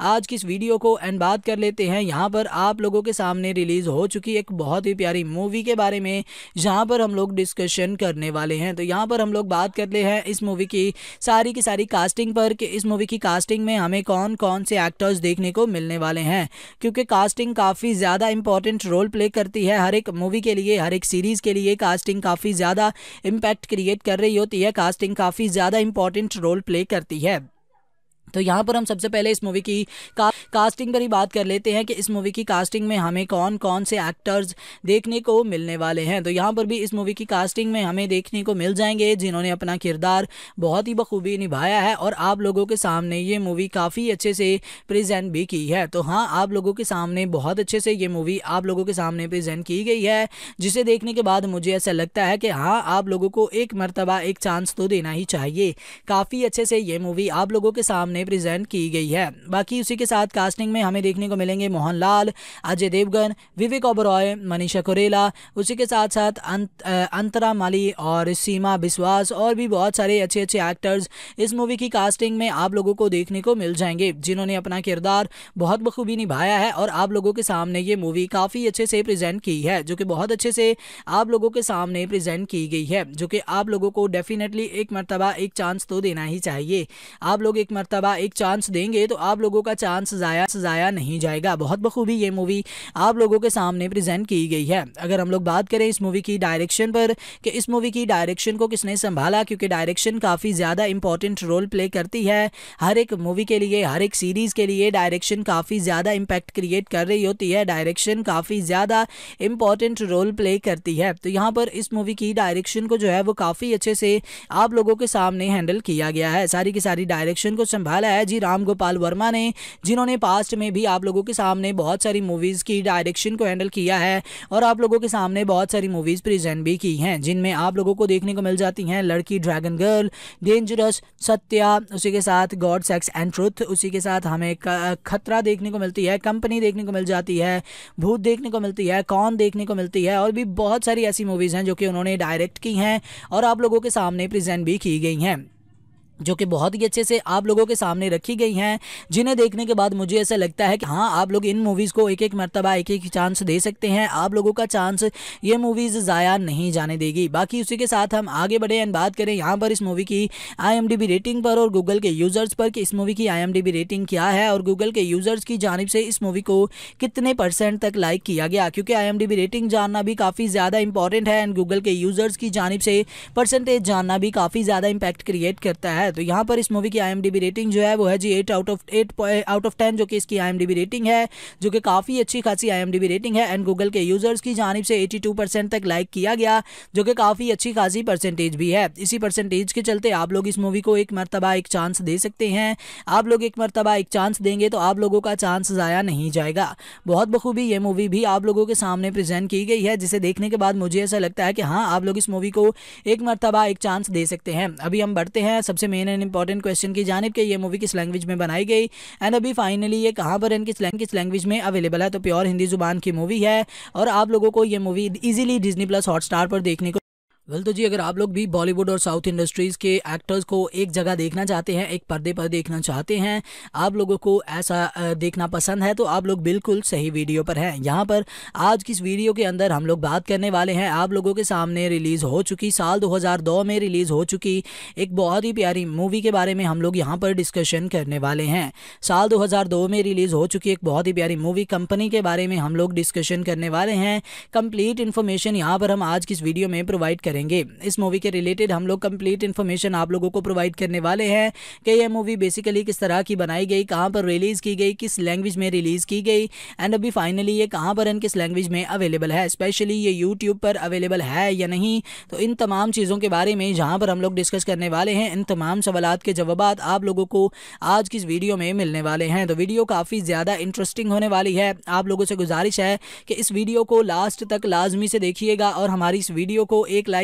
आज की इस वीडियो को एंड बात कर लेते हैं यहाँ पर आप लोगों के सामने रिलीज़ हो चुकी एक बहुत ही प्यारी मूवी के बारे में जहाँ पर हम लोग डिस्कशन करने वाले हैं तो यहाँ पर हम लोग बात करते हैं इस मूवी की सारी की सारी कास्टिंग पर कि इस मूवी की कास्टिंग में हमें कौन कौन से एक्टर्स देखने को मिलने वाले हैं क्योंकि कास्टिंग काफ़ी ज़्यादा इंपॉर्टेंट रोल प्ले करती है हर एक मूवी के लिए हर एक सीरीज़ के लिए कास्टिंग काफ़ी ज़्यादा इम्पैक्ट क्रिएट कर रही होती है कास्टिंग काफ़ी ज़्यादा इंपॉर्टेंट रोल प्ले करती है तो यहाँ पर हम सबसे पहले इस मूवी की का, कास्टिंग पर ही बात कर लेते हैं कि इस मूवी की कास्टिंग में हमें कौन कौन से एक्टर्स देखने को मिलने वाले हैं तो यहाँ पर भी इस मूवी की कास्टिंग में हमें देखने को मिल जाएंगे जिन्होंने अपना किरदार बहुत ही बखूबी निभाया है और आप लोगों के सामने ये मूवी काफ़ी अच्छे से प्रजेंट भी की है तो हाँ आप लोगों के सामने बहुत अच्छे से ये मूवी आप लोगों के सामने प्रेजेंट की गई है जिसे देखने के बाद मुझे ऐसा लगता है कि हाँ आप लोगों को एक मरतबा एक चांस तो देना ही चाहिए काफ़ी अच्छे से ये मूवी आप लोगों के सामने सामने प्रेजेंट की गई है बाकी उसी के साथ कास्टिंग में हमें देखने को मिलेंगे मोहन लाल अजय देवगन विवेक ओबरॉय मनीषा कुरेला उसी के साथ साथ अंत, अंतरा माली और सीमा बिश्वास और भी बहुत सारे अच्छे अच्छे एक्टर्स इस मूवी की कास्टिंग में आप लोगों को देखने को मिल जाएंगे जिन्होंने अपना किरदार बहुत बखूबी निभाया है और आप लोगों के सामने ये मूवी काफ़ी अच्छे से प्रेजेंट की है जो कि बहुत अच्छे से आप लोगों के सामने प्रेजेंट की गई है जो कि आप लोगों को डेफिनेटली एक मरतबा एक चांस तो देना ही चाहिए आप लोग एक मरतबा मरतबा एक चांस देंगे तो आप लोगों का चांस ज़ाया ज़ाया नहीं जाएगा बहुत बखूबी ये मूवी आप लोगों के सामने प्रेजेंट की गई है अगर हम लोग बात करें इस मूवी की डायरेक्शन पर कि इस मूवी की डायरेक्शन को किसने संभाला क्योंकि डायरेक्शन काफ़ी ज़्यादा इंपॉर्टेंट रोल प्ले करती है हर एक मूवी के लिए हर एक सीरीज़ के लिए डायरेक्शन काफ़ी ज़्यादा इम्पैक्ट क्रिएट कर रही होती है डायरेक्शन काफ़ी ज़्यादा इंपॉर्टेंट रोल प्ले करती है तो यहाँ पर इस मूवी की डायरेक्शन को जो है वो काफ़ी अच्छे से आप लोगों के सामने हैंडल किया गया है सारी की सारी डायरेक्शन को संभाल संभाला है जी राम गोपाल वर्मा ने जिन्होंने पास्ट में भी आप लोगों के सामने बहुत सारी मूवीज़ की डायरेक्शन को हैंडल किया है और आप लोगों के सामने बहुत सारी मूवीज़ प्रेजेंट भी की हैं जिनमें आप लोगों को देखने को मिल जाती हैं लड़की ड्रैगन गर्ल डेंजरस सत्या उसी के साथ गॉड सेक्स एंड ट्रुथ उसी के साथ हमें खतरा देखने को मिलती है कंपनी देखने को मिल जाती है भूत देखने को मिलती है कौन देखने को मिलती है और भी बहुत सारी ऐसी मूवीज़ हैं जो कि उन्होंने डायरेक्ट की हैं और आप लोगों के सामने प्रेजेंट भी की गई हैं जो कि बहुत ही अच्छे से आप लोगों के सामने रखी गई हैं जिन्हें देखने के बाद मुझे ऐसा लगता है कि हाँ आप लोग इन मूवीज़ को एक एक मरतबा एक एक चांस दे सकते हैं आप लोगों का चांस ये मूवीज़ ज़ाया नहीं जाने देगी बाकी उसी के साथ हम आगे बढ़े एंड बात करें यहाँ पर इस मूवी की आई रेटिंग पर और गूगल के यूज़र्स पर कि इस मूवी की आई रेटिंग क्या है और गूगल के यूज़र्स की जानब से इस मूवी को कितने परसेंट तक लाइक किया गया क्योंकि आई रेटिंग जानना भी काफ़ी ज़्यादा इंपॉर्टेंट है एंड गूगल के यूज़र्स की जानब से परसेंटेज जानना भी काफ़ी ज़्यादा इम्पैक्ट क्रिएट करता है है तो यहाँ पर इस मूवी की आई रेटिंग जो है वो है जी eight out of eight out of ten जो कि इसकी आई रेटिंग है जो कि काफ़ी अच्छी खासी आई रेटिंग है एंड गूगल के यूज़र्स की जानब से एटी तक लाइक किया गया जो कि काफ़ी अच्छी खासी परसेंटेज भी है इसी परसेंटेज के चलते आप लोग इस मूवी को एक मरतबा एक चांस दे सकते हैं आप लोग एक मरतबा एक चांस देंगे तो आप लोगों का चांस ज़ाया नहीं जाएगा बहुत बखूबी ये मूवी भी आप लोगों के सामने प्रेजेंट की गई है जिसे देखने के बाद मुझे ऐसा लगता है कि हाँ आप लोग इस मूवी को एक मरतबा एक चांस दे सकते हैं अभी हम बढ़ते हैं सबसे मेन एंड इंपॉर्टेंट क्वेश्चन की जानब कि ये मूवी किस लैंग्वेज में बनाई गई एंड अभी फाइनली ये कहाँ पर एंड किस किस लैंग्वेज में अवेलेबल है तो प्योर हिंदी जुबान की मूवी है और आप लोगों को ये movie easily Disney plus hot पर देखने को वेल तो जी अगर आप लोग भी बॉलीवुड और साउथ इंडस्ट्रीज़ के एक्टर्स को एक जगह देखना चाहते हैं एक पर्दे पर देखना चाहते हैं आप लोगों को ऐसा देखना पसंद है तो आप लोग बिल्कुल सही वीडियो पर हैं यहाँ पर आज की इस वीडियो के अंदर हम लोग बात करने वाले हैं आप लोगों के सामने रिलीज़ हो चुकी साल दो में रिलीज़ हो चुकी एक बहुत ही प्यारी मूवी के बारे में हम लोग यहाँ पर डिस्कशन करने वाले हैं साल दो में रिलीज़ हो चुकी एक बहुत ही प्यारी मूवी कंपनी के बारे में हम लोग डिस्कशन करने वाले हैं कंप्लीट इन्फॉर्मेशन यहाँ पर हम आज की इस वीडियो में प्रोवाइड करेंगे इस मूवी के रिलेटेड हम लोग कंप्लीट इन्फॉर्मेशन आप लोगों को प्रोवाइड करने वाले हैं कि यह मूवी बेसिकली किस तरह की बनाई गई कहाँ पर रिलीज़ की गई किस लैंग्वेज में रिलीज़ की गई एंड अभी फाइनली ये कहाँ पर एंड किस लैंग्वेज में अवेलेबल है स्पेशली ये यूट्यूब पर अवेलेबल है या नहीं तो इन तमाम चीज़ों के बारे में जहाँ पर हम लोग डिस्कस करने वाले हैं इन तमाम सवाल के जवाब आप लोगों को आज की इस वीडियो में मिलने वाले हैं तो वीडियो काफ़ी ज़्यादा इंटरेस्टिंग होने वाली है आप लोगों से गुजारिश है कि इस वीडियो को लास्ट तक लाजमी से देखिएगा और हमारी इस वीडियो को एक लाइक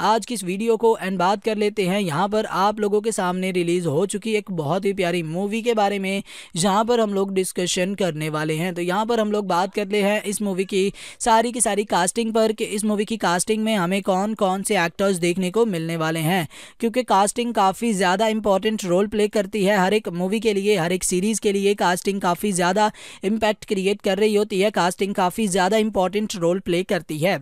आज की इस वीडियो को एंड बात कर लेते हैं यहाँ पर आप लोगों के सामने रिलीज़ हो चुकी एक बहुत ही प्यारी मूवी के बारे में जहाँ पर हम लोग डिस्कशन करने वाले हैं तो यहाँ पर हम लोग बात कर ले हैं इस मूवी की सारी की सारी कास्टिंग पर कि इस मूवी की कास्टिंग में हमें कौन कौन से एक्टर्स देखने को मिलने वाले हैं क्योंकि कास्टिंग काफ़ी ज़्यादा इंपॉर्टेंट रोल प्ले करती है हर एक मूवी के लिए हर एक सीरीज़ के लिए कास्टिंग काफ़ी ज़्यादा इम्पैक्ट क्रिएट कर रही होती है कास्टिंग काफ़ी ज़्यादा इंपॉर्टेंट रोल प्ले करती है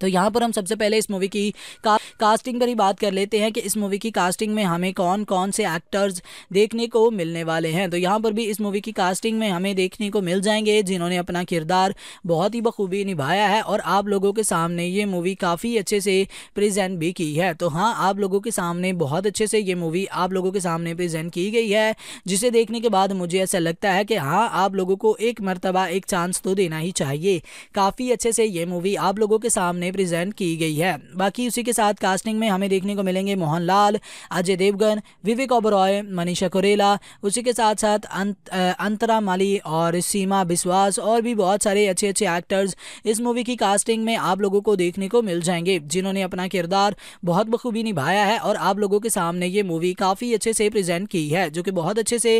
तो यहाँ पर हम सबसे पहले इस मूवी की का, कास्टिंग पर ही बात कर लेते हैं कि इस मूवी की कास्टिंग में हमें कौन कौन से एक्टर्स देखने को मिलने वाले हैं तो यहाँ पर भी इस मूवी की कास्टिंग में हमें देखने को मिल जाएंगे जिन्होंने अपना किरदार बहुत ही बखूबी निभाया है और आप लोगों के सामने ये मूवी काफ़ी अच्छे से प्रजेंट भी की है तो हाँ आप लोगों के सामने बहुत अच्छे से ये मूवी आप लोगों के सामने प्रेजेंट की गई है जिसे देखने के बाद मुझे ऐसा लगता है कि हाँ आप लोगों को एक मरतबा एक चांस तो देना ही चाहिए काफ़ी अच्छे से ये मूवी आप लोगों के सामने में प्रेजेंट की गई है बाकी उसी के साथ कास्टिंग में हमें देखने को मिलेंगे मोहन लाल अजय देवगन विवेक ओबरॉय मनीषा कुरेला उसी के साथ साथ अंत, अंतरा माली और सीमा बिश्वास और भी बहुत सारे अच्छे अच्छे एक्टर्स इस मूवी की कास्टिंग में आप लोगों को देखने को मिल जाएंगे जिन्होंने अपना किरदार बहुत बखूबी निभाया है और आप लोगों के सामने ये मूवी काफ़ी अच्छे से प्रेजेंट की है जो कि बहुत अच्छे से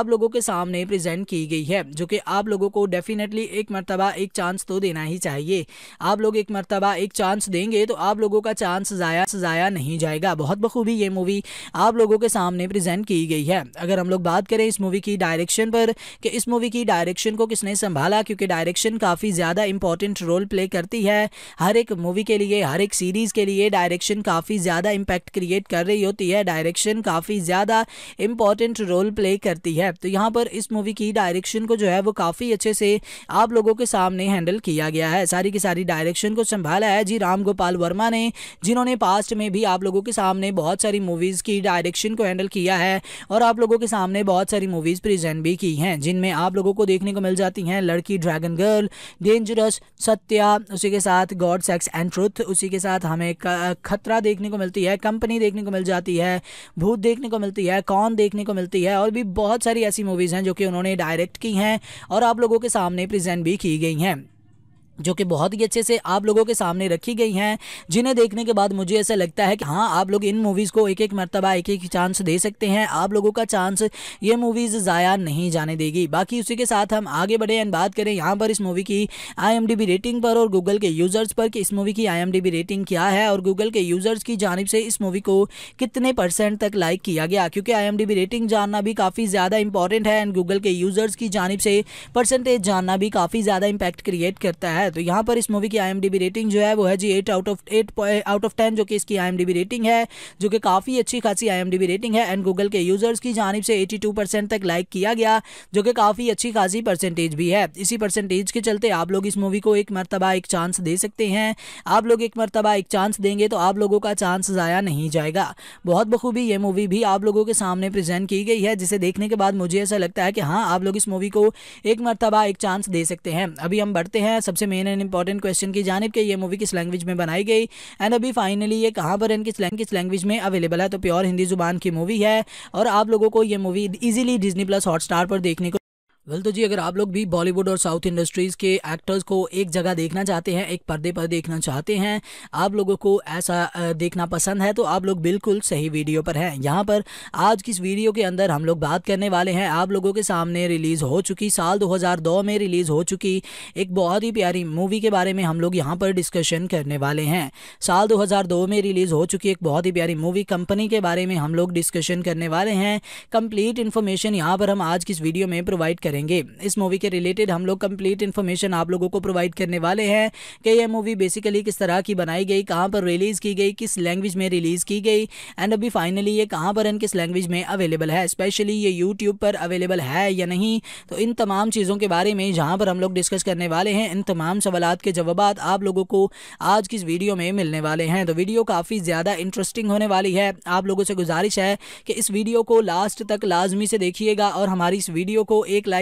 आप लोगों के सामने प्रेजेंट की गई है जो कि आप लोगों को डेफिनेटली एक मरतबा एक चांस तो देना ही चाहिए आप लोग एक मरतबा का एक चांस देंगे तो आप लोगों का चांस ज़ाया ज़ाया नहीं जाएगा बहुत बखूबी ये मूवी आप लोगों के सामने प्रेजेंट की गई है अगर हम लोग बात करें इस मूवी की डायरेक्शन पर कि इस मूवी की डायरेक्शन को किसने संभाला क्योंकि डायरेक्शन काफ़ी ज़्यादा इंपॉर्टेंट रोल प्ले करती है हर एक मूवी के लिए हर एक सीरीज़ के लिए डायरेक्शन काफ़ी ज़्यादा इम्पैक्ट क्रिएट कर रही होती है डायरेक्शन काफ़ी ज़्यादा इंपॉर्टेंट रोल प्ले करती है तो यहाँ पर इस मूवी की डायरेक्शन को जो है वो काफ़ी अच्छे से आप लोगों के सामने हैंडल किया गया है सारी की सारी डायरेक्शन को संभाल संभाला है जी राम गोपाल वर्मा ने जिन्होंने पास्ट में भी आप लोगों के सामने बहुत सारी मूवीज़ की डायरेक्शन को हैंडल किया है और आप लोगों के सामने बहुत सारी मूवीज़ प्रेजेंट भी की हैं जिनमें आप लोगों को देखने को मिल जाती हैं लड़की ड्रैगन गर्ल डेंजरस सत्या उसी के साथ गॉड सेक्स एंड ट्रुथ उसी के साथ हमें खतरा देखने को मिलती है कंपनी देखने को मिल जाती है भूत देखने को मिलती है कौन देखने को मिलती है और भी बहुत सारी ऐसी मूवीज़ हैं जो कि उन्होंने डायरेक्ट की हैं और आप लोगों के सामने प्रेजेंट भी की गई हैं जो कि बहुत ही अच्छे से आप लोगों के सामने रखी गई हैं जिन्हें देखने के बाद मुझे ऐसा लगता है कि हाँ आप लोग इन मूवीज़ को एक एक मरतबा एक एक चांस दे सकते हैं आप लोगों का चांस ये मूवीज़ ज़ाया नहीं जाने देगी बाकी उसी के साथ हम आगे बढ़े एंड बात करें यहाँ पर इस मूवी की आई रेटिंग पर और गूगल के यूज़र्स पर कि इस मूवी की आई रेटिंग क्या है और गूगल के यूज़र्स की जानब से इस मूवी को कितने परसेंट तक लाइक किया गया क्योंकि आई रेटिंग जानना भी काफ़ी ज़्यादा इंपॉर्टेंट है एंड गूगल के यूज़र्स की जानब से परसेंटेज जानना भी काफ़ी ज़्यादा इम्पैक्ट क्रिएट करता है तो यहाँ पर इस मूवी की आई रेटिंग जो है वो है जी eight out of eight out of ten जो कि इसकी आई रेटिंग है जो कि काफ़ी अच्छी खासी आई रेटिंग है एंड गूगल के यूज़र्स की जानब से एटी तक लाइक किया गया जो कि काफ़ी अच्छी खासी परसेंटेज भी है इसी परसेंटेज के चलते आप लोग इस मूवी को एक मरतबा एक चांस दे सकते हैं आप लोग एक मरतबा एक चांस देंगे तो आप लोगों का चांस ज़ाया नहीं जाएगा बहुत बखूबी ये मूवी भी आप लोगों के सामने प्रेजेंट की गई है जिसे देखने के बाद मुझे ऐसा लगता है कि हाँ आप लोग इस मूवी को एक मरतबा एक चांस दे सकते हैं अभी हम बढ़ते हैं सबसे मेन एंड इंपॉर्टेंट क्वेश्चन की जानब कि ये मूवी किस लैंग्वेज में बनाई गई एंड अभी फाइनली ये कहाँ पर एंड किस किस लैंग्वेज में अवेलेबल है तो प्योर हिंदी जुबान की मूवी है और आप लोगों को ये movie easily Disney plus hot पर देखने को वेल तो जी अगर आप लोग भी बॉलीवुड और साउथ इंडस्ट्रीज़ के एक्टर्स को एक जगह देखना चाहते हैं एक पर्दे पर देखना चाहते हैं आप लोगों को ऐसा देखना पसंद है तो आप लोग बिल्कुल सही वीडियो पर हैं यहाँ पर आज की इस वीडियो के अंदर हम लोग बात करने वाले हैं आप लोगों के सामने रिलीज़ हो चुकी साल दो में रिलीज़ हो चुकी एक बहुत ही प्यारी मूवी के बारे में हम लोग यहाँ पर डिस्कशन करने वाले हैं साल दो में रिलीज़ हो चुकी एक बहुत ही प्यारी मूवी कंपनी के बारे में हम लोग डिस्कशन करने वाले हैं कंप्लीट इन्फॉर्मेशन यहाँ पर हम आज की इस वीडियो में प्रोवाइड करेंगे इस मूवी के रिलेटेड हम लोग कंप्लीट इन्फॉर्मेशन आप लोगों को प्रोवाइड करने वाले हैं कि यह मूवी बेसिकली किस तरह की बनाई गई कहाँ पर रिलीज़ की गई किस लैंग्वेज में रिलीज़ की गई एंड अभी फाइनली ये कहाँ पर एंड किस लैंग्वेज में अवेलेबल है स्पेशली ये यूट्यूब पर अवेलेबल है या नहीं तो इन तमाम चीज़ों के बारे में जहाँ पर हम लोग डिस्कस करने वाले हैं इन तमाम सवाल के जवाब आप लोगों को आज की इस वीडियो में मिलने वाले हैं तो वीडियो काफ़ी ज़्यादा इंटरेस्टिंग होने वाली है आप लोगों से गुजारिश है कि इस वीडियो को लास्ट तक लाजमी से देखिएगा और हमारी इस वीडियो को एक लाइक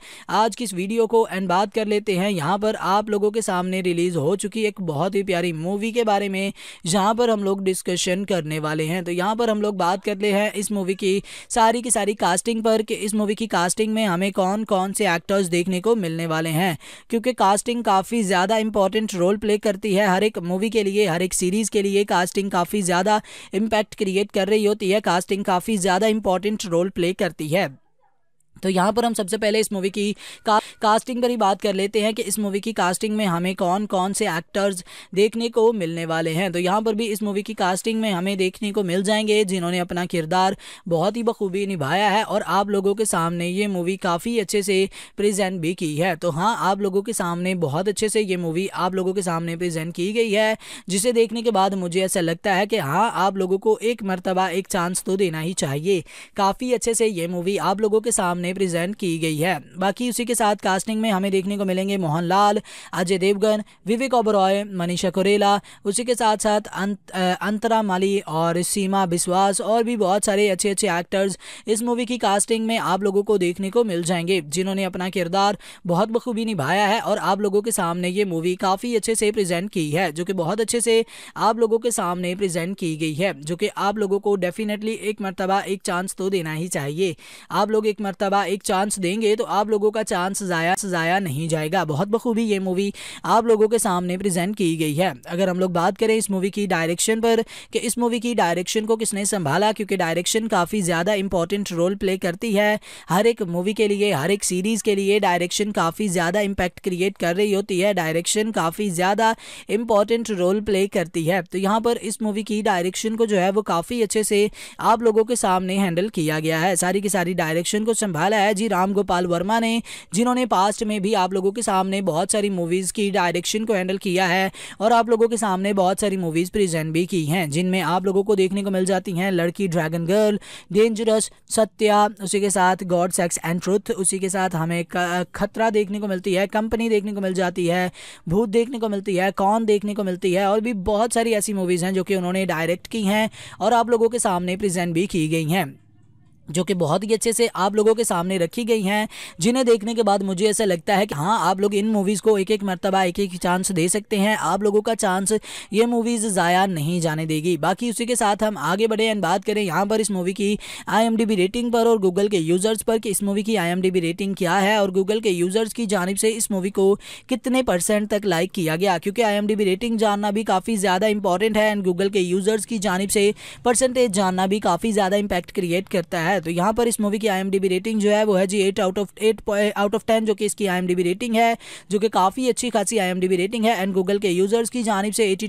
आज की इस वीडियो को एंड बात कर लेते हैं यहाँ पर आप लोगों के सामने रिलीज़ हो चुकी एक बहुत ही प्यारी मूवी के बारे में जहाँ पर हम लोग डिस्कशन करने वाले हैं तो यहाँ पर हम लोग बात कर ले हैं इस मूवी की सारी की सारी कास्टिंग पर कि इस मूवी की कास्टिंग में हमें कौन कौन से एक्टर्स देखने को मिलने वाले हैं क्योंकि कास्टिंग काफ़ी ज़्यादा इंपॉर्टेंट रोल प्ले करती है हर एक मूवी के लिए हर एक सीरीज़ के लिए कास्टिंग काफ़ी ज़्यादा इम्पैक्ट क्रिएट कर रही होती है कास्टिंग काफ़ी ज़्यादा इंपॉर्टेंट रोल प्ले करती है तो यहाँ पर हम सबसे पहले इस मूवी की का, कास्टिंग पर ही बात कर लेते हैं कि इस मूवी की कास्टिंग में हमें कौन कौन से एक्टर्स देखने को मिलने वाले हैं तो यहाँ पर भी इस मूवी की कास्टिंग में हमें देखने को मिल जाएंगे जिन्होंने अपना किरदार बहुत ही बखूबी निभाया है और आप लोगों के सामने ये मूवी काफ़ी अच्छे से प्रजेंट भी की है तो हाँ आप लोगों के सामने बहुत अच्छे से ये मूवी आप लोगों के सामने प्रेजेंट की गई है जिसे देखने के बाद मुझे ऐसा लगता है कि हाँ आप लोगों को एक मरतबा एक चांस तो देना ही चाहिए काफ़ी अच्छे से ये मूवी आप लोगों के सामने सामने प्रेजेंट की गई है बाकी उसी के साथ कास्टिंग में हमें देखने को मिलेंगे मोहन लाल अजय देवगन विवेक ओबरॉय मनीषा कुरेला उसी के साथ साथ अंत, अंतरा माली और सीमा बिश्वास और भी बहुत सारे अच्छे अच्छे एक्टर्स इस मूवी की कास्टिंग में आप लोगों को देखने को मिल जाएंगे जिन्होंने अपना किरदार बहुत बखूबी निभाया है और आप लोगों के सामने ये मूवी काफ़ी अच्छे से प्रेजेंट की है जो कि बहुत अच्छे से आप लोगों के सामने प्रेजेंट की गई है जो कि आप लोगों को डेफिनेटली एक मरतबा एक चांस तो देना ही चाहिए आप लोग एक मरतबा मरतबा एक चांस देंगे तो आप लोगों का चांस ज़ाया ज़ाया नहीं जाएगा बहुत बखूबी ये मूवी आप लोगों के सामने प्रेजेंट की गई है अगर हम लोग बात करें इस मूवी की डायरेक्शन पर कि इस मूवी की डायरेक्शन को किसने संभाला क्योंकि डायरेक्शन काफ़ी ज़्यादा इंपॉर्टेंट रोल प्ले करती है हर एक मूवी के लिए हर एक सीरीज़ के लिए डायरेक्शन काफ़ी ज़्यादा इम्पैक्ट क्रिएट कर रही होती है डायरेक्शन काफ़ी ज़्यादा इंपॉर्टेंट रोल प्ले करती है तो यहाँ पर इस मूवी की डायरेक्शन को जो है वो काफ़ी अच्छे से आप लोगों के सामने हैंडल किया गया है सारी की सारी डायरेक्शन को संभाल संभाला है जी राम गोपाल वर्मा ने जिन्होंने पास्ट में भी आप लोगों के सामने बहुत सारी मूवीज़ की डायरेक्शन को हैंडल किया है और आप लोगों के सामने बहुत सारी मूवीज़ प्रेजेंट भी की हैं जिनमें आप लोगों को देखने को मिल जाती हैं लड़की ड्रैगन गर्ल डेंजरस सत्या उसी के साथ गॉड सेक्स एंड ट्रुथ उसी के साथ हमें खतरा देखने को मिलती है कंपनी देखने को मिल जाती है भूत देखने को मिलती है कौन देखने को मिलती है और भी बहुत सारी ऐसी मूवीज़ हैं जो कि उन्होंने डायरेक्ट की हैं और आप लोगों के सामने प्रेजेंट भी की गई हैं जो कि बहुत ही अच्छे से आप लोगों के सामने रखी गई हैं जिन्हें देखने के बाद मुझे ऐसा लगता है कि हाँ आप लोग इन मूवीज़ को एक एक मरतबा एक एक चांस दे सकते हैं आप लोगों का चांस ये मूवीज़ ज़ाया नहीं जाने देगी बाकी उसी के साथ हम आगे बढ़े एंड बात करें यहाँ पर इस मूवी की आई रेटिंग पर और गूगल के यूज़र्स पर कि इस मूवी की आई रेटिंग क्या है और गूगल के यूज़र्स की जानब से इस मूवी को कितने परसेंट तक लाइक किया गया क्योंकि आई रेटिंग जानना भी काफ़ी ज़्यादा इंपॉर्टेंट है एंड गूगल के यूज़र्स की जानब से परसेंटेज जानना भी काफ़ी ज़्यादा इम्पैक्ट क्रिएट करता है तो यहाँ पर इस मूवी की आई रेटिंग जो है वो है जी eight out of eight out of ten जो कि इसकी आई रेटिंग है जो कि काफ़ी अच्छी खासी आई रेटिंग है एंड गूगल के यूज़र्स की जानब से एटी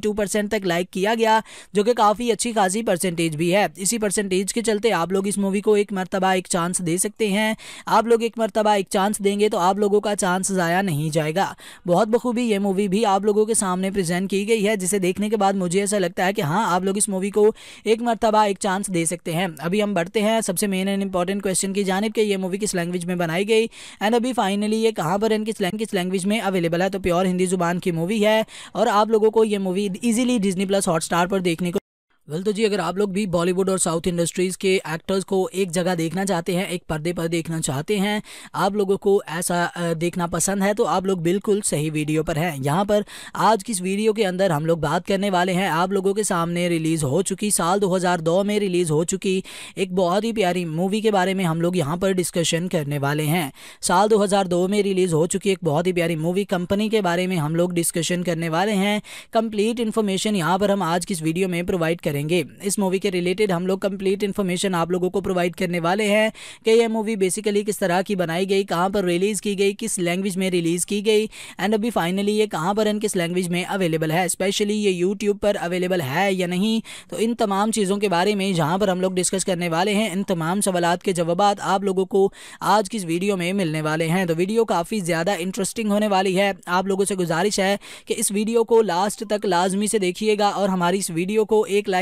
तक लाइक किया गया जो कि काफ़ी अच्छी खासी परसेंटेज भी है इसी परसेंटेज के चलते आप लोग इस मूवी को एक मरतबा एक चांस दे सकते हैं आप लोग एक मरतबा एक चांस देंगे तो आप लोगों का चांस ज़ाया नहीं जाएगा बहुत बखूबी ये मूवी भी आप लोगों के सामने प्रेजेंट की गई है जिसे देखने के बाद मुझे ऐसा लगता है कि हाँ आप लोग इस मूवी को एक मरतबा एक चांस दे सकते हैं अभी हम बढ़ते हैं सबसे मेन एंड इंपॉर्टेंट क्वेश्चन की जानब कि ये मूवी किस लैंग्वेज में बनाई गई एंड अभी फाइनली ये कहाँ पर एंड किस किस लैंग्वेज में अवेलेबल है तो प्योर हिंदी जुबान की मूवी है और आप लोगों को ये movie easily Disney plus hot पर देखने को वेल तो जी अगर आप लोग भी बॉलीवुड और साउथ इंडस्ट्रीज़ के एक्टर्स को एक जगह देखना चाहते हैं एक पर्दे पर देखना चाहते हैं आप लोगों को ऐसा देखना पसंद है तो आप लोग बिल्कुल सही वीडियो पर हैं यहाँ पर आज की इस वीडियो के अंदर हम लोग बात करने वाले हैं आप लोगों के सामने रिलीज़ हो चुकी साल दो में रिलीज़ हो चुकी एक बहुत ही प्यारी मूवी के बारे में हम लोग यहाँ पर डिस्कशन करने वाले हैं साल दो में रिलीज़ हो चुकी एक बहुत ही प्यारी मूवी कंपनी के बारे में हम लोग डिस्कशन करने वाले हैं कम्प्लीट इन्फॉर्मेशन यहाँ पर हम आज की इस वीडियो में प्रोवाइड कर करेंगे इस मूवी के रिलेटेड हम लोग कंप्लीट इन्फॉर्मेशन आप लोगों को प्रोवाइड करने वाले हैं कि यह मूवी बेसिकली किस तरह की बनाई गई कहाँ पर रिलीज़ की गई किस लैंग्वेज में रिलीज़ की गई एंड अभी फाइनली ये कहाँ पर एंड किस लैंग्वेज में अवेलेबल है स्पेशली ये यूट्यूब पर अवेलेबल है या नहीं तो इन तमाम चीज़ों के बारे में जहाँ पर हम लोग डिस्कस करने वाले हैं इन तमाम सवाल के जवाब आप लोगों को आज की इस वीडियो में मिलने वाले हैं तो वीडियो काफ़ी ज़्यादा इंटरेस्टिंग होने वाली है आप लोगों से गुजारिश है कि इस वीडियो को लास्ट तक लाजमी से देखिएगा और हमारी इस वीडियो को एक लाइक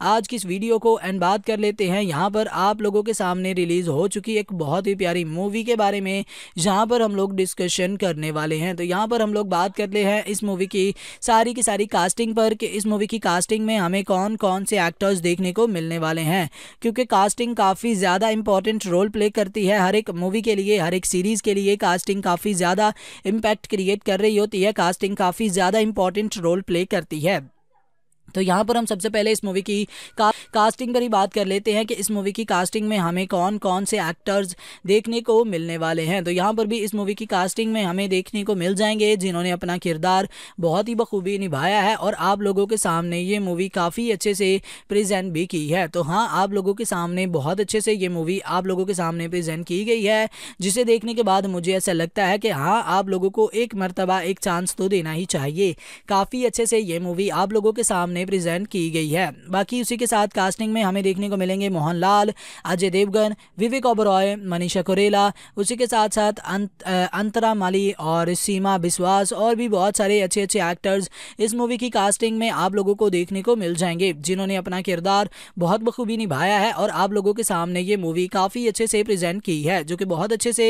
आज की इस वीडियो को एंड बात कर लेते हैं यहाँ पर आप लोगों के सामने रिलीज़ हो चुकी एक बहुत ही प्यारी मूवी के बारे में जहाँ पर हम लोग डिस्कशन करने वाले हैं तो यहाँ पर हम लोग बात कर ले हैं इस मूवी की सारी की सारी कास्टिंग पर कि इस मूवी की कास्टिंग में हमें कौन कौन से एक्टर्स देखने को मिलने वाले हैं क्योंकि कास्टिंग काफ़ी ज़्यादा इंपॉर्टेंट रोल प्ले करती है हर एक मूवी के लिए हर एक सीरीज़ के लिए कास्टिंग काफ़ी ज़्यादा इम्पैक्ट क्रिएट कर रही होती है कास्टिंग काफ़ी ज़्यादा इंपॉर्टेंट रोल प्ले करती है तो यहाँ पर हम सबसे पहले इस मूवी की का, कास्टिंग पर ही बात कर लेते हैं कि इस मूवी की कास्टिंग में हमें कौन कौन से एक्टर्स देखने को मिलने वाले हैं तो यहाँ पर भी इस मूवी की कास्टिंग में हमें देखने को मिल जाएंगे जिन्होंने अपना किरदार बहुत ही बखूबी निभाया है और आप लोगों के सामने ये मूवी काफ़ी अच्छे से प्रजेंट भी की है तो हाँ आप लोगों के सामने बहुत अच्छे से ये मूवी आप लोगों के सामने प्रेजेंट की गई है जिसे देखने के बाद मुझे ऐसा लगता है कि हाँ आप लोगों को एक मरतबा एक चांस तो देना ही चाहिए काफ़ी अच्छे से ये मूवी आप लोगों के सामने में प्रेजेंट की गई है बाकी उसी के साथ कास्टिंग में हमें देखने को मिलेंगे मोहनलाल अजय देवगन विवेक ओबरॉय मनीषा कुरेला उसी के साथ साथ अंत, अंतरा माली और सीमा बिस्वास और भी बहुत सारे अच्छे अच्छे एक्टर्स इस मूवी की कास्टिंग में आप लोगों को देखने को मिल जाएंगे जिन्होंने अपना किरदार बहुत बखूबी निभाया है और आप लोगों के सामने ये मूवी काफ़ी अच्छे से प्रेजेंट की है जो कि बहुत अच्छे से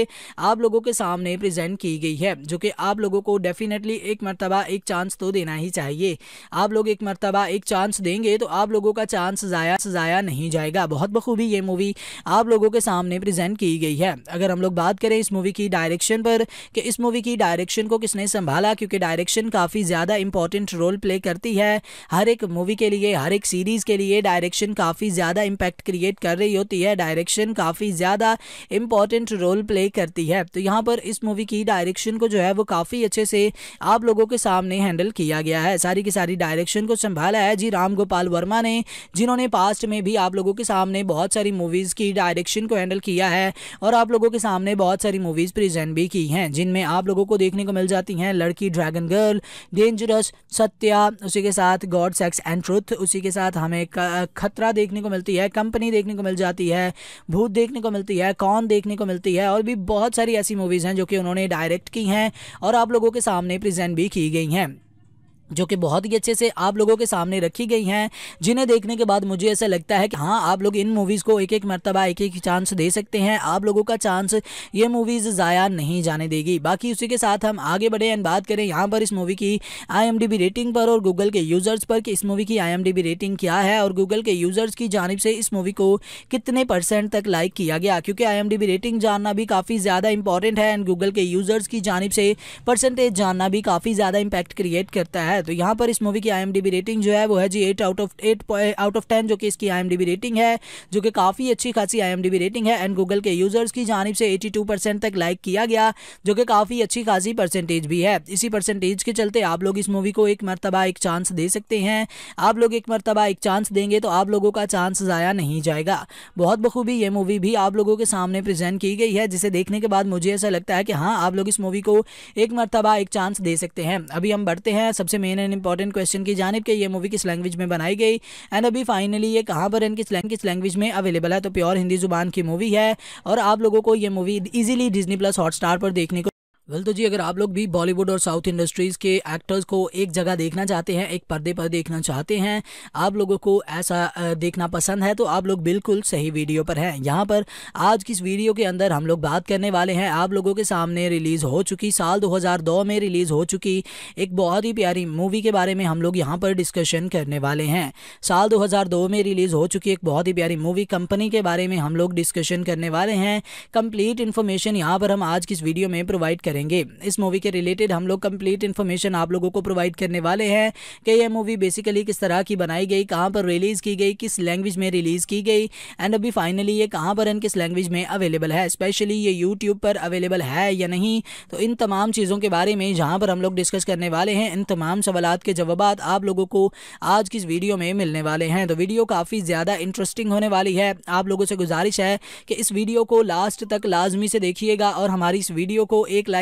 आप लोगों के सामने प्रेजेंट की गई है जो कि आप लोगों को डेफिनेटली एक मरतबा एक चांस तो देना ही चाहिए आप लोग एक मरतबा का एक चांस देंगे तो आप लोगों का चांस ज़ाया ज़ाया नहीं जाएगा बहुत बखूबी ये मूवी आप लोगों के सामने प्रेजेंट की गई है अगर हम लोग बात करें इस मूवी की डायरेक्शन पर कि इस मूवी की डायरेक्शन को किसने संभाला क्योंकि डायरेक्शन काफ़ी ज़्यादा इंपॉर्टेंट रोल प्ले करती है हर एक मूवी के लिए हर एक सीरीज़ के लिए डायरेक्शन काफ़ी ज़्यादा इम्पैक्ट क्रिएट कर रही होती है डायरेक्शन काफ़ी ज़्यादा इंपॉर्टेंट रोल प्ले करती है तो यहाँ पर इस मूवी की डायरेक्शन को जो है वो काफ़ी अच्छे से आप लोगों के सामने हैंडल किया गया है सारी की सारी डायरेक्शन को संभाल निकाला है जी राम गोपाल वर्मा ने जिन्होंने पास्ट में भी आप लोगों के सामने बहुत सारी मूवीज़ की डायरेक्शन को हैंडल किया है और आप लोगों के सामने बहुत सारी मूवीज़ प्रेजेंट भी की हैं जिनमें आप लोगों को देखने को मिल जाती हैं लड़की ड्रैगन गर्ल डेंजरस सत्या उसी के साथ गॉड सेक्स एंड ट्रुथ उसी के साथ हमें खतरा देखने को मिलती है कंपनी देखने को मिल जाती है भूत देखने को मिलती है कौन देखने को मिलती है और भी बहुत सारी ऐसी मूवीज़ हैं जो कि उन्होंने डायरेक्ट की हैं और आप लोगों के सामने प्रेजेंट भी की गई हैं जो कि बहुत ही अच्छे से आप लोगों के सामने रखी गई हैं जिन्हें देखने के बाद मुझे ऐसा लगता है कि हाँ आप लोग इन मूवीज़ को एक एक मरतबा एक एक चांस दे सकते हैं आप लोगों का चांस ये मूवीज़ ज़ाया नहीं जाने देगी बाकी उसी के साथ हम आगे बढ़े एंड बात करें यहाँ पर इस मूवी की आई रेटिंग पर और गूगल के यूज़र्स पर कि इस मूवी की आई रेटिंग क्या है और गूगल के यूज़र्स की जानब से इस मूवी को कितने परसेंट तक लाइक किया गया क्योंकि आई रेटिंग जानना भी काफ़ी ज़्यादा इंपॉर्टेंट है एंड गूगल के यूज़र्स की जानब से परसेंटेज जानना भी काफ़ी ज़्यादा इम्पैक्ट क्रिएट करता है तो यहाँ पर इस मूवी की आई रेटिंग जो है वो है जी eight out of eight out of ten जो कि इसकी आई रेटिंग है जो कि काफ़ी अच्छी खासी आई रेटिंग है एंड गूगल के यूज़र्स की जानब से एटी तक लाइक किया गया जो कि काफ़ी अच्छी खासी परसेंटेज भी है इसी परसेंटेज के चलते आप लोग इस मूवी को एक मरतबा एक चांस दे सकते हैं आप लोग एक मरतबा एक चांस देंगे तो आप लोगों का चांस ज़ाया नहीं जाएगा बहुत बखूबी ये मूवी भी आप लोगों के सामने प्रेजेंट की गई है जिसे देखने के बाद मुझे ऐसा लगता है कि हाँ आप लोग इस मूवी को एक मरतबा एक चांस दे सकते हैं अभी हम बढ़ते हैं सबसे main main and important question की जानब कि ये मूवी किस लैंग्वेज में बनाई गई एंड अभी फाइनली ये कहाँ पर एंड किस किस लैंग्वेज में अवेलेबल है तो प्योर हिंदी जुबान की मूवी है और आप लोगों को ये movie easily Disney plus hot पर देखने को वेल तो जी अगर आप लोग भी बॉलीवुड और साउथ इंडस्ट्रीज़ के एक्टर्स को एक जगह देखना चाहते हैं एक पर्दे पर देखना चाहते हैं आप लोगों को ऐसा देखना पसंद है तो आप लोग बिल्कुल सही वीडियो पर हैं यहाँ पर आज की इस वीडियो के अंदर हम लोग बात करने वाले हैं आप लोगों के सामने रिलीज़ हो चुकी साल दो में रिलीज़ हो चुकी एक बहुत ही प्यारी मूवी के बारे में हम लोग यहाँ पर डिस्कशन करने वाले हैं साल दो में रिलीज़ हो चुकी एक बहुत ही प्यारी मूवी कंपनी के बारे में हम लोग डिस्कशन करने वाले हैं कंप्लीट इन्फॉर्मेशन यहाँ पर हम आज की इस वीडियो में प्रोवाइड करेंगे इस मूवी के रिलेटेड हम लोग कंप्लीट इन्फॉर्मेशन आप लोगों को प्रोवाइड करने वाले हैं कि यह मूवी बेसिकली किस तरह की बनाई गई कहाँ पर रिलीज़ की गई किस लैंग्वेज में रिलीज़ की गई एंड अभी फाइनली ये कहाँ पर एंड किस लैंग्वेज में अवेलेबल है स्पेशली ये यूट्यूब पर अवेलेबल है या नहीं तो इन तमाम चीज़ों के बारे में जहाँ पर हम लोग डिस्कस करने वाले हैं इन तमाम सवाल के जवाब आप लोगों को आज की इस वीडियो में मिलने वाले हैं तो वीडियो काफ़ी ज़्यादा इंटरेस्टिंग होने वाली है आप लोगों से गुजारिश है कि इस वीडियो को लास्ट तक लाजमी से देखिएगा और हमारी इस वीडियो को एक लाइक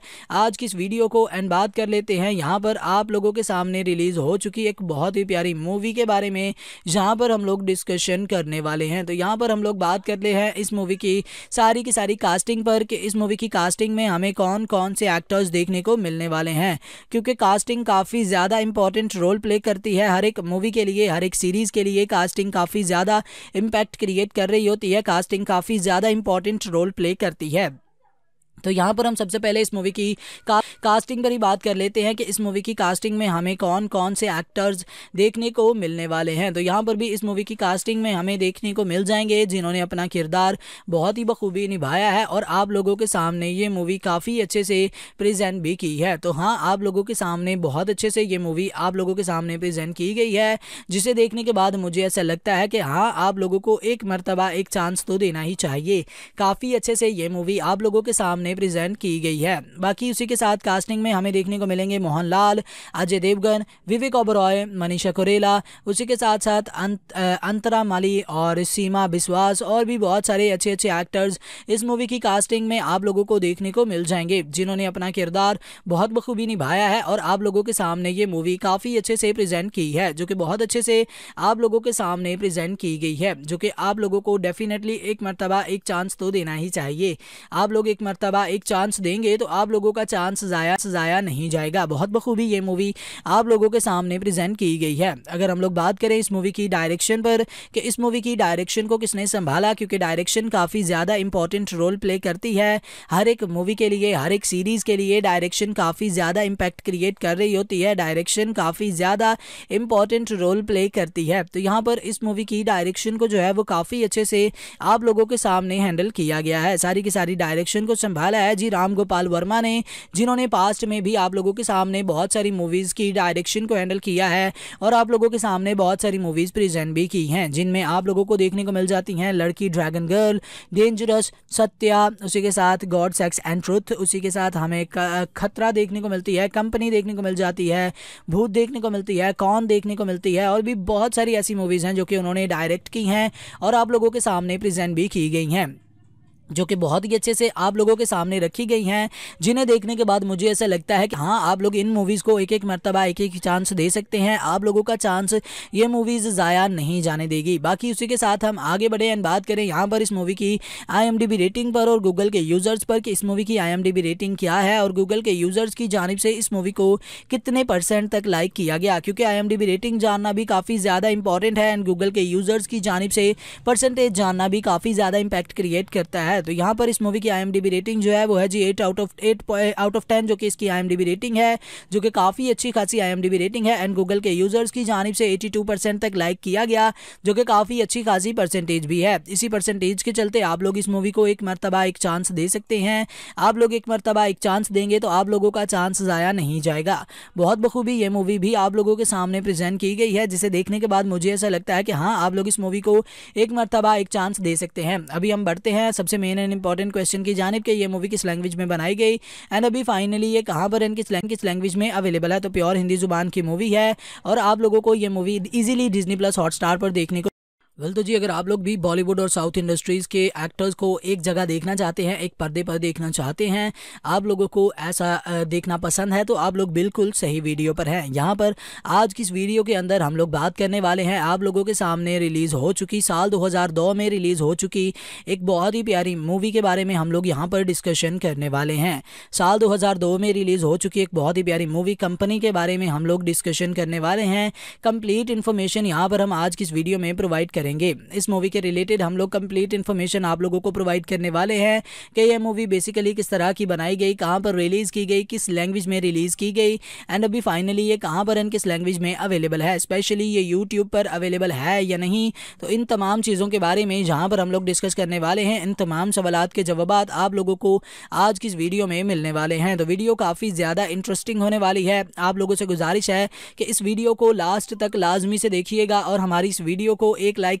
आज की इस वीडियो को एंड बात कर लेते हैं यहाँ पर आप लोगों के सामने रिलीज हो चुकी एक बहुत ही प्यारी मूवी के बारे में जहाँ पर हम लोग डिस्कशन करने वाले हैं तो यहाँ पर हम लोग बात करते हैं इस मूवी की सारी की सारी कास्टिंग पर कि इस मूवी की कास्टिंग में हमें कौन कौन से एक्टर्स देखने को मिलने वाले हैं क्योंकि कास्टिंग काफ़ी ज़्यादा इंपॉर्टेंट रोल प्ले करती है हर एक मूवी के लिए हर एक सीरीज़ के लिए कास्टिंग काफ़ी ज़्यादा इम्पैक्ट क्रिएट कर रही होती है कास्टिंग काफ़ी ज़्यादा इंपॉर्टेंट रोल प्ले करती है तो यहाँ पर हम सबसे पहले इस मूवी की का, कास्टिंग पर ही बात कर लेते हैं कि इस मूवी की कास्टिंग में हमें कौन कौन से एक्टर्स देखने को मिलने वाले हैं तो यहाँ पर भी इस मूवी की कास्टिंग में हमें देखने को मिल जाएंगे जिन्होंने अपना किरदार बहुत ही बखूबी निभाया है और आप लोगों के सामने ये मूवी काफ़ी अच्छे से प्रजेंट भी की है तो हाँ आप लोगों के सामने बहुत अच्छे से ये मूवी आप लोगों के सामने प्रजेंट की गई है जिसे देखने के बाद मुझे ऐसा लगता है कि हाँ आप लोगों को एक मरतबा एक चांस तो देना ही चाहिए काफ़ी अच्छे से ये मूवी आप लोगों के सामने में प्रेजेंट की गई है बाकी उसी के साथ कास्टिंग में हमें देखने को मिलेंगे मोहन लाल अजय देवगन विवेक ओबरॉय मनीषा कुरेला उसी के साथ साथ अंत, अंतरा माली और सीमा बिस्वास और भी बहुत सारे अच्छे अच्छे एक्टर्स इस मूवी की कास्टिंग में आप लोगों को देखने को मिल जाएंगे जिन्होंने अपना किरदार बहुत बखूबी निभाया है और आप लोगों के सामने ये मूवी काफ़ी अच्छे से प्रेजेंट की है जो कि बहुत अच्छे से आप लोगों के सामने प्रेजेंट की गई है जो कि आप लोगों को डेफिनेटली एक मरतबा एक चांस तो देना ही चाहिए आप लोग एक मरतबा अलावा एक चांस देंगे तो आप लोगों का चांस ज़ाया ज़ाया नहीं जाएगा बहुत बखूबी ये मूवी आप लोगों के सामने प्रेजेंट की गई है अगर हम लोग बात करें इस मूवी की डायरेक्शन पर कि इस मूवी की डायरेक्शन को किसने संभाला क्योंकि डायरेक्शन काफ़ी ज़्यादा इंपॉर्टेंट रोल प्ले करती है हर एक मूवी के लिए हर एक सीरीज़ के लिए डायरेक्शन काफ़ी ज़्यादा इम्पैक्ट क्रिएट कर रही होती है डायरेक्शन काफ़ी ज़्यादा इंपॉर्टेंट रोल प्ले करती है तो यहाँ पर इस मूवी की डायरेक्शन को जो है वो काफ़ी अच्छे से आप लोगों के सामने हैंडल किया गया है सारी की सारी डायरेक्शन को संभाल संभाला है जी राम गोपाल वर्मा ने जिन्होंने पास्ट में भी आप लोगों के सामने बहुत सारी मूवीज़ की डायरेक्शन को हैंडल किया है और आप लोगों के सामने बहुत सारी मूवीज़ प्रेजेंट भी की हैं जिनमें आप लोगों को देखने को मिल जाती हैं लड़की ड्रैगन गर्ल डेंजरस सत्या उसी के साथ गॉड सेक्स एंड ट्रुथ उसी के साथ हमें खतरा देखने को मिलती है कंपनी देखने को मिल जाती है भूत देखने को मिलती है कौन देखने को मिलती है और भी बहुत सारी ऐसी मूवीज़ हैं जो कि उन्होंने डायरेक्ट की हैं और आप लोगों के सामने प्रेजेंट भी की गई हैं जो कि बहुत ही अच्छे से आप लोगों के सामने रखी गई हैं जिन्हें देखने के बाद मुझे ऐसा लगता है कि हाँ आप लोग इन मूवीज़ को एक एक मरतबा एक एक चांस दे सकते हैं आप लोगों का चांस ये मूवीज़ ज़ाया नहीं जाने देगी बाकी उसी के साथ हम आगे बढ़े एंड बात करें यहाँ पर इस मूवी की आई रेटिंग पर और गूगल के यूज़र्स पर कि इस मूवी की आई रेटिंग क्या है और गूगल के यूज़र्स की जानब से इस मूवी को कितने परसेंट तक लाइक किया गया क्योंकि आई रेटिंग जानना भी काफ़ी ज़्यादा इंपॉर्टेंट है एंड गूगल के यूज़र्स की जानब से परसेंटेज जानना भी काफ़ी ज़्यादा इम्पैक्ट क्रिएट करता है है तो यहाँ पर इस मूवी की आई रेटिंग जो है वो है जी eight out of eight out of ten जो कि इसकी आई रेटिंग है जो कि काफ़ी अच्छी खासी आई रेटिंग है एंड गूगल के यूज़र्स की जानब से एटी तक लाइक किया गया जो कि काफ़ी अच्छी खासी परसेंटेज भी है इसी परसेंटेज के चलते आप लोग इस मूवी को एक मरतबा एक चांस दे सकते हैं आप लोग एक मरतबा एक चांस देंगे तो आप लोगों का चांस ज़ाया नहीं जाएगा बहुत बखूबी ये मूवी भी आप लोगों के सामने प्रेजेंट की गई है जिसे देखने के बाद मुझे ऐसा लगता है कि हाँ आप लोग इस मूवी को एक मरतबा एक चांस दे सकते हैं अभी हम बढ़ते हैं सबसे main main and important question की जानब कि ये मूवी किस लैंग्वेज में बनाई गई एंड अभी फाइनली ये कहाँ पर एंड किस किस लैंग्वेज में अवेलेबल है तो प्योर हिंदी जुबान की मूवी है और आप लोगों को ये movie easily Disney plus hot पर देखने को वेल तो जी अगर आप लोग भी बॉलीवुड और साउथ इंडस्ट्रीज़ के एक्टर्स को एक जगह देखना चाहते हैं एक पर्दे पर देखना चाहते हैं आप लोगों को ऐसा देखना पसंद है तो आप लोग बिल्कुल सही वीडियो पर हैं यहाँ पर आज की इस वीडियो के अंदर हम लोग बात करने वाले हैं आप लोगों के सामने रिलीज़ हो चुकी साल दो में रिलीज़ हो चुकी एक बहुत ही प्यारी मूवी के बारे में हम लोग यहाँ पर डिस्कशन करने वाले हैं साल दो में रिलीज़ हो चुकी एक बहुत ही प्यारी मूवी कंपनी के बारे में हम लोग डिस्कशन करने वाले हैं कंप्लीट इन्फॉर्मेशन यहाँ पर हम आज की इस वीडियो में प्रोवाइड करें करेंगे इस मूवी के रिलेटेड हम लोग कंप्लीट इन्फॉर्मेशन आप लोगों को प्रोवाइड करने वाले हैं कि यह मूवी बेसिकली किस तरह की बनाई गई कहाँ पर रिलीज़ की गई किस लैंग्वेज में रिलीज़ की गई एंड अभी फाइनली ये कहाँ पर एंड किस लैंग्वेज में अवेलेबल है स्पेशली ये यूट्यूब पर अवेलेबल है या नहीं तो इन तमाम चीज़ों के बारे में जहाँ पर हम लोग डिस्कस करने वाले हैं इन तमाम सवाल के जवाब आप लोगों को आज की इस वीडियो में मिलने वाले हैं तो वीडियो काफ़ी ज़्यादा इंटरेस्टिंग होने वाली है आप लोगों से गुजारिश है कि इस वीडियो को लास्ट तक लाजमी से देखिएगा और हमारी इस वीडियो को एक लाइक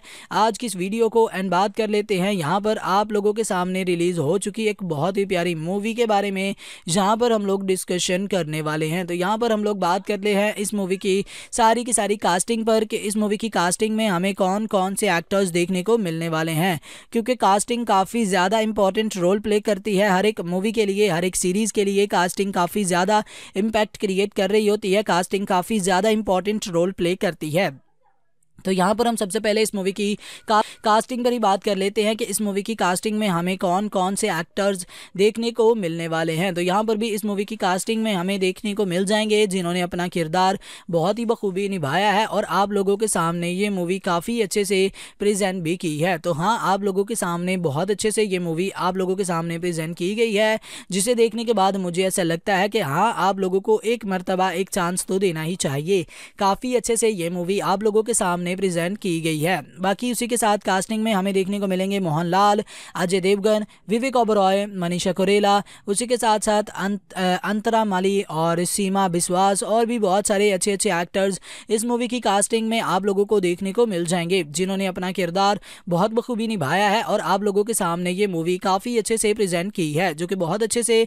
आज की इस वीडियो को एंड बात कर लेते हैं यहाँ पर आप लोगों के सामने रिलीज हो चुकी एक बहुत ही प्यारी मूवी के बारे में जहाँ पर हम लोग डिस्कशन करने वाले हैं तो यहाँ पर हम लोग बात करते हैं इस मूवी की सारी की सारी कास्टिंग पर कि इस मूवी की कास्टिंग में हमें कौन कौन से एक्टर्स देखने को मिलने वाले हैं क्योंकि कास्टिंग काफ़ी ज़्यादा इंपॉर्टेंट रोल प्ले करती है हर एक मूवी के लिए हर एक सीरीज़ के लिए कास्टिंग काफ़ी ज़्यादा इम्पैक्ट क्रिएट कर रही होती है कास्टिंग काफ़ी ज़्यादा इंपॉर्टेंट रोल प्ले करती है तो यहाँ पर हम सबसे पहले इस मूवी की का, कास्टिंग पर ही बात कर लेते हैं कि इस मूवी की कास्टिंग में हमें कौन कौन से एक्टर्स देखने को मिलने वाले हैं तो यहाँ पर भी इस मूवी की कास्टिंग में हमें देखने को मिल जाएंगे जिन्होंने अपना किरदार बहुत ही बखूबी निभाया है और आप लोगों के सामने ये मूवी काफ़ी अच्छे से प्रजेंट भी की है तो हाँ आप लोगों के सामने बहुत अच्छे से ये मूवी आप लोगों के सामने प्रेजेंट की गई है जिसे देखने के बाद मुझे ऐसा लगता है कि हाँ आप लोगों को एक मरतबा एक चांस तो देना ही चाहिए काफ़ी अच्छे से ये मूवी आप लोगों के सामने में प्रेजेंट की गई है बाकी उसी के साथ कास्टिंग में हमें देखने को मिलेंगे मोहन लाल अजय देवगन विवेक ओबरॉय मनीषा कुरेला उसी के साथ साथ अंत, अंतरा माली और सीमा बिश्वास और भी बहुत सारे अच्छे अच्छे एक्टर्स इस मूवी की कास्टिंग में आप लोगों को देखने को मिल जाएंगे जिन्होंने अपना किरदार बहुत बखूबी निभाया है और आप लोगों के सामने ये मूवी काफ़ी अच्छे से प्रेजेंट की है जो कि बहुत अच्छे से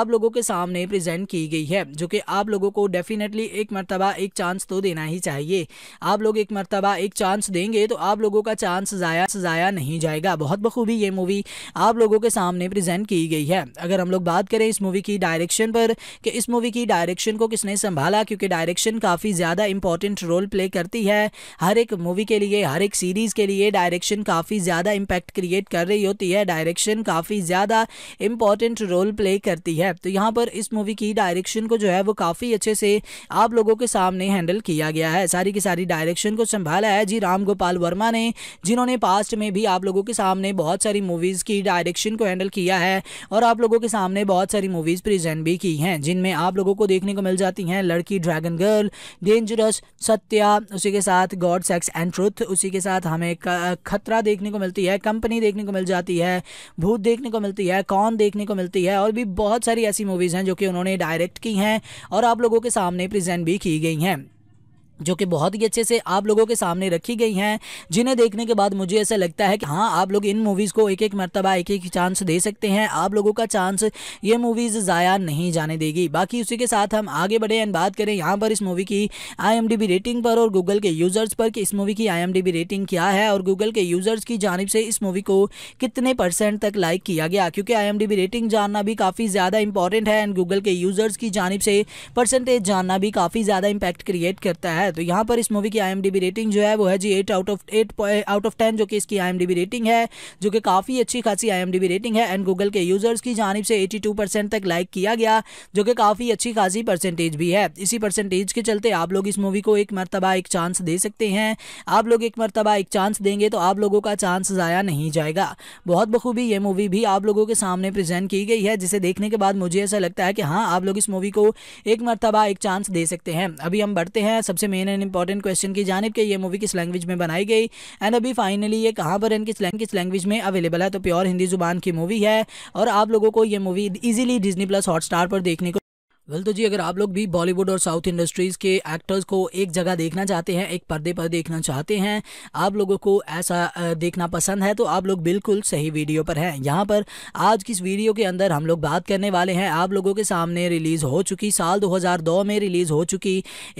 आप लोगों के सामने प्रेजेंट की गई है जो कि आप लोगों को डेफिनेटली एक मरतबा एक चांस तो देना ही चाहिए आप लोग एक मरतबा का एक चांस देंगे तो आप लोगों का चांस ज़ाया ज़ाया नहीं जाएगा बहुत बखूबी ये मूवी आप लोगों के सामने प्रेजेंट की गई है अगर हम लोग बात करें इस मूवी की डायरेक्शन पर कि इस मूवी की डायरेक्शन को किसने संभाला क्योंकि डायरेक्शन काफ़ी ज़्यादा इंपॉर्टेंट रोल प्ले करती है हर एक मूवी के लिए हर एक सीरीज़ के लिए डायरेक्शन काफ़ी ज़्यादा इम्पैक्ट क्रिएट कर रही होती है डायरेक्शन काफ़ी ज़्यादा इंपॉर्टेंट रोल प्ले करती है तो यहाँ पर इस मूवी की डायरेक्शन को जो है वो काफ़ी अच्छे से आप लोगों के सामने हैंडल किया गया है सारी की सारी डायरेक्शन को संभाल निकाला है जी राम गोपाल वर्मा ने जिन्होंने पास्ट में भी आप लोगों के सामने बहुत सारी मूवीज़ की डायरेक्शन को हैंडल किया है और आप लोगों के सामने बहुत सारी मूवीज़ प्रेजेंट भी की हैं जिनमें आप लोगों को देखने को मिल जाती हैं लड़की ड्रैगन गर्ल डेंजरस सत्या उसी के साथ गॉड सेक्स एंड ट्रुथ उसी के साथ हमें खतरा देखने को मिलती है कंपनी देखने को मिल जाती है भूत देखने को मिलती है कौन देखने को मिलती है और भी बहुत सारी ऐसी मूवीज़ हैं जो कि उन्होंने डायरेक्ट की हैं और आप लोगों के सामने प्रेजेंट भी की गई हैं जो कि बहुत ही अच्छे से आप लोगों के सामने रखी गई हैं जिन्हें देखने के बाद मुझे ऐसा लगता है कि हाँ आप लोग इन मूवीज़ को एक एक मरतबा एक एक चांस दे सकते हैं आप लोगों का चांस ये मूवीज़ ज़ाया नहीं जाने देगी बाकी उसी के साथ हम आगे बढ़े एंड बात करें यहाँ पर इस मूवी की आई रेटिंग पर और गूगल के यूज़र्स पर कि इस मूवी की आई रेटिंग क्या है और गूगल के यूज़र्स की जानब से इस मूवी को कितने परसेंट तक लाइक किया गया क्योंकि आई रेटिंग जानना भी काफ़ी ज़्यादा इंपॉर्टेंट है एंड गूगल के यूज़र्स की जानब से परसेंटेज जानना भी काफ़ी ज़्यादा इम्पैक्ट क्रिएट करता है है तो यहाँ पर इस मूवी की आई रेटिंग जो है वो है जी eight out of eight out of ten जो कि इसकी आई रेटिंग है जो कि काफ़ी अच्छी खासी आई रेटिंग है एंड गूगल के यूज़र्स की जानब से एटी तक लाइक किया गया जो कि काफ़ी अच्छी खासी परसेंटेज भी है इसी परसेंटेज के चलते आप लोग इस मूवी को एक मरतबा एक चांस दे सकते हैं आप लोग एक मरतबा एक चांस देंगे तो आप लोगों का चांस ज़ाया नहीं जाएगा बहुत बखूबी ये मूवी भी आप लोगों के सामने प्रेजेंट की गई है जिसे देखने के बाद मुझे ऐसा लगता है कि हाँ आप लोग इस मूवी को एक मरतबा एक चांस दे सकते हैं अभी हम बढ़ते हैं सबसे main main and important question की जानब कि ये मूवी किस लैंग्वेज में बनाई गई एंड अभी फाइनली ये कहाँ पर एंड किस किस लैंग्वेज में अवेलेबल है तो प्योर हिंदी जुबान की मूवी है और आप लोगों को ये movie easily Disney plus hot पर देखने को वेल तो जी अगर आप लोग भी बॉलीवुड और साउथ इंडस्ट्रीज़ के एक्टर्स को एक जगह देखना चाहते हैं एक पर्दे पर देखना चाहते हैं आप लोगों को ऐसा देखना पसंद है तो आप लोग बिल्कुल सही वीडियो पर हैं यहाँ पर आज की इस वीडियो के अंदर हम लोग बात करने वाले हैं आप लोगों के सामने रिलीज़ हो चुकी साल दो में रिलीज़ हो चुकी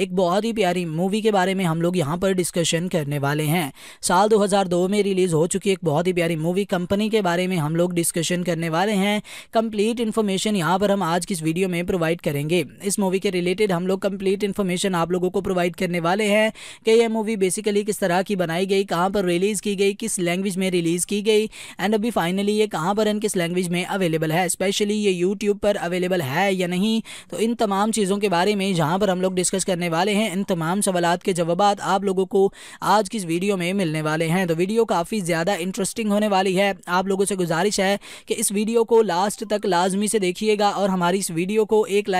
एक बहुत ही प्यारी मूवी के बारे में हम लोग यहाँ पर डिस्कशन करने वाले हैं साल दो में रिलीज़ हो चुकी एक बहुत ही प्यारी मूवी कंपनी के बारे में हम लोग डिस्कशन करने वाले हैं कंप्लीट इन्फॉर्मेशन यहाँ पर हम आज की इस वीडियो में प्रोवाइड करें करेंगे इस मूवी के रिलेटेड हम लोग कंप्लीट इन्फॉर्मेशन आप लोगों को प्रोवाइड करने वाले हैं कि यह मूवी बेसिकली किस तरह की बनाई गई कहाँ पर रिलीज़ की गई किस लैंग्वेज में रिलीज़ की गई एंड अभी फाइनली ये कहाँ पर एंड किस लैंग्वेज में अवेलेबल है स्पेशली ये यूट्यूब पर अवेलेबल है या नहीं तो इन तमाम चीज़ों के बारे में जहाँ पर हम लोग डिस्कस करने वाले हैं इन तमाम सवाल के जवाब आप लोगों को आज की इस वीडियो में मिलने वाले हैं तो वीडियो काफ़ी ज़्यादा इंटरेस्टिंग होने वाली है आप लोगों से गुजारिश है कि इस वीडियो को लास्ट तक लाजमी से देखिएगा और हमारी इस वीडियो को एक लाइक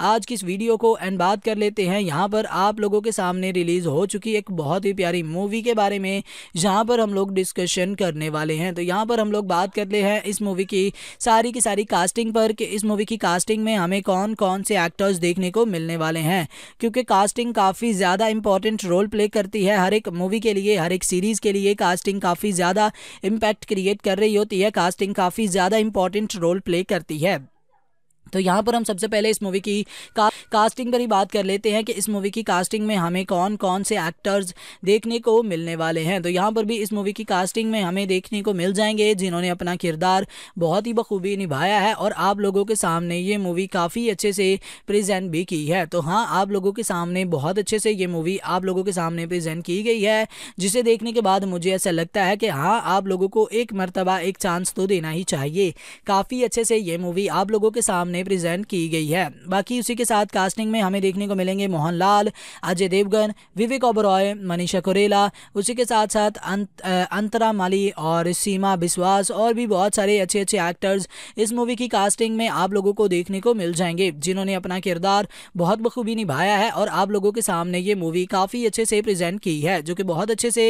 आज की इस वीडियो को एंड बात कर लेते हैं यहाँ पर आप लोगों के सामने रिलीज हो चुकी एक बहुत ही प्यारी मूवी के बारे में जहाँ पर हम लोग डिस्कशन करने वाले हैं तो यहाँ पर हम लोग बात कर ले हैं इस मूवी की सारी की सारी कास्टिंग पर कि इस मूवी की कास्टिंग में हमें कौन कौन से एक्टर्स देखने को मिलने वाले हैं क्योंकि कास्टिंग काफ़ी ज़्यादा इंपॉर्टेंट रोल प्ले करती है हर एक मूवी के लिए हर एक सीरीज़ के लिए कास्टिंग काफ़ी ज़्यादा इम्पैक्ट क्रिएट कर रही होती है कास्टिंग काफ़ी ज़्यादा इंपॉर्टेंट रोल प्ले करती है तो यहाँ पर हम सबसे पहले इस मूवी की का, कास्टिंग पर ही बात कर लेते हैं कि इस मूवी की कास्टिंग में हमें कौन कौन से एक्टर्स देखने को मिलने वाले हैं तो यहाँ पर भी इस मूवी की कास्टिंग में हमें देखने को मिल जाएंगे जिन्होंने अपना किरदार बहुत ही बखूबी निभाया है और आप लोगों के सामने ये मूवी काफ़ी अच्छे से प्रजेंट भी की है तो हाँ आप लोगों के सामने बहुत अच्छे से ये मूवी आप लोगों के सामने प्रजेंट की गई है जिसे देखने के बाद मुझे ऐसा लगता है कि हाँ आप लोगों को एक मरतबा एक चांस तो देना ही चाहिए काफ़ी अच्छे से ये मूवी आप लोगों के सामने उन्हें प्रेजेंट की गई है बाकी उसी के साथ कास्टिंग में हमें देखने को मिलेंगे मोहन लाल अजय देवगन विवेक ओबरॉय मनीषा कुरेला उसी के साथ साथ अंत, अंतरा माली और सीमा बिश्वास और भी बहुत सारे अच्छे अच्छे एक्टर्स इस मूवी की कास्टिंग में आप लोगों को देखने को मिल जाएंगे जिन्होंने अपना किरदार बहुत बखूबी निभाया है और आप लोगों के सामने ये मूवी काफ़ी अच्छे से प्रेजेंट की है जो कि बहुत अच्छे से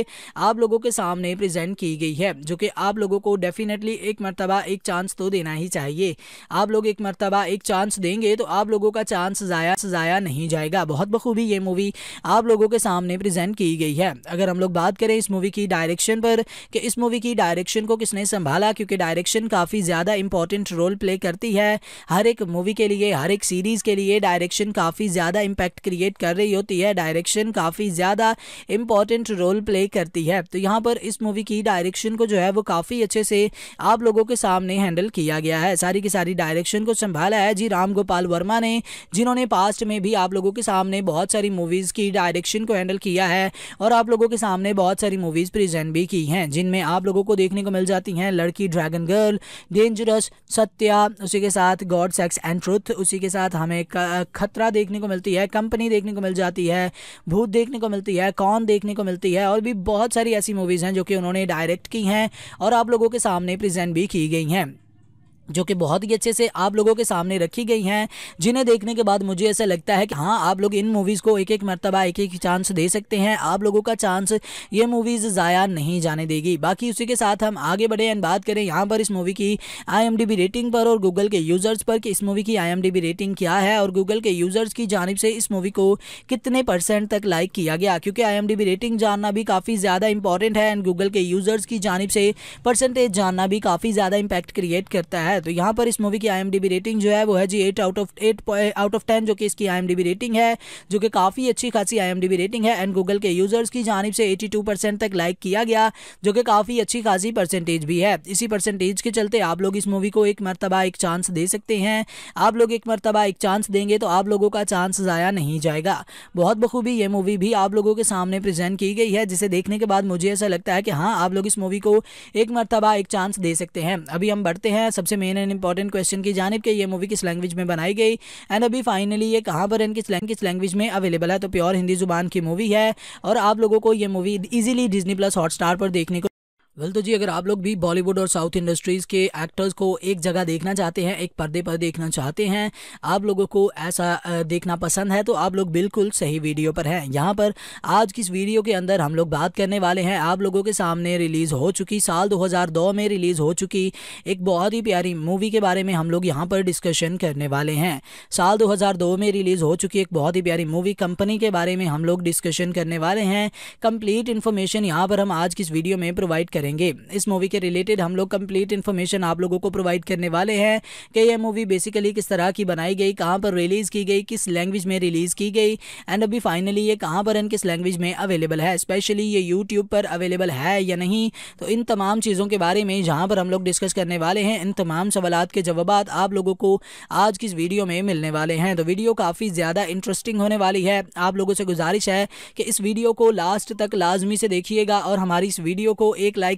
आप लोगों के सामने प्रेजेंट की गई है जो कि आप लोगों को डेफिनेटली एक मरतबा एक चांस तो देना ही चाहिए आप लोग एक मरतबा मरतबा एक चांस देंगे तो आप लोगों का चांस ज़ाया ज़ाया नहीं जाएगा बहुत बखूबी ये मूवी आप लोगों के सामने प्रेजेंट की गई है अगर हम लोग बात करें इस मूवी की डायरेक्शन पर कि इस मूवी की डायरेक्शन को किसने संभाला क्योंकि डायरेक्शन काफ़ी ज़्यादा इंपॉर्टेंट रोल प्ले करती है हर एक मूवी के लिए हर एक सीरीज़ के लिए डायरेक्शन काफ़ी ज़्यादा इम्पैक्ट क्रिएट कर रही होती है डायरेक्शन काफ़ी ज़्यादा इम्पॉर्टेंट रोल प्ले करती है तो यहाँ पर इस मूवी की डायरेक्शन को जो है वो काफ़ी अच्छे से आप लोगों के सामने हैंडल किया गया है सारी की सारी डायरेक्शन को संभाल निकाला है जी राम गोपाल वर्मा ने जिन्होंने पास्ट में भी आप लोगों के सामने बहुत सारी मूवीज़ की डायरेक्शन को हैंडल किया है और आप लोगों के सामने बहुत सारी मूवीज़ प्रेजेंट भी की हैं जिनमें आप लोगों को देखने को मिल जाती हैं लड़की ड्रैगन गर्ल डेंजरस सत्या उसी के साथ गॉड सेक्स एंड ट्रुथ उसी के साथ हमें खतरा देखने को मिलती है कंपनी देखने को मिल जाती है भूत देखने को मिलती है कौन देखने को मिलती है और भी बहुत सारी ऐसी मूवीज़ हैं जो कि उन्होंने डायरेक्ट की हैं और आप लोगों के सामने प्रेजेंट भी की गई हैं जो कि बहुत ही अच्छे से आप लोगों के सामने रखी गई हैं जिन्हें देखने के बाद मुझे ऐसा लगता है कि हाँ आप लोग इन मूवीज़ को एक एक मरतबा एक एक चांस दे सकते हैं आप लोगों का चांस ये मूवीज़ ज़ाया नहीं जाने देगी बाकी उसी के साथ हम आगे बढ़े एंड बात करें यहाँ पर इस मूवी की आई रेटिंग पर और गूगल के यूज़र्स पर कि इस मूवी की आई रेटिंग क्या है और गूगल के यूज़र्स की जानब से इस मूवी को कितने परसेंट तक लाइक किया गया क्योंकि आई रेटिंग जानना भी काफ़ी ज़्यादा इंपॉर्टेंट है एंड गूगल के यूज़र्स की जानब से परसेंटेज जानना भी काफ़ी ज़्यादा इम्पैक्ट क्रिएट करता है है तो यहाँ पर इस मूवी की आई रेटिंग जो है वो है जी eight out of eight out of ten जो कि इसकी आई रेटिंग है जो कि काफ़ी अच्छी खासी आई रेटिंग है एंड गूगल के यूज़र्स की जानब से एटी तक लाइक किया गया जो कि काफ़ी अच्छी खासी परसेंटेज भी है इसी परसेंटेज के चलते आप लोग इस मूवी को एक मरतबा एक चांस दे सकते हैं आप लोग एक मरतबा एक चांस देंगे तो आप लोगों का चांस ज़ाया नहीं जाएगा बहुत बखूबी ये मूवी भी आप लोगों के सामने प्रेजेंट की गई है जिसे देखने के बाद मुझे ऐसा लगता है कि हाँ आप लोग इस मूवी को एक मरतबा एक चांस दे सकते हैं अभी हम बढ़ते हैं सबसे main main and important question की जानब कि ये मूवी किस लैंग्वेज में बनाई गई एंड अभी फाइनली ये कहाँ पर किस किस लैंग्वेज में अवेलेबल है तो प्योर हिंदी जुबान की मूवी है और आप लोगों को ये movie easily Disney plus hot पर देखने को वेल तो जी अगर आप लोग भी बॉलीवुड और साउथ इंडस्ट्रीज़ के एक्टर्स को एक जगह देखना चाहते हैं एक पर्दे पर देखना चाहते हैं आप लोगों को ऐसा देखना पसंद है तो आप लोग बिल्कुल सही वीडियो पर हैं यहाँ पर आज की इस वीडियो के अंदर हम लोग बात करने वाले हैं आप लोगों के सामने रिलीज़ हो चुकी साल दो में रिलीज़ हो चुकी एक बहुत ही प्यारी मूवी के बारे में हम लोग यहाँ पर डिस्कशन करने वाले हैं साल दो में रिलीज़ हो चुकी एक बहुत ही प्यारी मूवी कंपनी के बारे में हम लोग डिस्कशन करने वाले हैं कंप्लीट इन्फॉर्मेशन यहाँ पर हम आज की इस वीडियो में प्रोवाइड करें करेंगे इस मूवी के रिलेटेड हम लोग कंप्लीट इन्फॉर्मेशन आप लोगों को प्रोवाइड करने वाले हैं कि यह मूवी बेसिकली किस तरह की बनाई गई कहाँ पर रिलीज़ की गई किस लैंग्वेज में रिलीज़ की गई एंड अभी फाइनली ये कहाँ पर एंड किस लैंग्वेज में अवेलेबल है स्पेशली ये यूट्यूब पर अवेलेबल है या नहीं तो इन तमाम चीज़ों के बारे में जहाँ पर हम लोग डिस्कस करने वाले हैं इन तमाम सवाल के जवाब आप लोगों को आज की इस वीडियो में मिलने वाले हैं तो वीडियो काफ़ी ज़्यादा इंटरेस्टिंग होने वाली है आप लोगों से गुजारिश है कि इस वीडियो को लास्ट तक लाजमी से देखिएगा और हमारी इस वीडियो को एक लाइक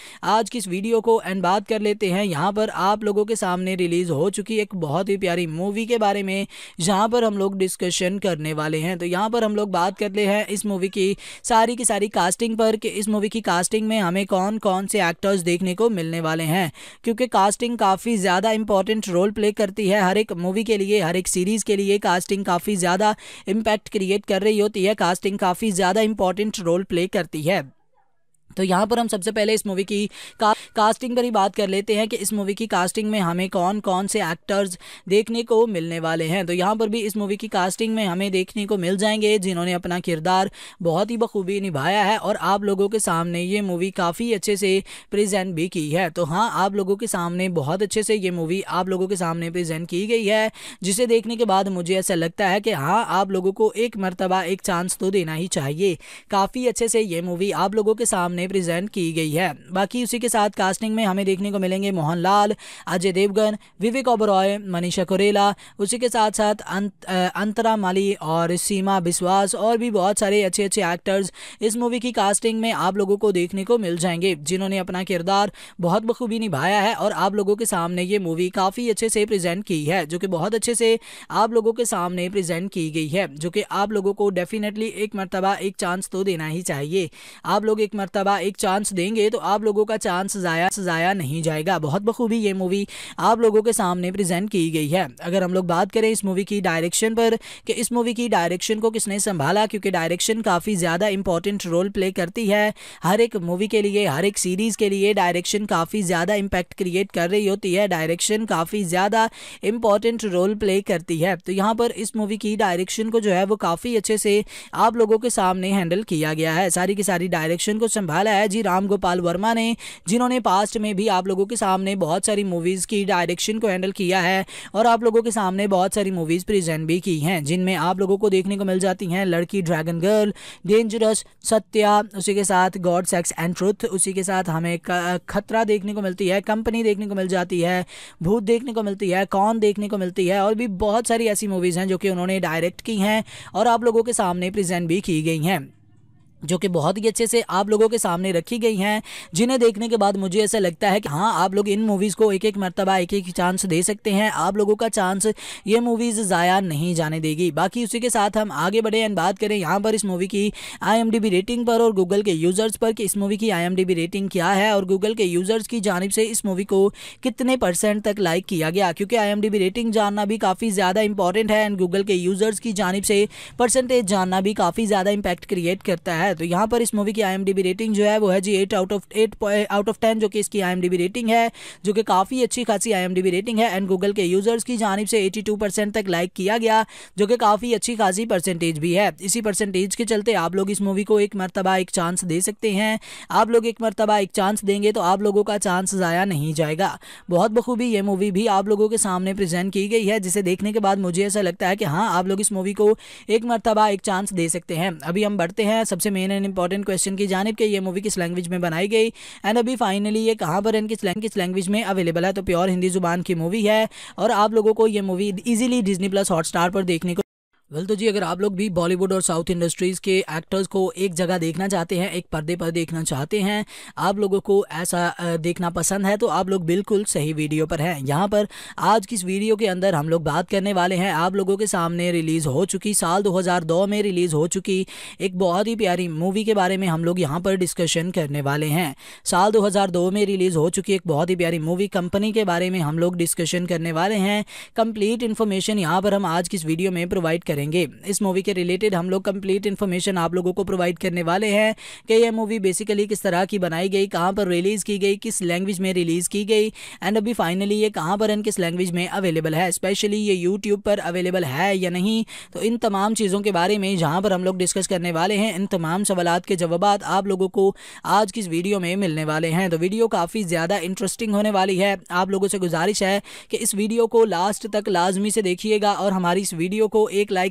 आज की इस वीडियो को एंड बात कर लेते हैं यहाँ पर आप लोगों के सामने रिलीज़ हो चुकी एक बहुत ही प्यारी मूवी के बारे में जहाँ पर हम लोग डिस्कशन करने वाले हैं तो यहाँ पर हम लोग बात कर ले हैं इस मूवी की सारी की सारी कास्टिंग पर कि इस मूवी की कास्टिंग में हमें कौन कौन से एक्टर्स देखने को मिलने वाले हैं क्योंकि कास्टिंग काफ़ी ज़्यादा इंपॉर्टेंट रोल प्ले करती है हर एक मूवी के लिए हर एक सीरीज़ के लिए कास्टिंग काफ़ी ज़्यादा इम्पैक्ट क्रिएट कर रही होती है कास्टिंग काफ़ी ज़्यादा इंपॉर्टेंट रोल प्ले करती है तो यहाँ पर हम सबसे पहले इस मूवी की का, कास्टिंग पर ही बात कर लेते हैं कि इस मूवी की कास्टिंग में हमें कौन कौन से एक्टर्स देखने को मिलने वाले हैं तो यहाँ पर भी इस मूवी की कास्टिंग में हमें देखने को मिल जाएंगे जिन्होंने अपना किरदार बहुत ही बखूबी निभाया है और आप लोगों के सामने ये मूवी काफ़ी अच्छे से प्रजेंट भी की है तो हाँ आप लोगों के सामने बहुत अच्छे से ये मूवी आप लोगों के सामने प्रेजेंट की गई है जिसे देखने के बाद मुझे ऐसा लगता है कि हाँ आप लोगों को एक मरतबा एक चांस तो देना ही चाहिए काफ़ी अच्छे से ये मूवी आप लोगों के सामने उन्हें प्रेजेंट की गई है बाकी उसी के साथ कास्टिंग में हमें देखने को मिलेंगे मोहन लाल अजय देवगन विवेक ओबरॉय मनीषा कुरेला उसी के साथ साथ अंत, अंतरा माली और सीमा बिश्वास और भी बहुत सारे अच्छे अच्छे एक्टर्स इस मूवी की कास्टिंग में आप लोगों को देखने को मिल जाएंगे जिन्होंने अपना किरदार बहुत बखूबी निभाया है और आप लोगों के सामने ये मूवी काफ़ी अच्छे से प्रेजेंट की है जो कि बहुत अच्छे से आप लोगों के सामने प्रेजेंट की गई है जो कि आप लोगों को डेफिनेटली एक मरतबा एक चांस तो देना ही चाहिए आप लोग एक मरतबा का एक चांस देंगे तो आप लोगों का चांस ज़ाया नहीं जाएगा बहुत बखूबी ये मूवी आप लोगों के सामने प्रेजेंट की गई है अगर हम लोग बात करें इस मूवी की डायरेक्शन पर कि इस मूवी की डायरेक्शन को किसने संभाला क्योंकि डायरेक्शन काफ़ी ज़्यादा इंपॉर्टेंट रोल प्ले करती है हर एक मूवी के लिए हर एक सीरीज़ के लिए डायरेक्शन काफ़ी ज़्यादा इम्पैक्ट क्रिएट कर रही होती है डायरेक्शन काफ़ी ज़्यादा इंपॉर्टेंट रोल प्ले करती है तो यहाँ पर इस मूवी की डायरेक्शन को जो है वो काफ़ी अच्छे से आप लोगों के सामने हैंडल किया गया है सारी की सारी डायरेक्शन को संभाल निकाला है जी राम गोपाल वर्मा ने जिन्होंने पास्ट में भी आप लोगों के सामने बहुत सारी मूवीज़ की डायरेक्शन को हैंडल किया है और आप लोगों के सामने बहुत सारी मूवीज़ प्रेजेंट भी की हैं जिनमें आप लोगों को देखने को मिल जाती हैं लड़की ड्रैगन गर्ल डेंजरस सत्या उसी के साथ गॉड सेक्स एंड ट्रुथ उसी के साथ हमें खतरा देखने को मिलती है कंपनी देखने को मिल जाती है भूत देखने को मिलती है कौन देखने को मिलती है और भी बहुत सारी ऐसी मूवीज़ हैं जो कि उन्होंने डायरेक्ट की हैं और आप लोगों के सामने प्रेजेंट भी की गई हैं जो कि बहुत ही अच्छे से आप लोगों के सामने रखी गई हैं जिन्हें देखने के बाद मुझे ऐसा लगता है कि हाँ आप लोग इन मूवीज़ को एक एक मरतबा एक एक चांस दे सकते हैं आप लोगों का चांस ये मूवीज़ ज़ाया नहीं जाने देगी बाकी उसी के साथ हम आगे बढ़े एंड बात करें यहाँ पर इस मूवी की आई रेटिंग पर और गूगल के यूज़र्स पर कि इस मूवी की आई रेटिंग क्या है और गूगल के यूज़र्स की जानब से इस मूवी को कितने परसेंट तक लाइक किया गया क्योंकि आई रेटिंग जानना भी काफ़ी ज़्यादा इंपॉर्टेंट है एंड गूगल के यूज़र्स की जानब से परसेंटेज जानना भी काफ़ी ज़्यादा इम्पैक्ट क्रिएट करता है है तो यहाँ पर इस मूवी की आई रेटिंग जो है वो है जी eight out of eight out of ten जो कि इसकी आई रेटिंग है जो कि काफ़ी अच्छी खासी आई रेटिंग है एंड गूगल के यूज़र्स की जानब से एटी तक लाइक किया गया जो कि काफ़ी अच्छी खासी परसेंटेज भी है इसी परसेंटेज के चलते आप लोग इस मूवी को एक मरतबा एक चांस दे सकते हैं आप लोग एक मरतबा एक चांस देंगे तो आप लोगों का चांस ज़ाया नहीं जाएगा बहुत बखूबी ये मूवी भी आप लोगों के सामने प्रेजेंट की गई है जिसे देखने के बाद मुझे ऐसा लगता है कि हाँ आप लोग इस मूवी को एक मरतबा एक चांस दे सकते हैं अभी हम बढ़ते हैं सबसे मेन एंड इंपॉर्टेंट क्वेश्चन की जानब कि ये मूवी किस लैंग्वेज में बनाई गई एंड अभी फाइनली ये कहाँ पर किस किस लैंग्वेज में अवेलेबल है तो प्योर हिंदी जुबान की मूवी है और आप लोगों को ये movie easily Disney plus hot पर देखने को वेल तो जी अगर आप लोग भी बॉलीवुड और साउथ इंडस्ट्रीज़ के एक्टर्स को एक जगह देखना चाहते हैं एक पर्दे पर देखना चाहते हैं आप लोगों को ऐसा देखना पसंद है तो आप लोग बिल्कुल सही वीडियो पर हैं यहाँ पर आज की इस वीडियो के अंदर हम लोग बात करने वाले हैं आप लोगों के सामने रिलीज़ हो चुकी साल दो में रिलीज़ हो चुकी एक बहुत ही प्यारी मूवी के बारे में हम लोग यहाँ पर डिस्कशन करने वाले हैं साल दो में रिलीज़ हो चुकी एक बहुत ही प्यारी मूवी कंपनी के बारे में हम लोग डिस्कशन करने वाले हैं कंप्लीट इन्फॉर्मेशन यहाँ पर हम आज की इस वीडियो में प्रोवाइड करें करेंगे इस मूवी के रिलेटेड हम लोग कंप्लीट इन्फॉर्मेशन आप लोगों को प्रोवाइड करने वाले हैं कि यह मूवी बेसिकली किस तरह की बनाई गई कहाँ पर रिलीज़ की गई किस लैंग्वेज में रिलीज़ की गई एंड अभी फाइनली ये कहाँ पर एंड किस लैंग्वेज में अवेलेबल है स्पेशली ये यूट्यूब पर अवेलेबल है या नहीं तो इन तमाम चीज़ों के बारे में जहाँ पर हम लोग डिस्कस करने वाले हैं इन तमाम सवाल के जवाब आप लोगों को आज की इस वीडियो में मिलने वाले हैं तो वीडियो काफ़ी ज़्यादा इंटरेस्टिंग होने वाली है आप लोगों से गुजारिश है कि इस वीडियो को लास्ट तक लाजमी से देखिएगा और हमारी इस वीडियो को एक लाइक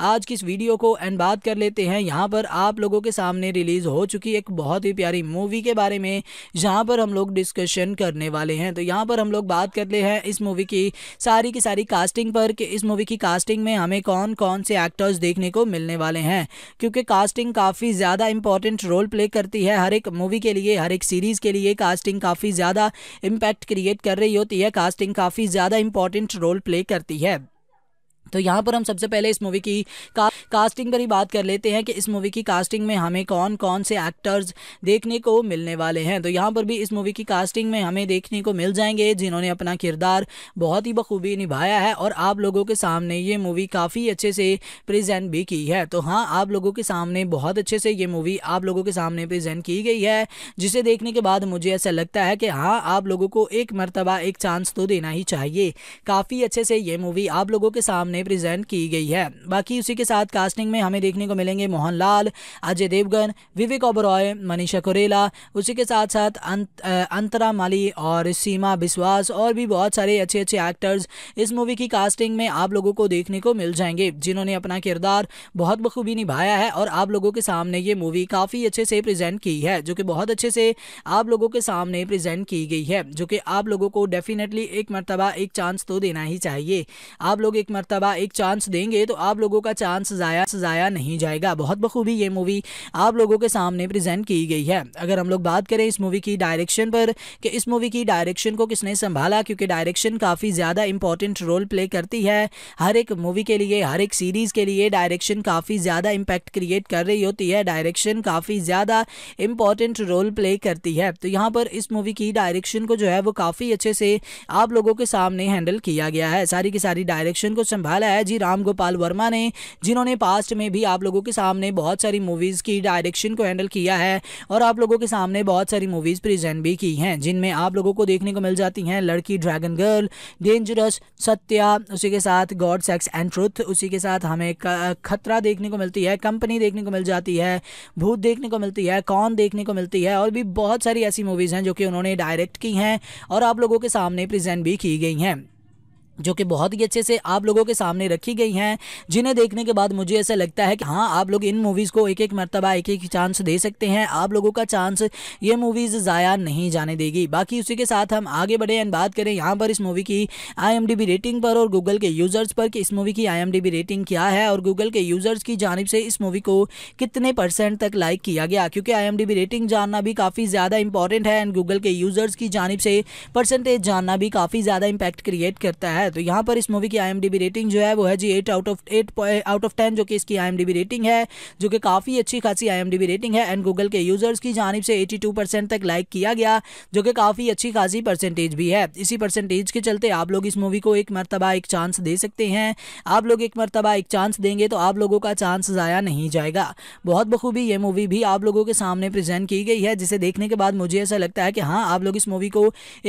आज की इस वीडियो को एंड बात कर लेते हैं यहाँ पर आप लोगों के सामने रिलीज़ हो चुकी एक बहुत ही प्यारी मूवी के बारे में जहाँ पर हम लोग डिस्कशन करने वाले हैं तो यहाँ पर हम लोग बात कर ले हैं इस मूवी की सारी की सारी कास्टिंग पर कि इस मूवी की कास्टिंग में हमें कौन कौन से एक्टर्स देखने को मिलने वाले हैं क्योंकि कास्टिंग काफ़ी ज़्यादा इंपॉर्टेंट रोल प्ले करती है हर एक मूवी के लिए हर एक सीरीज़ के लिए कास्टिंग काफ़ी ज़्यादा इम्पैक्ट क्रिएट कर रही होती है कास्टिंग काफ़ी ज़्यादा इंपॉर्टेंट रोल प्ले करती है तो यहाँ पर हम सबसे पहले इस मूवी की का, कास्टिंग पर ही बात कर लेते हैं कि इस मूवी की कास्टिंग में हमें कौन कौन से एक्टर्स देखने को मिलने वाले हैं तो यहाँ पर भी इस मूवी की कास्टिंग में हमें देखने को मिल जाएंगे जिन्होंने अपना किरदार बहुत ही बखूबी निभाया है और आप लोगों के सामने ये मूवी काफ़ी अच्छे से प्रजेंट भी की है तो हाँ आप लोगों के सामने बहुत अच्छे से ये मूवी आप लोगों के सामने प्रेजेंट की गई है जिसे देखने के बाद मुझे ऐसा लगता है कि हाँ आप लोगों को एक मरतबा एक चांस तो देना ही चाहिए काफ़ी अच्छे से ये मूवी आप लोगों के सामने उन्हें प्रेजेंट की गई है बाकी उसी के साथ कास्टिंग में हमें देखने को मिलेंगे मोहन लाल अजय देवगन विवेक ओबरॉय मनीषा कुरेला उसी के साथ साथ अंत, अंतरा माली और सीमा बिस्वास और भी बहुत सारे अच्छे अच्छे एक्टर्स इस मूवी की कास्टिंग में आप लोगों को देखने को मिल जाएंगे जिन्होंने अपना किरदार बहुत बखूबी निभाया है और आप लोगों के सामने ये मूवी काफ़ी अच्छे से प्रेजेंट की है जो कि बहुत अच्छे से आप लोगों के सामने प्रेजेंट की गई है जो कि आप लोगों को डेफिनेटली एक मरतबा एक चांस तो देना ही चाहिए आप लोग एक मरतबा बड़ा एक चांस देंगे तो आप लोगों का चांस ज़ाया ज़ाया नहीं जाएगा बहुत बखूबी ये मूवी आप लोगों के सामने प्रेजेंट की गई है अगर हम लोग बात करें इस मूवी की डायरेक्शन पर कि इस मूवी की डायरेक्शन को किसने संभाला क्योंकि डायरेक्शन काफ़ी ज़्यादा इंपॉर्टेंट रोल प्ले करती है हर एक मूवी के लिए हर एक सीरीज़ के लिए डायरेक्शन काफ़ी ज़्यादा इम्पैक्ट क्रिएट कर रही होती है डायरेक्शन काफ़ी ज़्यादा इम्पॉर्टेंट रोल प्ले करती है तो यहाँ पर इस मूवी की डायरेक्शन को जो है वो काफ़ी अच्छे से आप लोगों के सामने हैंडल किया गया है सारी की सारी डायरेक्शन को संभाल निकाला है जी राम गोपाल वर्मा ने जिन्होंने पास्ट में भी आप लोगों के सामने बहुत सारी मूवीज़ की डायरेक्शन को हैंडल किया है और आप लोगों के सामने बहुत सारी मूवीज़ प्रेजेंट भी की हैं जिनमें आप लोगों को देखने को मिल जाती हैं लड़की ड्रैगन गर्ल डेंजरस सत्या उसी के साथ गॉड सेक्स एंड ट्रुथ उसी के साथ हमें खतरा देखने को मिलती है कंपनी देखने को मिल जाती है भूत देखने को मिलती है कौन देखने को मिलती है और भी बहुत सारी ऐसी मूवीज़ हैं जो कि उन्होंने डायरेक्ट की हैं और आप लोगों के सामने प्रेजेंट भी की गई हैं जो कि बहुत ही अच्छे से आप लोगों के सामने रखी गई हैं जिन्हें देखने के बाद मुझे ऐसा लगता है कि हाँ आप लोग इन मूवीज़ को एक एक मरतबा एक एक चांस दे सकते हैं आप लोगों का चांस ये मूवीज़ ज़ाया नहीं जाने देगी बाकी उसी के साथ हम आगे बढ़े एंड बात करें यहाँ पर इस मूवी की आई रेटिंग पर और गूगल के यूज़र्स पर कि इस मूवी की आई रेटिंग क्या है और गूगल के यूज़र्स की जानब से इस मूवी को कितने परसेंट तक लाइक किया गया क्योंकि आई रेटिंग जानना भी काफ़ी ज़्यादा इंपॉर्टेंट है एंड गूगल के यूज़र्स की जानब से परसेंटेज जानना भी काफ़ी ज़्यादा इम्पैक्ट क्रिएट करता है है तो यहाँ पर इस मूवी की आई रेटिंग जो है वो है जी eight out of eight out of ten जो कि इसकी आई रेटिंग है जो कि काफ़ी अच्छी खासी आई रेटिंग है एंड गूगल के यूज़र्स की जानब से एटी तक लाइक किया गया जो कि काफ़ी अच्छी खासी परसेंटेज भी है इसी परसेंटेज के चलते आप लोग इस मूवी को एक मरतबा एक चांस दे सकते हैं आप लोग एक मरतबा एक चांस देंगे तो आप लोगों का चांस ज़ाया नहीं जाएगा बहुत बखूबी ये मूवी भी आप लोगों के सामने प्रेजेंट की गई है जिसे देखने के बाद मुझे ऐसा लगता है कि हाँ आप लोग इस मूवी को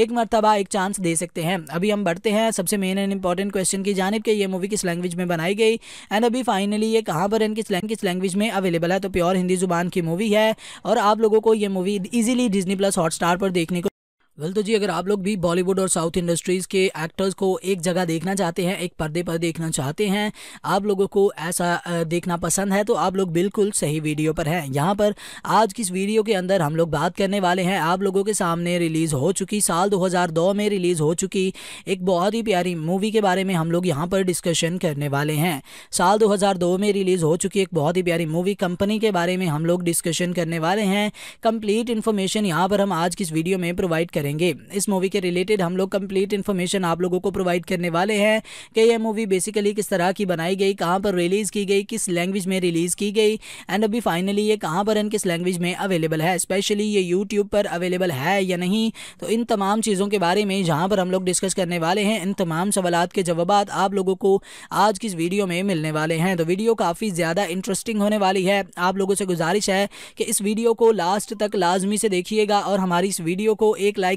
एक मरतबा एक चांस दे सकते हैं अभी हम बढ़ते हैं सबसे मेन एंड इंपॉर्टेंट क्वेश्चन की जानब कि ये मूवी किस लैंग्वेज में बनाई गई एंड अभी फाइनली ये कहाँ पर एंड किस किस लैंग्वेज में अवेलेबल है तो प्योर हिंदी जुबान की मूवी है और आप लोगों को ये movie easily Disney plus hot पर देखने को वेल तो जी अगर आप लोग भी बॉलीवुड और साउथ इंडस्ट्रीज़ के एक्टर्स को एक जगह देखना चाहते हैं एक पर्दे पर देखना चाहते हैं आप लोगों को ऐसा देखना पसंद है तो आप लोग बिल्कुल सही वीडियो पर हैं यहाँ पर आज की इस वीडियो के अंदर हम लोग बात करने वाले हैं आप लोगों के सामने रिलीज़ हो चुकी साल दो में रिलीज़ हो चुकी एक बहुत ही प्यारी मूवी के बारे में हम लोग यहाँ पर डिस्कशन करने वाले हैं साल दो में रिलीज़ हो चुकी एक बहुत ही प्यारी मूवी कंपनी के बारे में हम लोग डिस्कशन करने वाले हैं कंप्लीट इन्फॉर्मेशन यहाँ पर हम आज की इस वीडियो में प्रोवाइड करें करेंगे इस मूवी के रिलेटेड हम लोग कंप्लीट इन्फॉर्मेशन आप लोगों को प्रोवाइड करने वाले हैं कि यह मूवी बेसिकली किस तरह की बनाई गई कहाँ पर रिलीज़ की गई किस लैंग्वेज में रिलीज़ की गई एंड अभी फाइनली ये कहाँ पर एंड किस लैंग्वेज में अवेलेबल है स्पेशली ये यूट्यूब पर अवेलेबल है या नहीं तो इन तमाम चीज़ों के बारे में जहाँ पर हम लोग डिस्कस करने वाले हैं इन तमाम सवाल के जवाब आप लोगों को आज की इस वीडियो में मिलने वाले हैं तो वीडियो काफ़ी ज़्यादा इंटरेस्टिंग होने वाली है आप लोगों से गुजारिश है कि इस वीडियो को लास्ट तक लाजमी से देखिएगा और हमारी इस वीडियो को एक लाइक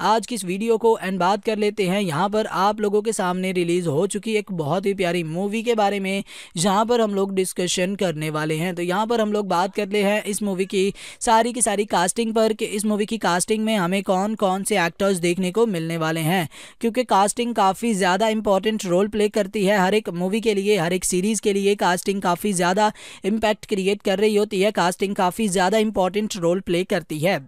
आज की इस वीडियो को एंड बात कर लेते हैं यहाँ पर आप लोगों के सामने रिलीज़ हो चुकी एक बहुत ही प्यारी मूवी के बारे में जहाँ पर हम लोग डिस्कशन करने वाले हैं तो यहाँ पर हम लोग बात कर ले हैं इस मूवी की सारी की सारी कास्टिंग पर कि इस मूवी की कास्टिंग में हमें कौन कौन से एक्टर्स देखने को मिलने वाले हैं क्योंकि कास्टिंग काफ़ी ज़्यादा इंपॉर्टेंट रोल प्ले करती है हर एक मूवी के लिए हर एक सीरीज़ के लिए कास्टिंग काफ़ी ज़्यादा इम्पैक्ट क्रिएट कर रही होती है कास्टिंग काफ़ी ज़्यादा इंपॉर्टेंट रोल प्ले करती है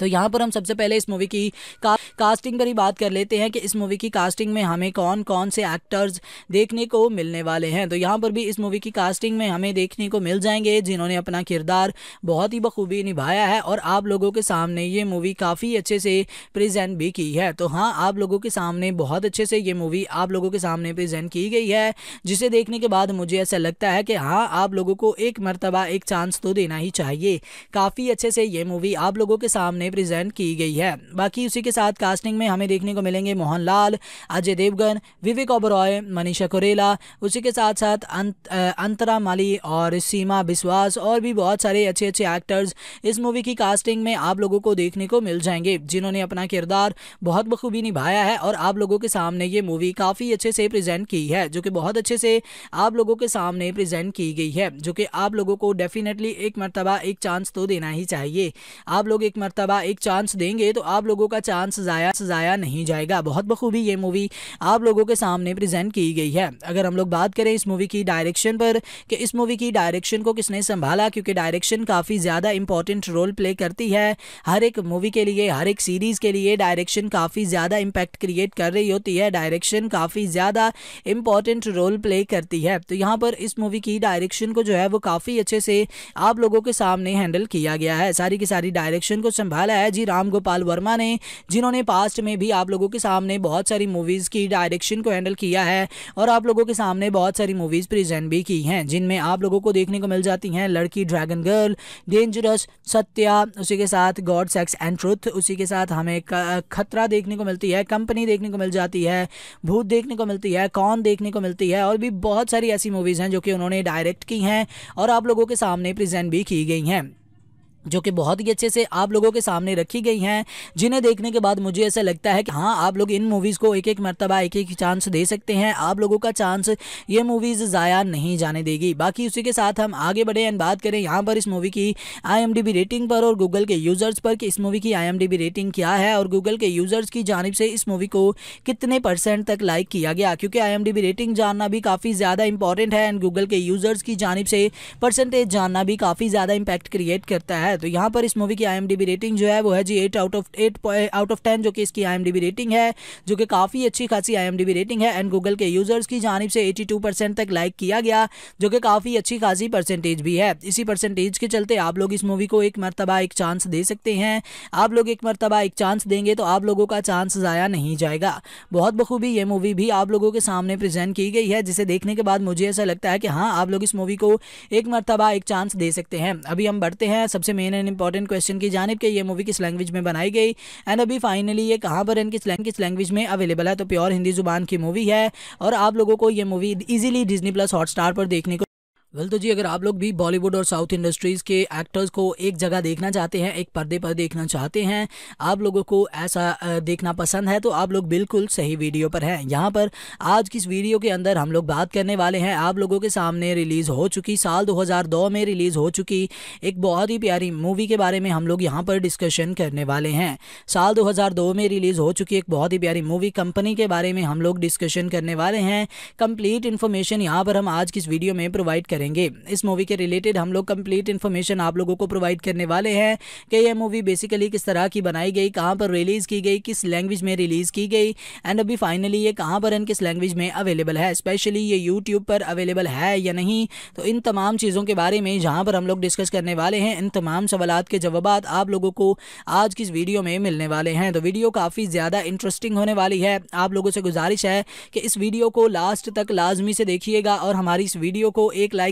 तो यहाँ पर हम सबसे पहले इस मूवी की का, कास्टिंग पर ही बात कर लेते हैं कि इस मूवी की कास्टिंग में हमें कौन कौन से एक्टर्स देखने को मिलने वाले हैं तो यहाँ पर भी इस मूवी की कास्टिंग में हमें देखने को मिल जाएंगे जिन्होंने अपना किरदार बहुत ही बखूबी निभाया है और आप लोगों के सामने ये मूवी काफ़ी अच्छे से प्रजेंट भी की है तो हाँ आप लोगों के सामने बहुत अच्छे से ये मूवी आप लोगों के सामने प्रेजेंट की गई है जिसे देखने के बाद मुझे ऐसा लगता है कि हाँ आप लोगों को एक मरतबा एक चांस तो देना ही चाहिए काफ़ी अच्छे से ये मूवी आप लोगों के सामने ने प्रेजेंट की गई है बाकी उसी के साथ कास्टिंग में हमें देखने को मिलेंगे मोहन लाल अजय देवगन विवेक ओबरॉय मनीषा कुरेला उसी के साथ साथ अंत, अंतरा माली और सीमा विश्वास और भी बहुत सारे अच्छे अच्छे एक्टर्स इस मूवी की कास्टिंग में आप लोगों को देखने को मिल जाएंगे जिन्होंने अपना किरदार बहुत बखूबी निभाया है और आप लोगों के सामने ये मूवी काफ़ी अच्छे से प्रेजेंट की है जो कि बहुत अच्छे से आप लोगों के सामने प्रेजेंट की गई है जो कि आप लोगों को डेफिनेटली एक मरतबा एक चांस तो देना ही चाहिए आप लोग एक मरतबा शबाबा एक चांस देंगे तो आप लोगों का चांस ज़ाया ज़ाया नहीं जाएगा बहुत बखूबी ये मूवी आप लोगों के सामने प्रेजेंट की गई है अगर हम लोग बात करें इस मूवी की डायरेक्शन पर कि इस मूवी की डायरेक्शन को किसने संभाला क्योंकि डायरेक्शन काफ़ी ज़्यादा इंपॉर्टेंट रोल प्ले करती है हर एक मूवी के लिए हर एक सीरीज़ के लिए डायरेक्शन काफ़ी ज़्यादा इम्पैक्ट क्रिएट कर रही होती है डायरेक्शन काफ़ी ज़्यादा इंपॉर्टेंट रोल प्ले करती है तो यहाँ पर इस मूवी की डायरेक्शन को जो है वो काफ़ी अच्छे से आप लोगों के सामने हैंडल किया गया है सारी की सारी डायरेक्शन को संभाल डाला है जी राम गोपाल वर्मा ने जिन्होंने पास्ट में भी आप लोगों के सामने बहुत सारी मूवीज़ की डायरेक्शन को हैंडल किया है और आप लोगों के सामने बहुत सारी मूवीज़ प्रेजेंट भी की हैं जिनमें आप लोगों को देखने को मिल जाती हैं लड़की ड्रैगन गर्ल डेंजरस सत्या उसी के साथ गॉड सेक्स एंड ट्रुथ उसी के साथ हमें खतरा देखने को मिलती है कंपनी देखने को मिल जाती है भूत देखने को मिलती है कौन देखने को मिलती है और भी बहुत सारी ऐसी मूवीज़ हैं जो कि उन्होंने डायरेक्ट की हैं और आप लोगों के सामने प्रेजेंट भी की गई हैं जो कि बहुत ही अच्छे से आप लोगों के सामने रखी गई हैं जिन्हें देखने के बाद मुझे ऐसा लगता है कि हाँ आप लोग इन मूवीज़ को एक एक मरतबा एक एक चांस दे सकते हैं आप लोगों का चांस ये मूवीज़ ज़ाया नहीं जाने देगी बाकी उसी के साथ हम आगे बढ़े एंड बात करें यहाँ पर इस मूवी की आई रेटिंग पर और गूगल के यूज़र्स पर कि इस मूवी की आई रेटिंग क्या है और गूगल के यूज़र्स की जानब से इस मूवी को कितने परसेंट तक लाइक किया गया क्योंकि आई रेटिंग जानना भी काफ़ी ज़्यादा इंपॉर्टेंट है एंड गूगल के यूज़र्स की जानब से परसेंटेज जानना भी काफ़ी ज़्यादा इम्पैक्ट क्रिएट करता है है तो यहाँ पर इस मूवी की आई रेटिंग जो है वो है जी eight out of eight out of ten जो कि इसकी आई रेटिंग है जो कि काफ़ी अच्छी खासी आई रेटिंग है एंड गूगल के यूज़र्स की जानब से एटी तक लाइक किया गया जो कि काफ़ी अच्छी खासी परसेंटेज भी है इसी परसेंटेज के चलते आप लोग इस मूवी को एक मरतबा एक चांस दे सकते हैं आप लोग एक मरतबा एक चांस देंगे तो आप लोगों का चांस ज़ाया नहीं जाएगा बहुत बखूबी ये मूवी भी आप लोगों के सामने प्रेजेंट की गई है जिसे देखने के बाद मुझे ऐसा लगता है कि हाँ आप लोग इस मूवी को एक मरतबा एक चांस दे सकते हैं अभी हम बढ़ते हैं सबसे मेन एंड इंपॉर्टेंट क्वेश्चन की जानब कि ये मूवी किस लैंग्वेज में बनाई गई एंड अभी फाइनली ये कहाँ पर एंड किस किस लैंग्वेज में अवेलेबल है तो प्योर हिंदी जुबान की मूवी है और आप लोगों को ये movie easily Disney plus hot पर देखने को वेल तो जी अगर आप लोग भी बॉलीवुड और साउथ इंडस्ट्रीज़ के एक्टर्स को एक जगह देखना चाहते हैं एक पर्दे पर देखना चाहते हैं आप लोगों को ऐसा देखना पसंद है तो आप लोग बिल्कुल सही वीडियो पर हैं यहाँ पर आज की इस वीडियो के अंदर हम लोग बात करने वाले हैं आप लोगों के सामने रिलीज़ हो चुकी साल दो में रिलीज़ हो चुकी एक बहुत ही प्यारी मूवी के बारे में हम लोग यहाँ पर डिस्कशन करने वाले हैं साल दो में रिलीज़ हो चुकी एक बहुत ही प्यारी मूवी कंपनी के बारे में हम लोग डिस्कशन करने वाले हैं कम्प्लीट इन्फॉर्मेशन यहाँ पर हम आज की इस वीडियो में प्रोवाइड करें करेंगे इस मूवी के रिलेटेड हम लोग कंप्लीट इन्फॉर्मेशन आप लोगों को प्रोवाइड करने वाले हैं कि यह मूवी बेसिकली किस तरह की बनाई गई कहाँ पर रिलीज़ की गई किस लैंग्वेज में रिलीज़ की गई एंड अभी फाइनली ये कहाँ पर एंड किस लैंग्वेज में अवेलेबल है स्पेशली ये यूट्यूब पर अवेलेबल है या नहीं तो इन तमाम चीज़ों के बारे में जहाँ पर हम लोग डिस्कस करने वाले हैं इन तमाम सवाल के जवाब आप लोगों को आज की इस वीडियो में मिलने वाले हैं तो वीडियो काफ़ी ज़्यादा इंटरेस्टिंग होने वाली है आप लोगों से गुजारिश है कि इस वीडियो को लास्ट तक लाजमी से देखिएगा और हमारी इस वीडियो को एक लाइक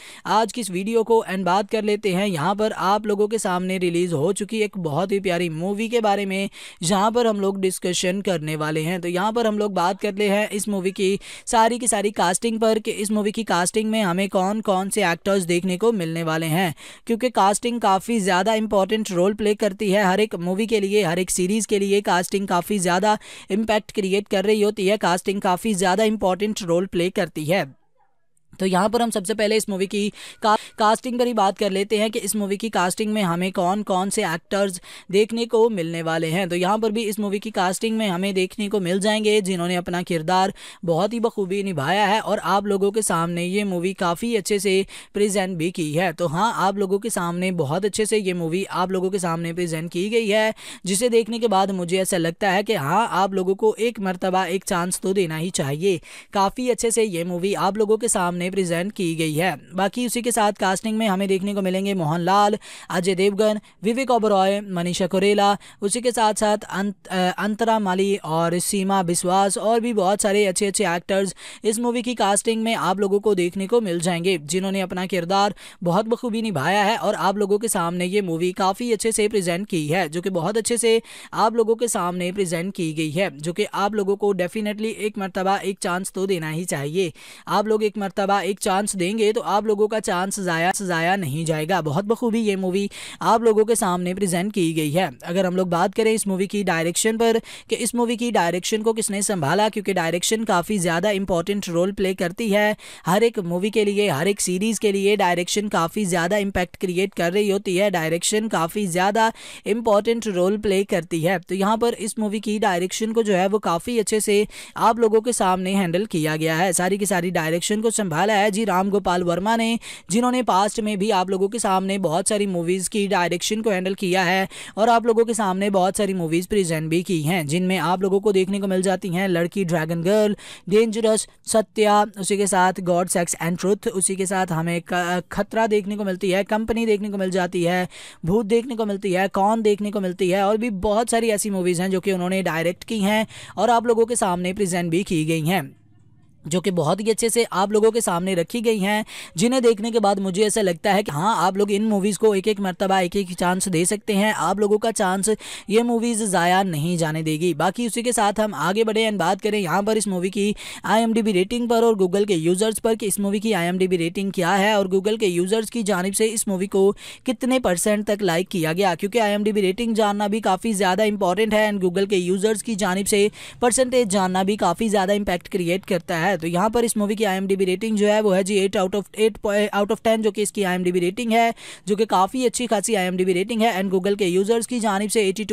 आज की इस वीडियो को एंड बात कर लेते हैं यहाँ पर आप लोगों के सामने रिलीज़ हो चुकी एक बहुत ही प्यारी मूवी के बारे में जहाँ पर हम लोग डिस्कशन करने वाले हैं तो यहाँ पर हम लोग बात कर ले हैं इस मूवी की सारी की सारी कास्टिंग पर कि इस मूवी की कास्टिंग में हमें कौन कौन से एक्टर्स देखने को मिलने वाले हैं क्योंकि कास्टिंग काफ़ी ज़्यादा इंपॉर्टेंट रोल प्ले करती है हर एक मूवी के लिए हर एक सीरीज़ के लिए कास्टिंग काफ़ी ज़्यादा इम्पैक्ट क्रिएट कर रही होती है कास्टिंग काफ़ी ज़्यादा इंपॉर्टेंट रोल प्ले करती है तो यहाँ पर हम सबसे पहले इस मूवी की का, कास्टिंग पर ही बात कर लेते हैं कि इस मूवी की कास्टिंग में हमें कौन कौन से एक्टर्स देखने को मिलने वाले हैं तो यहाँ पर भी इस मूवी की कास्टिंग में हमें देखने को मिल जाएंगे जिन्होंने अपना किरदार बहुत ही बखूबी निभाया है और आप लोगों के सामने ये मूवी काफ़ी अच्छे से प्रजेंट भी की है तो हाँ आप लोगों के सामने बहुत अच्छे से ये मूवी आप लोगों के सामने प्रेजेंट की गई है जिसे देखने के बाद मुझे ऐसा लगता है कि हाँ आप लोगों को एक मरतबा एक चांस तो देना ही चाहिए काफ़ी अच्छे से ये मूवी आप लोगों के सामने सामने प्रेजेंट की गई है बाकी उसी के साथ कास्टिंग में हमें देखने को मिलेंगे मोहन लाल अजय देवगन विवेक ओबरॉय मनीषा कुरेला उसी के साथ साथ अंत, अंतरा माली और सीमा बिस्वास और भी बहुत सारे अच्छे अच्छे एक्टर्स इस मूवी की कास्टिंग में आप लोगों को देखने को मिल जाएंगे जिन्होंने अपना किरदार बहुत बखूबी निभाया है और आप लोगों के सामने ये मूवी काफ़ी अच्छे से प्रेजेंट की है जो कि बहुत अच्छे से आप लोगों के सामने प्रेजेंट की गई है जो कि आप लोगों को डेफिनेटली एक मरतबा एक चांस तो देना ही चाहिए आप लोग एक मरतबा मरतबा एक चांस देंगे तो आप लोगों का चांस ज़ाया ज़ाया नहीं जाएगा बहुत बखूबी ये मूवी आप लोगों के सामने प्रेजेंट की गई है अगर हम लोग बात करें इस मूवी की डायरेक्शन पर कि इस मूवी की डायरेक्शन को किसने संभाला क्योंकि डायरेक्शन काफ़ी ज़्यादा इंपॉर्टेंट रोल प्ले करती है हर एक मूवी के लिए हर एक सीरीज़ के लिए डायरेक्शन काफ़ी ज़्यादा इम्पैक्ट क्रिएट कर रही होती है डायरेक्शन काफ़ी ज़्यादा इंपॉर्टेंट रोल प्ले करती है तो यहाँ पर इस मूवी की डायरेक्शन को जो है वो काफ़ी अच्छे से आप लोगों के सामने हैंडल किया गया है सारी की सारी डायरेक्शन को संभाल संभाला है जी राम गोपाल वर्मा ने जिन्होंने पास्ट में भी आप लोगों के सामने बहुत सारी मूवीज़ की डायरेक्शन को हैंडल किया है और आप लोगों के सामने बहुत सारी मूवीज़ प्रेजेंट भी की हैं जिनमें आप लोगों को देखने को मिल जाती हैं लड़की ड्रैगन गर्ल डेंजरस सत्या उसी के साथ गॉड सेक्स एंड ट्रुथ उसी के साथ हमें खतरा देखने को मिलती है कंपनी देखने को मिल जाती है भूत देखने को मिलती है कौन देखने को मिलती है और भी बहुत सारी ऐसी मूवीज़ हैं जो कि उन्होंने डायरेक्ट की हैं और आप लोगों के सामने प्रेजेंट भी की गई हैं जो कि बहुत ही अच्छे से आप लोगों के सामने रखी गई हैं जिन्हें देखने के बाद मुझे ऐसा लगता है कि हाँ आप लोग इन मूवीज़ को एक एक मरतबा एक एक चांस दे सकते हैं आप लोगों का चांस ये मूवीज़ ज़ाया नहीं जाने देगी बाकी उसी के साथ हम आगे बढ़े एंड बात करें यहाँ पर इस मूवी की आई रेटिंग पर और गूगल के यूज़र्स पर कि इस मूवी की आई रेटिंग क्या है और गूगल के यूज़र्स की जानब से इस मूवी को कितने परसेंट तक लाइक किया गया क्योंकि आई रेटिंग जानना भी काफ़ी ज़्यादा इंपॉर्टेंट है एंड गूगल के यूज़र्स की जानब से परसेंटेज जानना भी काफ़ी ज़्यादा इम्पैक्ट क्रिएट करता है है तो यहाँ पर इस मूवी की आई रेटिंग जो है वो है जी eight out of eight out of ten जो कि इसकी आई रेटिंग है जो कि काफ़ी अच्छी खासी आई रेटिंग है एंड गूगल के यूज़र्स की जानब से एटी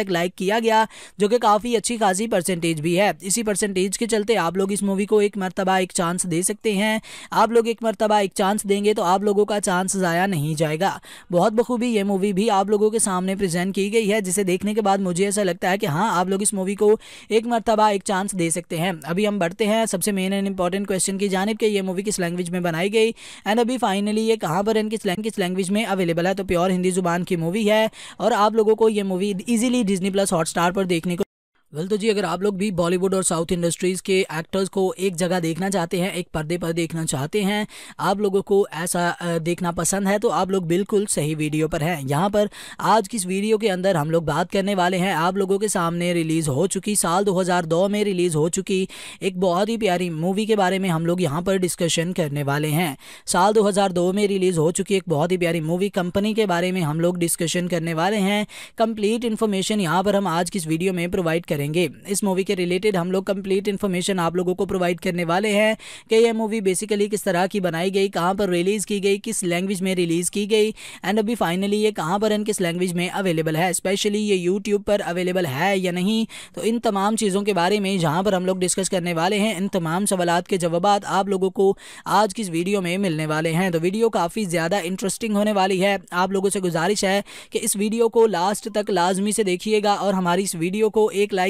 तक लाइक किया गया जो कि काफ़ी अच्छी खासी परसेंटेज भी है इसी परसेंटेज के चलते आप लोग इस मूवी को एक मरतबा एक चांस दे सकते हैं आप लोग एक मरतबा एक चांस देंगे तो आप लोगों का चांस ज़ाया नहीं जाएगा बहुत बखूबी ये मूवी भी आप लोगों के सामने प्रेजेंट की गई है जिसे देखने के बाद मुझे ऐसा लगता है कि हाँ आप लोग इस मूवी को एक मरतबा एक चांस दे सकते हैं अभी हम बढ़ते हैं सबसे मेन एंड इंपॉर्टेंट क्वेश्चन की जानब कि ये मूवी किस लैंग्वेज में बनाई गई एंड अभी फाइनली ये कहाँ पर एंड किस किस लैंग्वेज में अवेलेबल है तो प्योर हिंदी जुबान की मूवी है और आप लोगों को ये movie easily Disney plus hot पर देखने को वेल तो जी अगर आप लोग भी बॉलीवुड और साउथ इंडस्ट्रीज़ के एक्टर्स को एक जगह देखना चाहते हैं एक पर्दे पर देखना चाहते हैं आप लोगों को ऐसा देखना पसंद है तो आप लोग बिल्कुल सही वीडियो पर हैं यहाँ पर आज की इस वीडियो के अंदर हम लोग बात करने वाले हैं आप लोगों के सामने रिलीज़ हो चुकी साल दो में रिलीज़ हो चुकी एक बहुत ही प्यारी मूवी के बारे में हम लोग यहाँ पर डिस्कशन करने वाले हैं साल दो में रिलीज़ हो चुकी एक बहुत ही प्यारी मूवी कंपनी के बारे में हम लोग डिस्कशन करने वाले हैं कंप्लीट इन्फॉर्मेशन यहाँ पर हम आज की इस वीडियो में प्रोवाइड करें करेंगे इस मूवी के रिलेटेड हम लोग कंप्लीट इन्फॉर्मेशन आप लोगों को प्रोवाइड करने वाले हैं कि यह मूवी बेसिकली किस तरह की बनाई गई कहाँ पर रिलीज़ की गई किस लैंग्वेज में रिलीज़ की गई एंड अभी फाइनली ये कहाँ पर एंड किस लैंग्वेज में अवेलेबल है स्पेशली ये यूट्यूब पर अवेलेबल है या नहीं तो इन तमाम चीज़ों के बारे में जहाँ पर हम लोग डिस्कस करने वाले हैं इन तमाम सवाल के जवाब आप लोगों को आज की इस वीडियो में मिलने वाले हैं तो वीडियो काफ़ी ज़्यादा इंटरेस्टिंग होने वाली है आप लोगों से गुजारिश है कि इस वीडियो को लास्ट तक लाजमी से देखिएगा और हमारी इस वीडियो को एक लाइक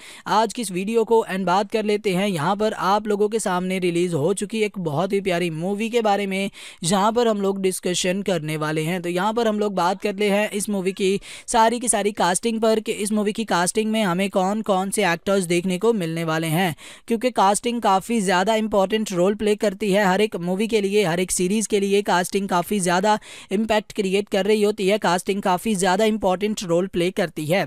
आज की इस वीडियो को एंड बात कर लेते हैं यहाँ पर आप लोगों के सामने रिलीज़ हो चुकी एक बहुत ही प्यारी मूवी के बारे में जहाँ पर हम लोग डिस्कशन करने वाले हैं तो यहाँ पर हम लोग बात कर ले हैं इस मूवी की सारी की सारी कास्टिंग पर कि इस मूवी की कास्टिंग में हमें कौन कौन से एक्टर्स देखने को मिलने वाले हैं क्योंकि कास्टिंग काफ़ी ज़्यादा इंपॉर्टेंट रोल प्ले करती है हर एक मूवी के लिए हर एक सीरीज़ के लिए कास्टिंग काफ़ी ज़्यादा इम्पैक्ट क्रिएट कर रही होती है कास्टिंग काफ़ी ज़्यादा इंपॉर्टेंट रोल प्ले करती है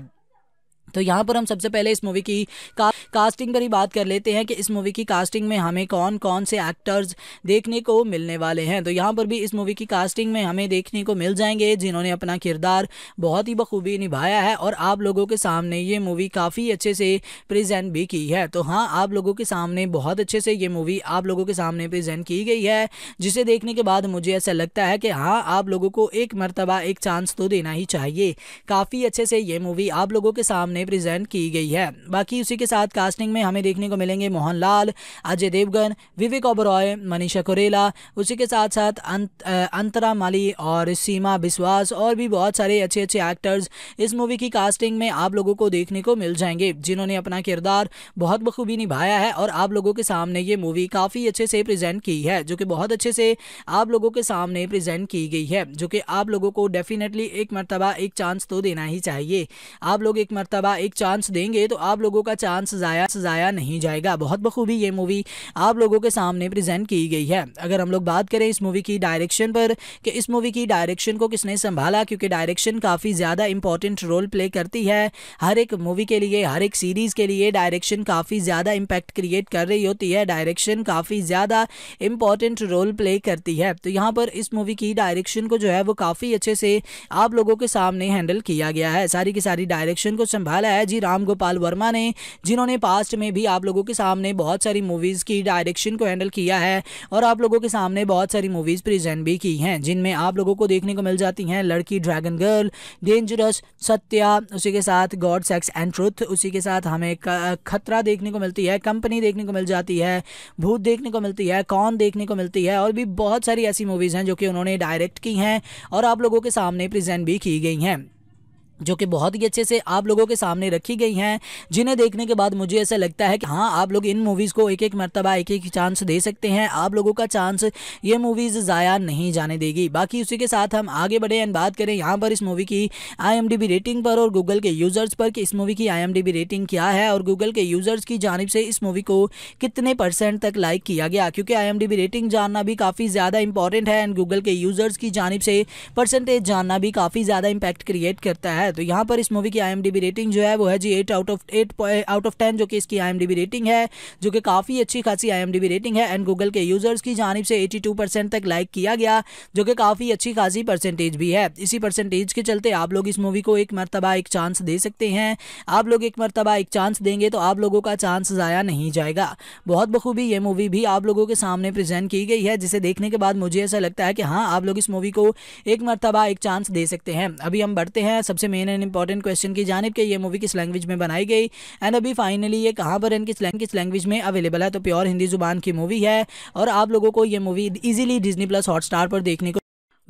तो यहाँ पर हम सबसे पहले इस मूवी की का, कास्टिंग पर ही बात कर लेते हैं कि इस मूवी की कास्टिंग में हमें कौन कौन से एक्टर्स देखने को मिलने वाले हैं तो यहाँ पर भी इस मूवी की कास्टिंग में हमें देखने को मिल जाएंगे जिन्होंने अपना किरदार बहुत ही बखूबी निभाया है और आप लोगों के सामने ये मूवी काफ़ी अच्छे से प्रेजेंट भी की है तो हाँ आप लोगों के सामने बहुत अच्छे से ये मूवी आप लोगों के सामने प्रेजेंट की गई है जिसे देखने के बाद मुझे ऐसा लगता है कि हाँ आप लोगों को एक मरतबा एक चांस तो देना ही चाहिए काफ़ी अच्छे से ये मूवी आप लोगों के सामने में प्रेजेंट की गई है बाकी उसी के साथ कास्टिंग में हमें देखने को मिलेंगे मोहन लाल अजय देवगन विवेक ओबरॉय मनीषा कुरेला उसी के साथ साथ अंत, अंतरा माली और सीमा बिश्वास और भी बहुत सारे अच्छे अच्छे एक्टर्स इस मूवी की कास्टिंग में आप लोगों को देखने को मिल जाएंगे जिन्होंने अपना किरदार बहुत बखूबी निभाया है और आप लोगों के सामने ये मूवी काफ़ी अच्छे से प्रेजेंट की है जो कि बहुत अच्छे से आप लोगों के सामने प्रेजेंट की गई है जो कि आप लोगों को डेफिनेटली एक मरतबा एक चांस तो देना ही चाहिए आप लोग एक मरतबा मरतबा एक चांस देंगे तो आप लोगों का चांस ज़ाया ज़ाया नहीं जाएगा बहुत बखूबी ये मूवी आप लोगों के सामने प्रेजेंट की गई है अगर हम लोग बात करें इस मूवी की डायरेक्शन पर कि इस मूवी की डायरेक्शन को किसने संभाला क्योंकि डायरेक्शन काफ़ी ज़्यादा इंपॉर्टेंट रोल प्ले करती है हर एक मूवी के लिए हर एक सीरीज़ के लिए डायरेक्शन काफ़ी ज़्यादा इम्पैक्ट क्रिएट कर रही होती है डायरेक्शन काफ़ी ज़्यादा इंपॉर्टेंट रोल प्ले करती है तो यहाँ पर इस मूवी की डायरेक्शन को जो है वो काफ़ी अच्छे से आप लोगों के सामने हैंडल किया गया है सारी की सारी डायरेक्शन को संभाल संभाला है जी राम गोपाल वर्मा ने जिन्होंने पास्ट में भी आप लोगों के सामने बहुत सारी मूवीज़ की डायरेक्शन को हैंडल किया है और आप लोगों के सामने बहुत सारी मूवीज़ प्रेजेंट भी की हैं जिनमें आप लोगों को देखने को मिल जाती हैं लड़की ड्रैगन गर्ल डेंजरस सत्या उसी के साथ गॉड सेक्स एंड ट्रुथ उसी के साथ हमें खतरा देखने को मिलती है कंपनी देखने को मिल जाती है भूत देखने को मिलती है कौन देखने को मिलती है और भी बहुत सारी ऐसी मूवीज़ हैं जो कि उन्होंने डायरेक्ट की हैं और आप लोगों के सामने प्रेजेंट भी की गई हैं जो कि बहुत ही अच्छे से आप लोगों के सामने रखी गई हैं जिन्हें देखने के बाद मुझे ऐसा लगता है कि हाँ आप लोग इन मूवीज़ को एक एक मरतबा एक एक चांस दे सकते हैं आप लोगों का चांस ये मूवीज़ ज़ाया नहीं जाने देगी बाकी उसी के साथ हम आगे बढ़े एंड बात करें यहाँ पर इस मूवी की आई रेटिंग पर और गूगल के यूज़र्स पर कि इस मूवी की आई रेटिंग क्या है और गूगल के यूज़र्स की जानब से इस मूवी को कितने परसेंट तक लाइक किया गया क्योंकि आई रेटिंग जानना भी काफ़ी ज़्यादा इंपॉर्टेंट है एंड गूगल के यूज़र्स की जानब से परसेंटेज जानना भी काफ़ी ज़्यादा इम्पैक्ट क्रिएट करता है है तो यहाँ पर इस मूवी की आई रेटिंग जो है वो है जी eight out of eight out of ten जो कि इसकी आई रेटिंग है जो कि काफ़ी अच्छी खासी आई रेटिंग है एंड गूगल के यूज़र्स की जानब से एटी तक लाइक किया गया जो कि काफ़ी अच्छी खासी परसेंटेज भी है इसी परसेंटेज के चलते आप लोग इस मूवी को एक मरतबा एक चांस दे सकते हैं आप लोग एक मरतबा एक चांस देंगे तो आप लोगों का चांस ज़ाया नहीं जाएगा बहुत बखूबी ये मूवी भी आप लोगों के सामने प्रेजेंट की गई है जिसे देखने के बाद मुझे ऐसा लगता है कि हाँ आप लोग इस मूवी को एक मरतबा एक चांस दे सकते हैं अभी हम बढ़ते हैं सबसे मेन एंड इंपॉर्टेंट क्वेश्चन की जानब कि ये मूवी किस लैंग्वेज में बनाई गई एंड अभी फाइनली ये कहाँ पर एंड किस किस लैंग्वेज में अवेलेबल है तो प्योर हिंदी जुबान की मूवी है और आप लोगों को ये movie easily Disney plus hot पर देखने को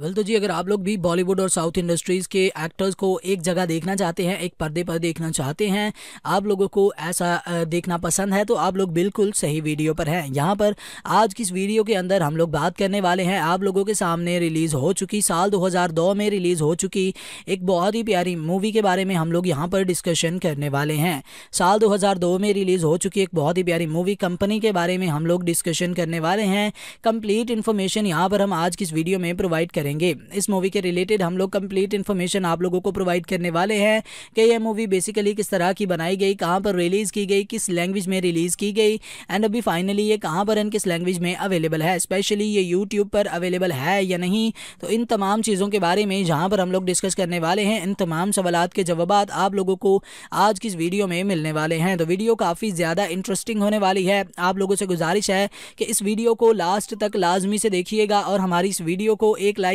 वेल तो जी अगर आप लोग भी बॉलीवुड और साउथ इंडस्ट्रीज़ के एक्टर्स को एक जगह देखना चाहते हैं एक पर्दे पर देखना चाहते हैं आप लोगों को ऐसा देखना पसंद है तो आप लोग बिल्कुल सही वीडियो पर हैं यहाँ पर आज की इस वीडियो के अंदर हम लोग बात करने वाले हैं आप लोगों के सामने रिलीज़ हो चुकी साल दो में रिलीज़ हो चुकी एक बहुत ही प्यारी मूवी के बारे में हम लोग यहाँ पर डिस्कशन करने वाले हैं साल दो में रिलीज़ हो चुकी एक बहुत ही प्यारी मूवी कंपनी के बारे में हम लोग डिस्कशन करने वाले हैं कंप्लीट इन्फॉर्मेशन यहाँ पर हम आज की इस वीडियो में प्रोवाइड कर करेंगे इस मूवी के रिलेटेड हम लोग कंप्लीट इन्फॉर्मेशन आप लोगों को प्रोवाइड करने वाले हैं कि यह मूवी बेसिकली किस तरह की बनाई गई कहाँ पर रिलीज़ की गई किस लैंग्वेज में रिलीज़ की गई एंड अभी फाइनली ये कहाँ पर एंड किस लैंग्वेज में अवेलेबल है स्पेशली ये यूट्यूब पर अवेलेबल है या नहीं तो इन तमाम चीज़ों के बारे में जहाँ पर हम लोग डिस्कस करने वाले हैं इन तमाम सवाल के जवाब आप लोगों को आज की इस वीडियो में मिलने वाले हैं तो वीडियो काफ़ी ज़्यादा इंटरेस्टिंग होने वाली है आप लोगों से गुजारिश है कि इस वीडियो को लास्ट तक लाजमी से देखिएगा और हमारी इस वीडियो को एक लाइक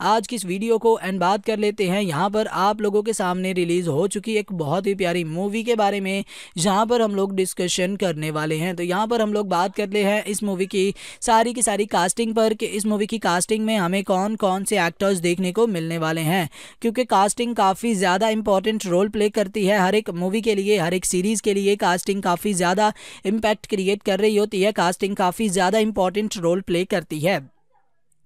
आज की इस वीडियो को एंड बात कर लेते हैं यहाँ पर आप लोगों के सामने रिलीज़ हो चुकी एक बहुत ही प्यारी मूवी के बारे में जहाँ पर हम लोग डिस्कशन करने वाले हैं तो यहाँ पर हम लोग बात कर ले हैं इस मूवी की सारी की सारी कास्टिंग पर कि इस मूवी की कास्टिंग में हमें कौन कौन से एक्टर्स देखने को मिलने वाले हैं क्योंकि कास्टिंग काफ़ी ज़्यादा इंपॉर्टेंट रोल प्ले करती है हर एक मूवी के लिए हर एक सीरीज़ के लिए कास्टिंग काफ़ी ज़्यादा इम्पैक्ट क्रिएट कर रही होती है कास्टिंग काफ़ी ज़्यादा इंपॉर्टेंट रोल प्ले करती है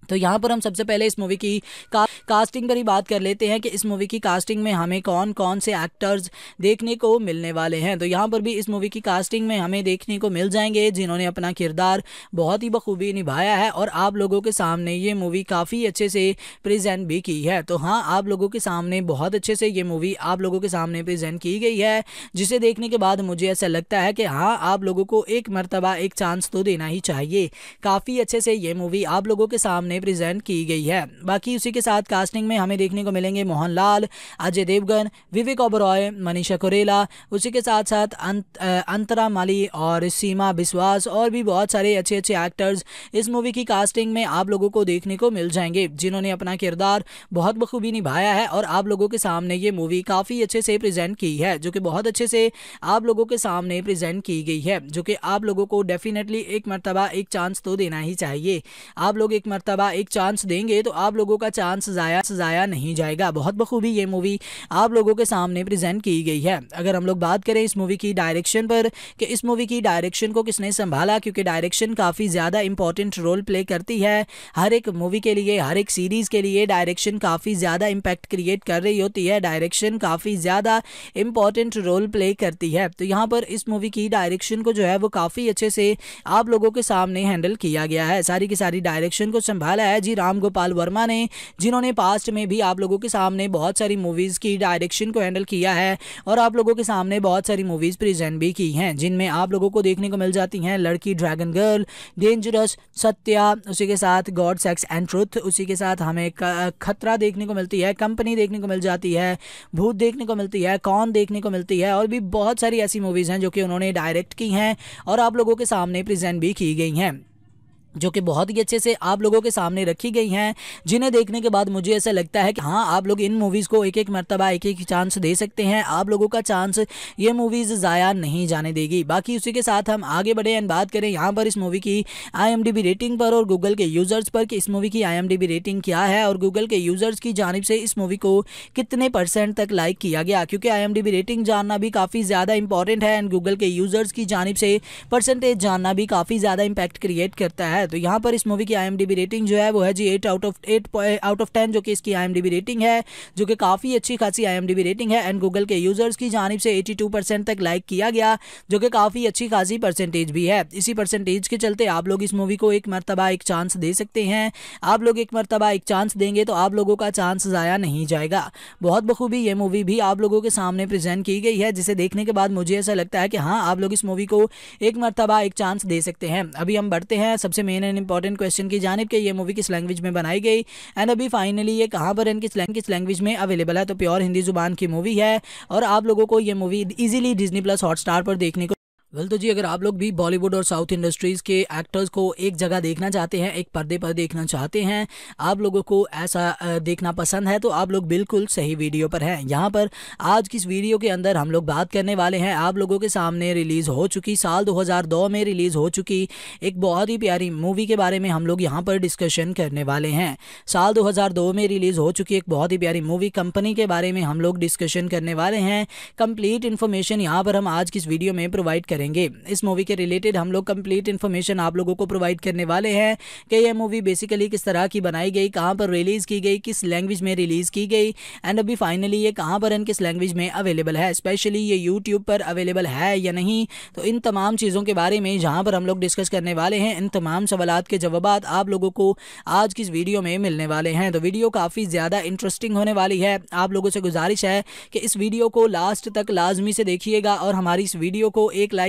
तो यहाँ पर हम सबसे पहले इस मूवी की का, कास्टिंग पर ही बात कर लेते हैं कि इस मूवी की कास्टिंग में हमें कौन कौन से एक्टर्स देखने को मिलने वाले हैं तो यहाँ पर भी इस मूवी की कास्टिंग में हमें देखने को मिल जाएंगे जिन्होंने अपना किरदार बहुत ही बखूबी निभाया है और आप लोगों के सामने ये मूवी काफ़ी अच्छे से प्रजेंट भी की है तो हाँ आप लोगों के सामने बहुत अच्छे से ये मूवी आप लोगों के सामने प्रेजेंट की गई है जिसे देखने के बाद मुझे ऐसा लगता है कि हाँ आप लोगों को एक मरतबा एक चांस तो देना ही चाहिए काफ़ी अच्छे से ये मूवी आप लोगों के सामने में प्रेजेंट की गई है बाकी उसी के साथ कास्टिंग में हमें देखने को मिलेंगे मोहन लाल अजय देवगन विवेक ओबरॉय मनीषा कुरेला उसी के साथ साथ अंत, अंतरा माली और सीमा बिश्वास और भी बहुत सारे अच्छे अच्छे एक्टर्स इस मूवी की कास्टिंग में आप लोगों को देखने को मिल जाएंगे जिन्होंने अपना किरदार बहुत बखूबी निभाया है और आप लोगों के सामने ये मूवी काफ़ी अच्छे से प्रेजेंट की है जो कि बहुत अच्छे से आप लोगों के सामने प्रेजेंट की गई है जो कि आप लोगों को डेफिनेटली एक मरतबा एक चांस तो देना ही चाहिए आप लोग एक मरतबा का एक चांस देंगे तो आप लोगों का चांस ज़ाया ज़ाया नहीं जाएगा बहुत बखूबी ये मूवी आप लोगों के सामने प्रेजेंट की गई है अगर हम लोग बात करें इस मूवी की डायरेक्शन पर कि इस मूवी की डायरेक्शन को किसने संभाला क्योंकि डायरेक्शन काफ़ी ज़्यादा इंपॉर्टेंट रोल प्ले करती है हर एक मूवी के लिए हर एक सीरीज़ के लिए डायरेक्शन काफ़ी ज़्यादा इम्पैक्ट क्रिएट कर रही होती है डायरेक्शन काफ़ी ज़्यादा इंपॉर्टेंट रोल प्ले करती है तो यहाँ पर इस मूवी की डायरेक्शन को जो है वो काफ़ी अच्छे से आप लोगों के सामने हैंडल किया गया है सारी की सारी डायरेक्शन को संभाला वाला है जी राम गोपाल वर्मा ने जिन्होंने पास्ट में भी आप लोगों के सामने बहुत सारी मूवीज़ की डायरेक्शन को हैंडल किया है और आप लोगों के सामने बहुत सारी मूवीज़ प्रेजेंट भी की हैं जिनमें आप लोगों को देखने को मिल जाती हैं लड़की ड्रैगन गर्ल डेंजरस सत्या उसी के साथ गॉड सेक्स एंड ट्रुथ उसी के साथ हमें खतरा देखने को मिलती है कंपनी देखने को मिल जाती है भूत देखने को मिलती है कौन देखने को मिलती है और भी बहुत सारी ऐसी मूवीज़ हैं जो कि उन्होंने डायरेक्ट की हैं और आप लोगों के सामने प्रेजेंट भी की गई हैं जो कि बहुत ही अच्छे से आप लोगों के सामने रखी गई हैं जिन्हें देखने के बाद मुझे ऐसा लगता है कि हाँ आप लोग इन मूवीज़ को एक एक मरतबा एक एक चांस दे सकते हैं आप लोगों का चांस ये मूवीज़ ज़ाया नहीं जाने देगी बाकी उसी के साथ हम आगे बढ़े एंड बात करें यहाँ पर इस मूवी की आई रेटिंग पर और गूगल के यूज़र्स पर कि इस मूवी की आई रेटिंग क्या है और गूगल के यूज़र्स की जानब से इस मूवी को कितने परसेंट तक लाइक किया गया क्योंकि आई रेटिंग जानना भी काफ़ी ज़्यादा इंपॉर्टेंट है एंड गूगल के यूज़र्स की जानब से परसेंटेज जानना भी काफ़ी ज़्यादा इम्पैक्ट क्रिएट करता है है तो यहाँ पर इस मूवी की आई रेटिंग जो है वो है जी eight out of eight out of ten जो कि इसकी आई रेटिंग है जो कि काफ़ी अच्छी खासी आई रेटिंग है एंड गूगल के यूज़र्स की जानब से एटी तक लाइक किया गया जो कि काफ़ी अच्छी खासी परसेंटेज भी है इसी परसेंटेज के चलते आप लोग इस मूवी को एक मरतबा एक चांस दे सकते हैं आप लोग एक मरतबा एक चांस देंगे तो आप लोगों का चांस ज़ाया नहीं जाएगा बहुत बखूबी ये मूवी भी आप लोगों के सामने प्रेजेंट की गई है जिसे देखने के बाद मुझे ऐसा लगता है कि हाँ आप लोग इस मूवी को एक मरतबा एक चांस दे सकते हैं अभी हम बढ़ते हैं सबसे मेन एंड इंपॉर्टेंट क्वेश्चन की जानब कि ये मूवी किस लैंग्वेज में बनाई गई एंड अभी फाइनली ये कहाँ पर एंड किस किस लैंग्वेज में अवेलेबल है तो प्योर हिंदी जुबान की मूवी है और आप लोगों को ये movie easily Disney plus hot पर देखने को वेल तो जी अगर आप लोग भी बॉलीवुड और साउथ इंडस्ट्रीज़ के एक्टर्स को एक जगह देखना चाहते हैं एक पर्दे पर देखना चाहते हैं आप लोगों को ऐसा देखना पसंद है तो आप लोग बिल्कुल सही वीडियो पर हैं यहाँ पर आज की इस वीडियो के अंदर हम लोग बात करने वाले हैं आप लोगों के सामने रिलीज़ हो चुकी साल दो में रिलीज़ हो चुकी एक बहुत ही प्यारी मूवी के बारे में हम लोग यहाँ पर डिस्कशन करने वाले हैं साल दो में रिलीज़ हो चुकी एक बहुत ही प्यारी मूवी कंपनी के बारे में हम लोग डिस्कशन करने वाले हैं कंप्लीट इन्फॉर्मेशन यहाँ पर हम आज की इस वीडियो में प्रोवाइड करेंगे इस मूवी के रिलेटेड हम लोग कंप्लीट इन्फॉर्मेशन आप लोगों को प्रोवाइड करने वाले हैं कि यह मूवी बेसिकली किस तरह की बनाई गई कहाँ पर रिलीज़ की गई किस लैंग्वेज में रिलीज़ की गई एंड अभी फाइनली ये कहाँ पर एंड किस लैंग्वेज में अवेलेबल है स्पेशली ये यूट्यूब पर अवेलेबल है या नहीं तो इन तमाम चीज़ों के बारे में जहाँ पर हम लोग डिस्कस करने वाले हैं इन तमाम सवाल के जवाब आप लोगों को आज की इस वीडियो में मिलने वाले हैं तो वीडियो काफ़ी ज़्यादा इंटरेस्टिंग होने वाली है आप लोगों से गुजारिश है कि इस वीडियो को लास्ट तक लाजमी से देखिएगा और हमारी इस वीडियो को एक लाइक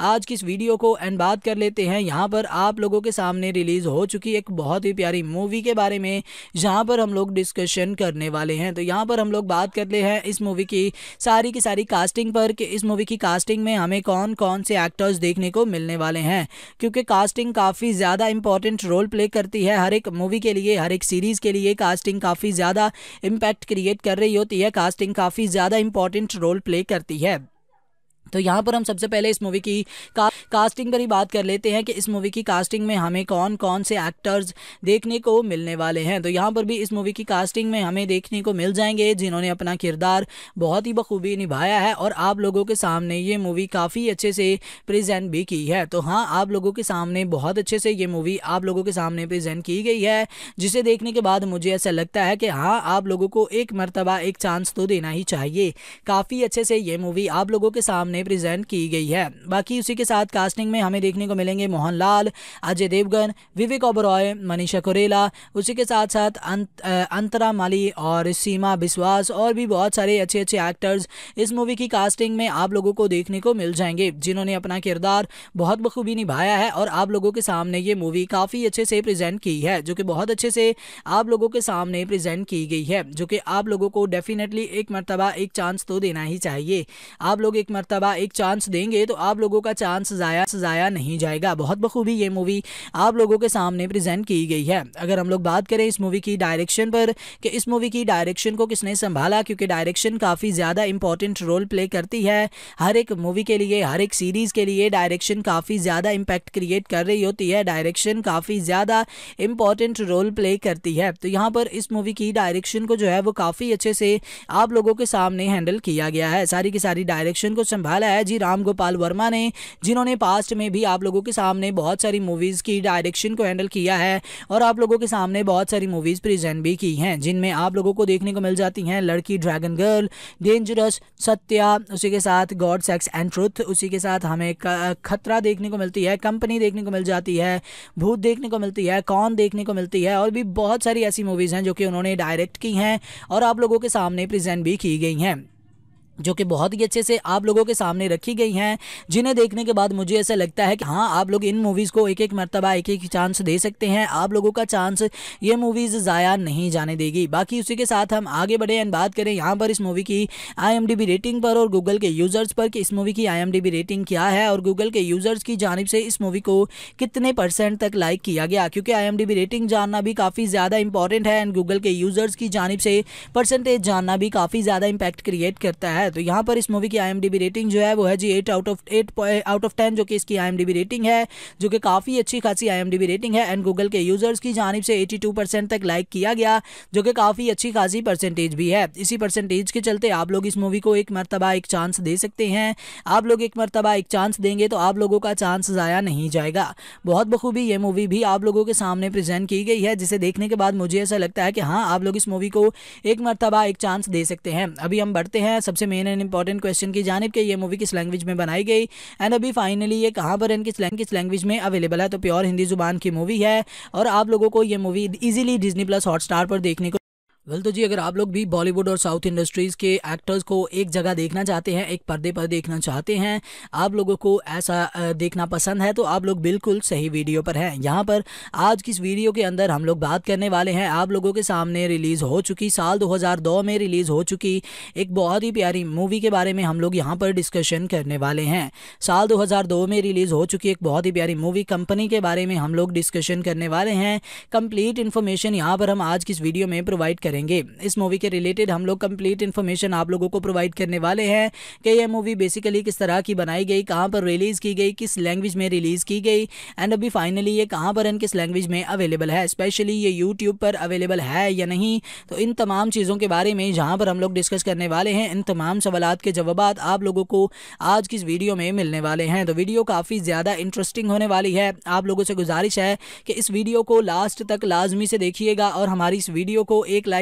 आज की इस वीडियो को एंड बात कर लेते हैं यहाँ पर आप लोगों के सामने रिलीज़ हो चुकी एक बहुत ही प्यारी मूवी के बारे में जहाँ पर हम लोग डिस्कशन करने वाले हैं तो यहाँ पर हम लोग बात कर ले हैं इस मूवी की सारी की सारी कास्टिंग पर कि इस मूवी की कास्टिंग में हमें कौन कौन से एक्टर्स देखने को मिलने वाले हैं क्योंकि कास्टिंग काफ़ी ज़्यादा इंपॉर्टेंट रोल प्ले करती है हर एक मूवी के लिए हर एक सीरीज़ के लिए कास्टिंग काफ़ी ज़्यादा इम्पैक्ट क्रिएट कर रही होती है कास्टिंग काफ़ी ज़्यादा इंपॉर्टेंट रोल प्ले करती है तो यहाँ पर हम सबसे पहले इस मूवी की का, कास्टिंग पर ही बात कर लेते हैं कि इस मूवी की कास्टिंग में हमें कौन कौन से एक्टर्स देखने को मिलने वाले हैं तो यहाँ पर भी इस मूवी की कास्टिंग में हमें देखने को मिल जाएंगे जिन्होंने अपना किरदार बहुत ही बखूबी निभाया है और आप लोगों के सामने ये मूवी काफ़ी अच्छे से प्रजेंट भी की है तो हाँ आप लोगों के सामने बहुत अच्छे से ये मूवी आप लोगों के सामने प्रेजेंट की गई है जिसे देखने के बाद मुझे ऐसा लगता है कि हाँ आप लोगों को एक मरतबा एक चांस तो देना ही चाहिए काफ़ी अच्छे से ये मूवी आप लोगों के सामने में प्रेजेंट की गई है बाकी उसी के साथ कास्टिंग में हमें देखने को मिलेंगे मोहन लाल अजय देवगन विवेक ओबरॉय मनीषा कुरेला उसी के साथ साथ अंत, अंतरा माली और सीमा बिश्वास और भी बहुत सारे अच्छे अच्छे एक्टर्स इस मूवी की कास्टिंग में आप लोगों को देखने को मिल जाएंगे जिन्होंने अपना किरदार बहुत बखूबी निभाया है और आप लोगों के सामने ये मूवी काफ़ी अच्छे से प्रेजेंट की है जो कि बहुत अच्छे से आप लोगों के सामने प्रेजेंट की गई है जो कि आप लोगों को डेफिनेटली एक मरतबा एक चांस तो देना ही चाहिए आप लोग एक मरतबा का एक चांस देंगे तो आप लोगों का चांस ज़ाया ज़ाया नहीं जाएगा बहुत बखूबी ये मूवी आप लोगों के सामने प्रेजेंट की गई है अगर हम लोग बात करें इस मूवी की डायरेक्शन पर कि इस मूवी की डायरेक्शन को किसने संभाला क्योंकि डायरेक्शन काफ़ी ज़्यादा इंपॉर्टेंट रोल प्ले करती है हर एक मूवी के लिए हर एक सीरीज़ के लिए डायरेक्शन काफ़ी ज़्यादा इम्पैक्ट क्रिएट कर रही होती है डायरेक्शन काफ़ी ज़्यादा इंपॉर्टेंट रोल प्ले करती है तो यहाँ पर इस मूवी की डायरेक्शन को जो है वो काफ़ी अच्छे से आप लोगों के सामने हैंडल किया गया है सारी की सारी डायरेक्शन को संभाल वाला है जी राम गोपाल वर्मा ने जिन्होंने पास्ट में भी आप लोगों के सामने बहुत सारी मूवीज़ की डायरेक्शन को हैंडल किया है और आप लोगों के सामने बहुत सारी मूवीज़ प्रेजेंट भी की हैं जिनमें आप लोगों को देखने को मिल जाती हैं लड़की ड्रैगन गर्ल डेंजरस सत्या उसी के साथ गॉड सेक्स एंड ट्रुथ उसी के साथ हमें खतरा देखने को मिलती है कंपनी देखने को मिल जाती है भूत देखने को मिलती है कौन देखने को मिलती है और भी बहुत सारी ऐसी मूवीज़ हैं जो कि उन्होंने डायरेक्ट की हैं और आप लोगों के सामने प्रेजेंट भी की गई हैं जो कि बहुत ही अच्छे से आप लोगों के सामने रखी गई हैं जिन्हें देखने के बाद मुझे ऐसा लगता है कि हाँ आप लोग इन मूवीज़ को एक एक मरतबा एक एक चांस दे सकते हैं आप लोगों का चांस ये मूवीज़ ज़ाया नहीं जाने देगी बाकी उसी के साथ हम आगे बढ़े एंड बात करें यहाँ पर इस मूवी की आई रेटिंग पर और गूगल के यूज़र्स पर कि इस मूवी की आई रेटिंग क्या है और गूगल के यूज़र्स की जानब से इस मूवी को कितने परसेंट तक लाइक किया गया क्योंकि आई रेटिंग जानना भी काफ़ी ज़्यादा इंपॉर्टेंट है एंड गूगल के यूज़र्स की जानब से परसेंटेज जानना भी काफ़ी ज़्यादा इम्पैक्ट क्रिएट करता है तो यहाँ पर इस मूवी की आई रेटिंग जो है वो है जी eight out of eight out of ten जो कि इसकी आई रेटिंग है जो कि काफ़ी अच्छी खासी आई रेटिंग है एंड गूगल के यूज़र्स की जानब से एटी तक लाइक किया गया जो कि काफ़ी अच्छी खासी परसेंटेज भी है इसी परसेंटेज के चलते आप लोग इस मूवी को एक मरतबा एक चांस दे सकते हैं आप लोग एक मरतबा एक चांस देंगे तो आप लोगों का चांस ज़ाया नहीं जाएगा बहुत बखूबी ये मूवी भी आप लोगों के सामने प्रेजेंट की गई है जिसे देखने के बाद मुझे ऐसा लगता है कि हाँ आप लोग इस मूवी को एक मरतबा एक चांस दे सकते हैं अभी हम बढ़ते हैं सबसे main main and important question की जानब कि ये मूवी किस लैंग्वेज में बनाई गई एंड अभी फाइनली ये कहाँ पर एंड किस किस लैंग्वेज में अवेलेबल है तो प्योर हिंदी जुबान की मूवी है और आप लोगों को ये movie easily Disney plus hot पर देखने को वेल तो जी अगर आप लोग भी बॉलीवुड और साउथ इंडस्ट्रीज़ के एक्टर्स को एक जगह देखना चाहते हैं एक पर्दे पर देखना चाहते हैं आप लोगों को ऐसा देखना पसंद है तो आप लोग बिल्कुल सही वीडियो पर हैं यहाँ पर आज की इस वीडियो के अंदर हम लोग बात करने वाले हैं आप लोगों के सामने रिलीज़ हो चुकी साल दो में रिलीज़ हो चुकी एक बहुत ही प्यारी मूवी के बारे में हम लोग यहाँ पर डिस्कशन करने वाले हैं साल दो में रिलीज़ हो चुकी एक बहुत ही प्यारी मूवी कंपनी के बारे में हम लोग डिस्कशन करने वाले हैं कंप्लीट इन्फॉर्मेशन यहाँ पर हम आज की इस वीडियो में प्रोवाइड करेंगे इस मूवी के रिलेटेड हम लोग कंप्लीट इन्फॉर्मेशन आप लोगों को प्रोवाइड करने वाले हैं कि यह मूवी बेसिकली किस तरह की बनाई गई कहाँ पर रिलीज़ की गई किस लैंग्वेज में रिलीज़ की गई एंड अभी फाइनली ये कहाँ पर एंड किस लैंग्वेज में अवेलेबल है स्पेशली ये यूट्यूब पर अवेलेबल है या नहीं तो इन तमाम चीज़ों के बारे में जहाँ पर हम लोग डिस्कस करने वाले हैं इन तमाम सवाल के जवाब आप लोगों को आज की इस वीडियो में मिलने वाले हैं तो वीडियो काफ़ी ज़्यादा इंटरेस्टिंग होने वाली है आप लोगों से गुजारिश है कि इस वीडियो को लास्ट तक लाजमी से देखिएगा और हमारी इस वीडियो को एक लाइक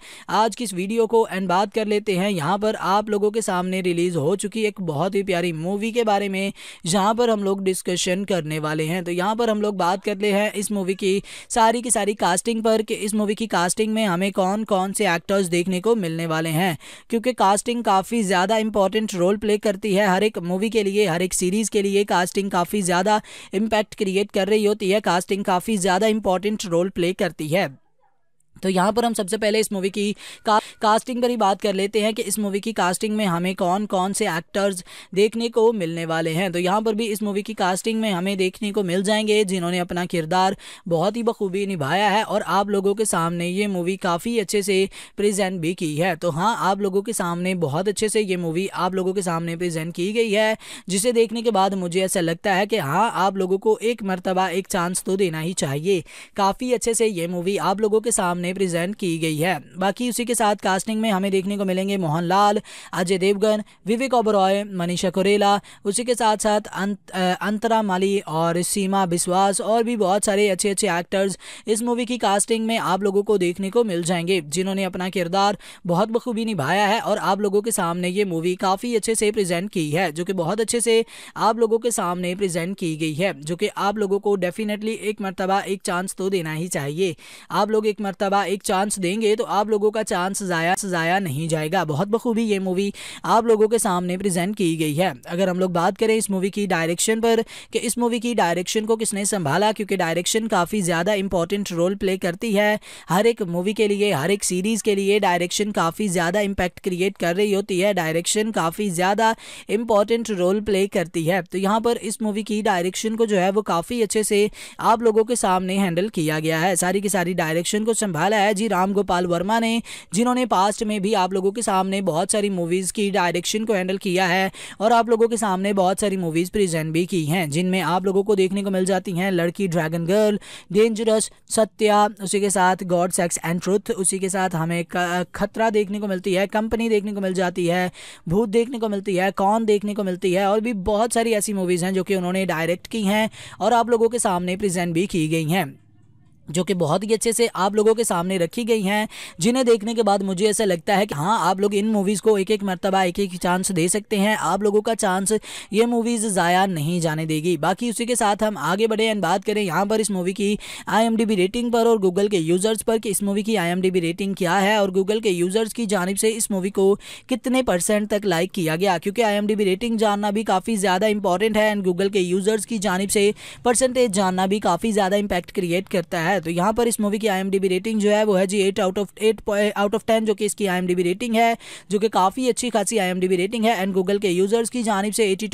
आज की इस वीडियो को एंड बात कर लेते हैं यहाँ पर आप लोगों के सामने रिलीज़ हो चुकी एक बहुत ही प्यारी मूवी के बारे में जहाँ पर हम लोग डिस्कशन करने वाले हैं तो यहाँ पर हम लोग बात करते हैं इस मूवी की सारी की सारी कास्टिंग पर कि इस मूवी की कास्टिंग में हमें कौन कौन से एक्टर्स देखने को मिलने वाले हैं क्योंकि कास्टिंग काफ़ी ज़्यादा इंपॉर्टेंट रोल प्ले करती है हर एक मूवी के लिए हर एक सीरीज़ के लिए कास्टिंग काफ़ी ज़्यादा इम्पैक्ट क्रिएट कर रही होती है कास्टिंग काफ़ी ज़्यादा इंपॉर्टेंट रोल प्ले करती है तो यहाँ पर हम सबसे पहले इस मूवी की का, कास्टिंग पर ही बात कर लेते हैं कि इस मूवी की कास्टिंग में हमें कौन कौन से एक्टर्स देखने को मिलने वाले हैं तो यहाँ पर भी इस मूवी की कास्टिंग में हमें देखने को मिल जाएंगे जिन्होंने अपना किरदार बहुत ही बखूबी निभाया है और आप लोगों के सामने ये मूवी काफ़ी अच्छे से प्रजेंट भी की है तो हाँ आप लोगों के सामने बहुत अच्छे से ये मूवी आप लोगों के सामने प्रेजेंट की गई है जिसे देखने के बाद मुझे ऐसा लगता है कि हाँ आप लोगों को एक मरतबा एक चांस तो देना ही चाहिए काफ़ी अच्छे से ये मूवी आप लोगों के सामने में प्रेजेंट की गई है बाकी उसी के साथ कास्टिंग में हमें देखने को मिलेंगे मोहन लाल अजय देवगन विवेक ओबरॉय मनीषा कुरेला उसी के साथ साथ अंत, अंतरा माली और सीमा बिश्वास और भी बहुत सारे अच्छे अच्छे एक्टर्स इस मूवी की कास्टिंग में आप लोगों को देखने को मिल जाएंगे जिन्होंने अपना किरदार बहुत बखूबी निभाया है और आप लोगों के सामने ये मूवी काफ़ी अच्छे से प्रेजेंट की है जो कि बहुत अच्छे से आप लोगों के सामने प्रेजेंट की गई है जो कि आप लोगों को डेफिनेटली एक मरतबा एक चांस तो देना ही चाहिए आप लोग एक मरतबा का एक चांस देंगे तो आप लोगों का चांस ज़ाया ज़ाया नहीं जाएगा बहुत बखूबी ये मूवी आप लोगों के सामने प्रेजेंट की गई है अगर हम लोग बात करें इस मूवी की डायरेक्शन पर कि इस मूवी की डायरेक्शन को किसने संभाला क्योंकि डायरेक्शन काफ़ी ज़्यादा इंपॉर्टेंट रोल प्ले करती है हर एक मूवी के लिए हर एक सीरीज़ के लिए डायरेक्शन काफ़ी ज़्यादा इम्पैक्ट क्रिएट कर रही होती है डायरेक्शन काफ़ी ज़्यादा इंपॉर्टेंट रोल प्ले करती है तो यहाँ पर इस मूवी की डायरेक्शन को जो है वो काफ़ी अच्छे से आप लोगों के सामने हैंडल किया गया है सारी की सारी डायरेक्शन को संभाल संभाला है जी राम गोपाल वर्मा ने जिन्होंने पास्ट में भी आप लोगों के सामने बहुत सारी मूवीज़ की डायरेक्शन को हैंडल किया है और आप लोगों के सामने बहुत सारी मूवीज़ प्रेजेंट भी की हैं जिनमें आप लोगों को देखने को मिल जाती हैं लड़की ड्रैगन गर्ल डेंजरस सत्या उसी के साथ गॉड सेक्स एंड ट्रुथ उसी के साथ हमें खतरा देखने को मिलती है कंपनी देखने को मिल जाती है भूत देखने को मिलती है कौन देखने को मिलती है और भी बहुत सारी ऐसी मूवीज़ हैं जो कि उन्होंने डायरेक्ट की हैं और आप लोगों के सामने प्रेजेंट भी की गई हैं जो कि बहुत ही अच्छे से आप लोगों के सामने रखी गई हैं जिन्हें देखने के बाद मुझे ऐसा लगता है कि हाँ आप लोग इन मूवीज़ को एक एक मरतबा एक एक चांस दे सकते हैं आप लोगों का चांस ये मूवीज़ ज़ाया नहीं जाने देगी बाकी उसी के साथ हम आगे बढ़े एंड बात करें यहाँ पर इस मूवी की आई रेटिंग पर और गूगल के यूज़र्स पर कि इस मूवी की आई रेटिंग क्या है और गूगल के यूज़र्स की जानब से इस मूवी को कितने परसेंट तक लाइक किया गया क्योंकि आई रेटिंग जानना भी काफ़ी ज़्यादा इंपॉर्टेंट है एंड गूगल के यूज़र्स की जानब से परसेंटेज जानना भी काफ़ी ज़्यादा इम्पैक्ट क्रिएट करता है तो यहाँ पर इस मूवी की आई रेटिंग जो है वो है जी eight out of eight out of ten जो कि इसकी आई रेटिंग है जो कि काफ़ी अच्छी खासी आई रेटिंग है एंड गूगल के यूज़र्स की जानब से एटी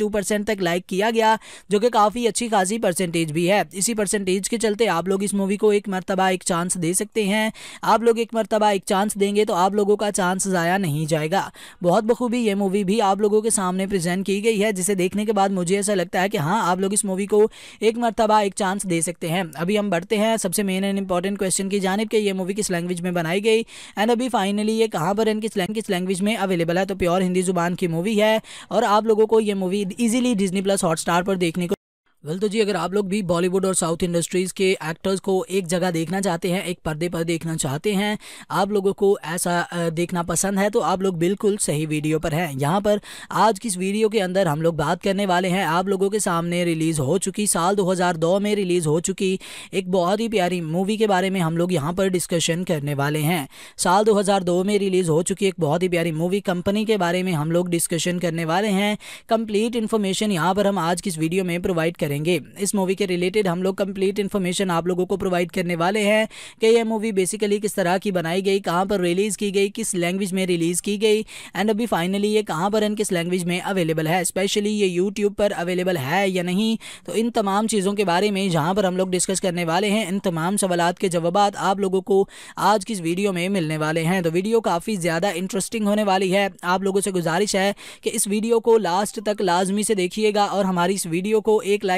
तक लाइक किया गया जो कि काफ़ी अच्छी खासी परसेंटेज भी है इसी परसेंटेज के चलते आप लोग इस मूवी को एक मरतबा एक चांस दे सकते हैं आप लोग एक मरतबा एक चांस देंगे तो आप लोगों का चांस ज़ाया नहीं जाएगा बहुत बखूबी ये मूवी भी आप लोगों के सामने प्रेजेंट की गई है जिसे देखने के बाद मुझे ऐसा लगता है कि हाँ आप लोग इस मूवी को एक मरतबा एक चांस दे सकते हैं अभी हम बढ़ते हैं सबसे मेन एंड इंपॉर्टेंट क्वेश्चन की जानब कि ये मूवी किस लैंग्वेज में बनाई गई एंड अभी फाइनली ये कहाँ पर एंड किस किस लैंग्वेज में अवेलेबल है तो प्योर हिंदी जुबान की मूवी है और आप लोगों को ये movie easily Disney plus hot पर देखने को वेल तो जी अगर आप लोग भी बॉलीवुड और साउथ इंडस्ट्रीज़ के एक्टर्स को एक जगह देखना चाहते हैं एक पर्दे पर देखना चाहते हैं आप लोगों को ऐसा देखना पसंद है तो आप लोग बिल्कुल सही वीडियो पर हैं यहाँ पर आज की इस वीडियो के अंदर हम लोग बात करने वाले हैं आप लोगों के सामने रिलीज़ हो चुकी साल दो में रिलीज़ हो चुकी एक बहुत ही प्यारी मूवी के बारे में हम लोग यहाँ पर डिस्कशन करने वाले हैं साल दो में रिलीज़ हो चुकी एक बहुत ही प्यारी मूवी कंपनी के बारे में हम लोग डिस्कशन करने वाले हैं कंप्लीट इन्फॉर्मेशन यहाँ पर हम आज की इस वीडियो में प्रोवाइड करेंगे करेंगे इस मूवी के रिलेटेड हम लोग कंप्लीट इन्फॉर्मेशन आप लोगों को प्रोवाइड करने वाले हैं कि यह मूवी बेसिकली किस तरह की बनाई गई कहाँ पर रिलीज़ की गई किस लैंग्वेज में रिलीज़ की गई एंड अभी फाइनली ये कहाँ पर एंड किस लैंग्वेज में अवेलेबल है स्पेशली ये यूट्यूब पर अवेलेबल है या नहीं तो इन तमाम चीज़ों के बारे में जहाँ पर हम लोग डिस्कस करने वाले हैं इन तमाम सवाल के जवाब आप लोगों को आज की इस वीडियो में मिलने वाले हैं तो वीडियो काफ़ी ज़्यादा इंटरेस्टिंग होने वाली है आप लोगों से गुजारिश है कि इस वीडियो को लास्ट तक लाजमी से देखिएगा और हमारी इस वीडियो को एक लाइक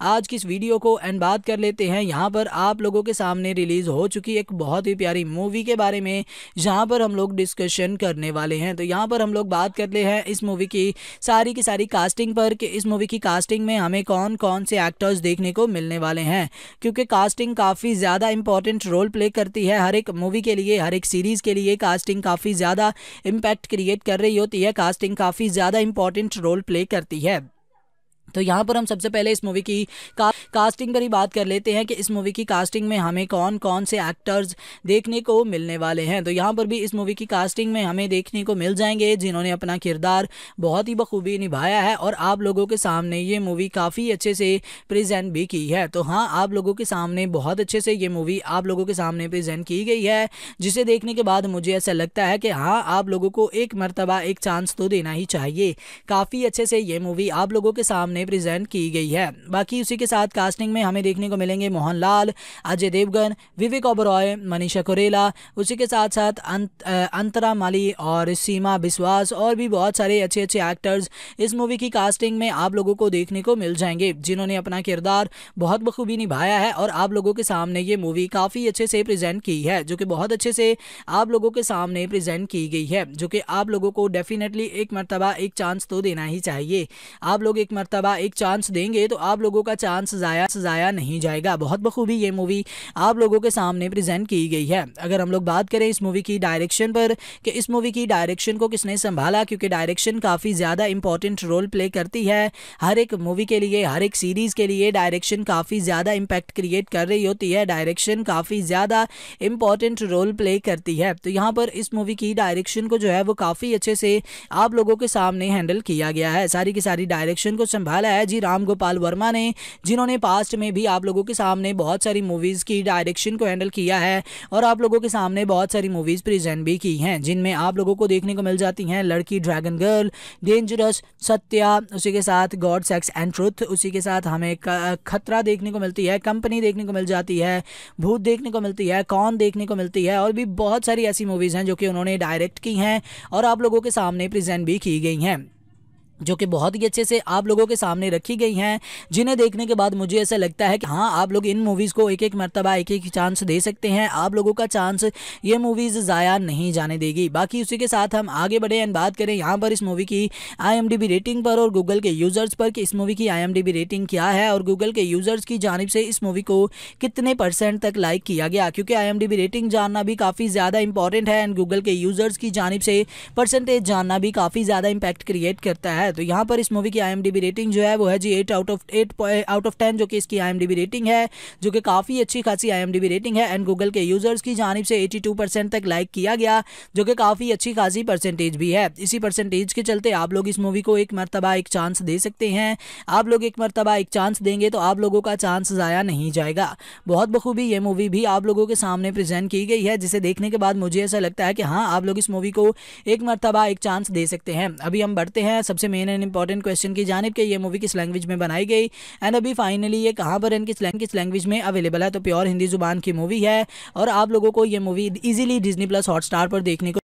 आज की इस वीडियो को एंड बात कर लेते हैं यहाँ पर आप लोगों के सामने रिलीज़ हो चुकी एक बहुत ही प्यारी मूवी के बारे में जहाँ पर हम लोग डिस्कशन करने वाले हैं तो यहाँ पर हम लोग बात कर ले हैं इस मूवी की सारी की सारी कास्टिंग पर कि इस मूवी की कास्टिंग में हमें कौन कौन से एक्टर्स देखने को मिलने वाले हैं क्योंकि कास्टिंग काफ़ी ज़्यादा इंपॉर्टेंट रोल प्ले करती है हर एक मूवी के लिए हर एक सीरीज़ के लिए कास्टिंग काफ़ी ज़्यादा इम्पैक्ट क्रिएट कर रही होती है कास्टिंग काफ़ी ज़्यादा इंपॉर्टेंट रोल प्ले करती है तो यहाँ पर हम सबसे पहले इस मूवी की का, कास्टिंग पर ही बात कर लेते हैं कि इस मूवी की कास्टिंग में हमें कौन कौन से एक्टर्स देखने को मिलने वाले हैं तो यहाँ पर भी इस मूवी की कास्टिंग में हमें देखने को मिल जाएंगे जिन्होंने अपना किरदार बहुत ही बखूबी निभाया है और आप लोगों के सामने ये मूवी काफ़ी अच्छे से प्रजेंट भी की है तो हाँ आप लोगों के सामने बहुत अच्छे से ये मूवी आप लोगों के सामने प्रेजेंट की गई है जिसे देखने के बाद मुझे ऐसा लगता है कि हाँ आप लोगों को एक मरतबा एक चांस तो देना ही चाहिए काफ़ी अच्छे से ये मूवी आप लोगों के सामने में प्रेजेंट की गई है बाकी उसी के साथ कास्टिंग में हमें देखने को मिलेंगे मोहनलाल अजय देवगन विवेक ओबरॉय मनीषा कुरेला उसी के साथ साथ अंत, अंतरा माली और सीमा बिस्वास और भी बहुत सारे अच्छे अच्छे एक्टर्स इस मूवी की कास्टिंग में आप लोगों को देखने को मिल जाएंगे जिन्होंने अपना किरदार बहुत बखूबी निभाया है और आप लोगों के सामने ये मूवी काफ़ी अच्छे से प्रेजेंट की है जो कि बहुत अच्छे से आप लोगों के सामने प्रेजेंट की गई है जो कि आप लोगों को डेफिनेटली एक मरतबा एक चांस तो देना ही चाहिए आप लोग एक मरतबा का एक चांस देंगे तो आप लोगों का चांस ज़ाया ज़ाया नहीं जाएगा बहुत बखूबी ये मूवी आप लोगों के सामने प्रेजेंट की गई है अगर हम लोग बात करें इस मूवी की डायरेक्शन पर कि इस मूवी की डायरेक्शन को किसने संभाला क्योंकि डायरेक्शन काफ़ी ज़्यादा इंपॉर्टेंट रोल प्ले करती है हर एक मूवी के लिए हर एक सीरीज़ के लिए डायरेक्शन काफ़ी ज़्यादा इम्पैक्ट क्रिएट कर रही होती है डायरेक्शन काफ़ी ज़्यादा इंपॉर्टेंट रोल प्ले करती है तो यहाँ पर इस मूवी की डायरेक्शन को जो है वो काफ़ी अच्छे से आप लोगों के सामने हैंडल किया गया है सारी की सारी डायरेक्शन को संभाल निकाला है जी राम गोपाल वर्मा ने जिन्होंने पास्ट में भी आप लोगों के सामने बहुत सारी मूवीज़ की डायरेक्शन को हैंडल किया है और आप लोगों के सामने बहुत सारी मूवीज़ प्रेजेंट भी की हैं जिनमें आप लोगों को देखने को मिल जाती हैं लड़की ड्रैगन गर्ल डेंजरस सत्या उसी के साथ गॉड सेक्स एंड ट्रुथ उसी के साथ हमें खतरा देखने को मिलती है कंपनी देखने को मिल जाती है भूत देखने को मिलती है कौन देखने को मिलती है और भी बहुत सारी ऐसी मूवीज़ हैं जो कि उन्होंने डायरेक्ट की हैं और आप लोगों के सामने प्रेजेंट भी की गई हैं जो कि बहुत ही अच्छे से आप लोगों के सामने रखी गई हैं जिन्हें देखने के बाद मुझे ऐसा लगता है कि हाँ आप लोग इन मूवीज़ को एक एक मरतबा एक एक चांस दे सकते हैं आप लोगों का चांस ये मूवीज़ ज़ाया नहीं जाने देगी बाकी उसी के साथ हम आगे बढ़े एंड बात करें यहाँ पर इस मूवी की आई रेटिंग पर और गूगल के यूज़र्स पर कि इस मूवी की आई रेटिंग क्या है और गूगल के यूज़र्स की जानब से इस मूवी को कितने परसेंट तक लाइक किया गया क्योंकि आई रेटिंग जानना भी काफ़ी ज़्यादा इंपॉर्टेंट है एंड गूगल के यूज़र्स की जानब से परसेंटेज जानना भी काफ़ी ज़्यादा इम्पैक्ट क्रिएट करता है तो यहाँ पर इस मूवी की आई रेटिंग जो है वो है जी eight out of eight out of ten जो कि इसकी आई रेटिंग है जो कि काफ़ी अच्छी खासी आई रेटिंग है एंड गूगल के यूज़र्स की जानब से एटी तक लाइक किया गया जो कि काफ़ी अच्छी खासी परसेंटेज भी है इसी परसेंटेज के चलते आप लोग इस मूवी को एक मरतबा एक चांस दे सकते हैं आप लोग एक मरतबा एक चांस देंगे तो आप लोगों का चांस ज़ाया नहीं जाएगा बहुत बखूबी ये मूवी भी आप लोगों के सामने प्रेजेंट की गई है जिसे देखने के बाद मुझे ऐसा लगता है कि हाँ आप लोग इस मूवी को एक मरतबा एक चांस दे सकते हैं अभी हम बढ़ते हैं सबसे main main and important question की जानब कि ये मूवी किस लैंग्वेज में बनाई गई एंड अभी फाइनली ये कहाँ पर एंड किस किस लैंग्वेज में अवेलेबल है तो प्योर हिंदी जुबान की मूवी है और आप लोगों को ये movie easily Disney plus hot पर देखने को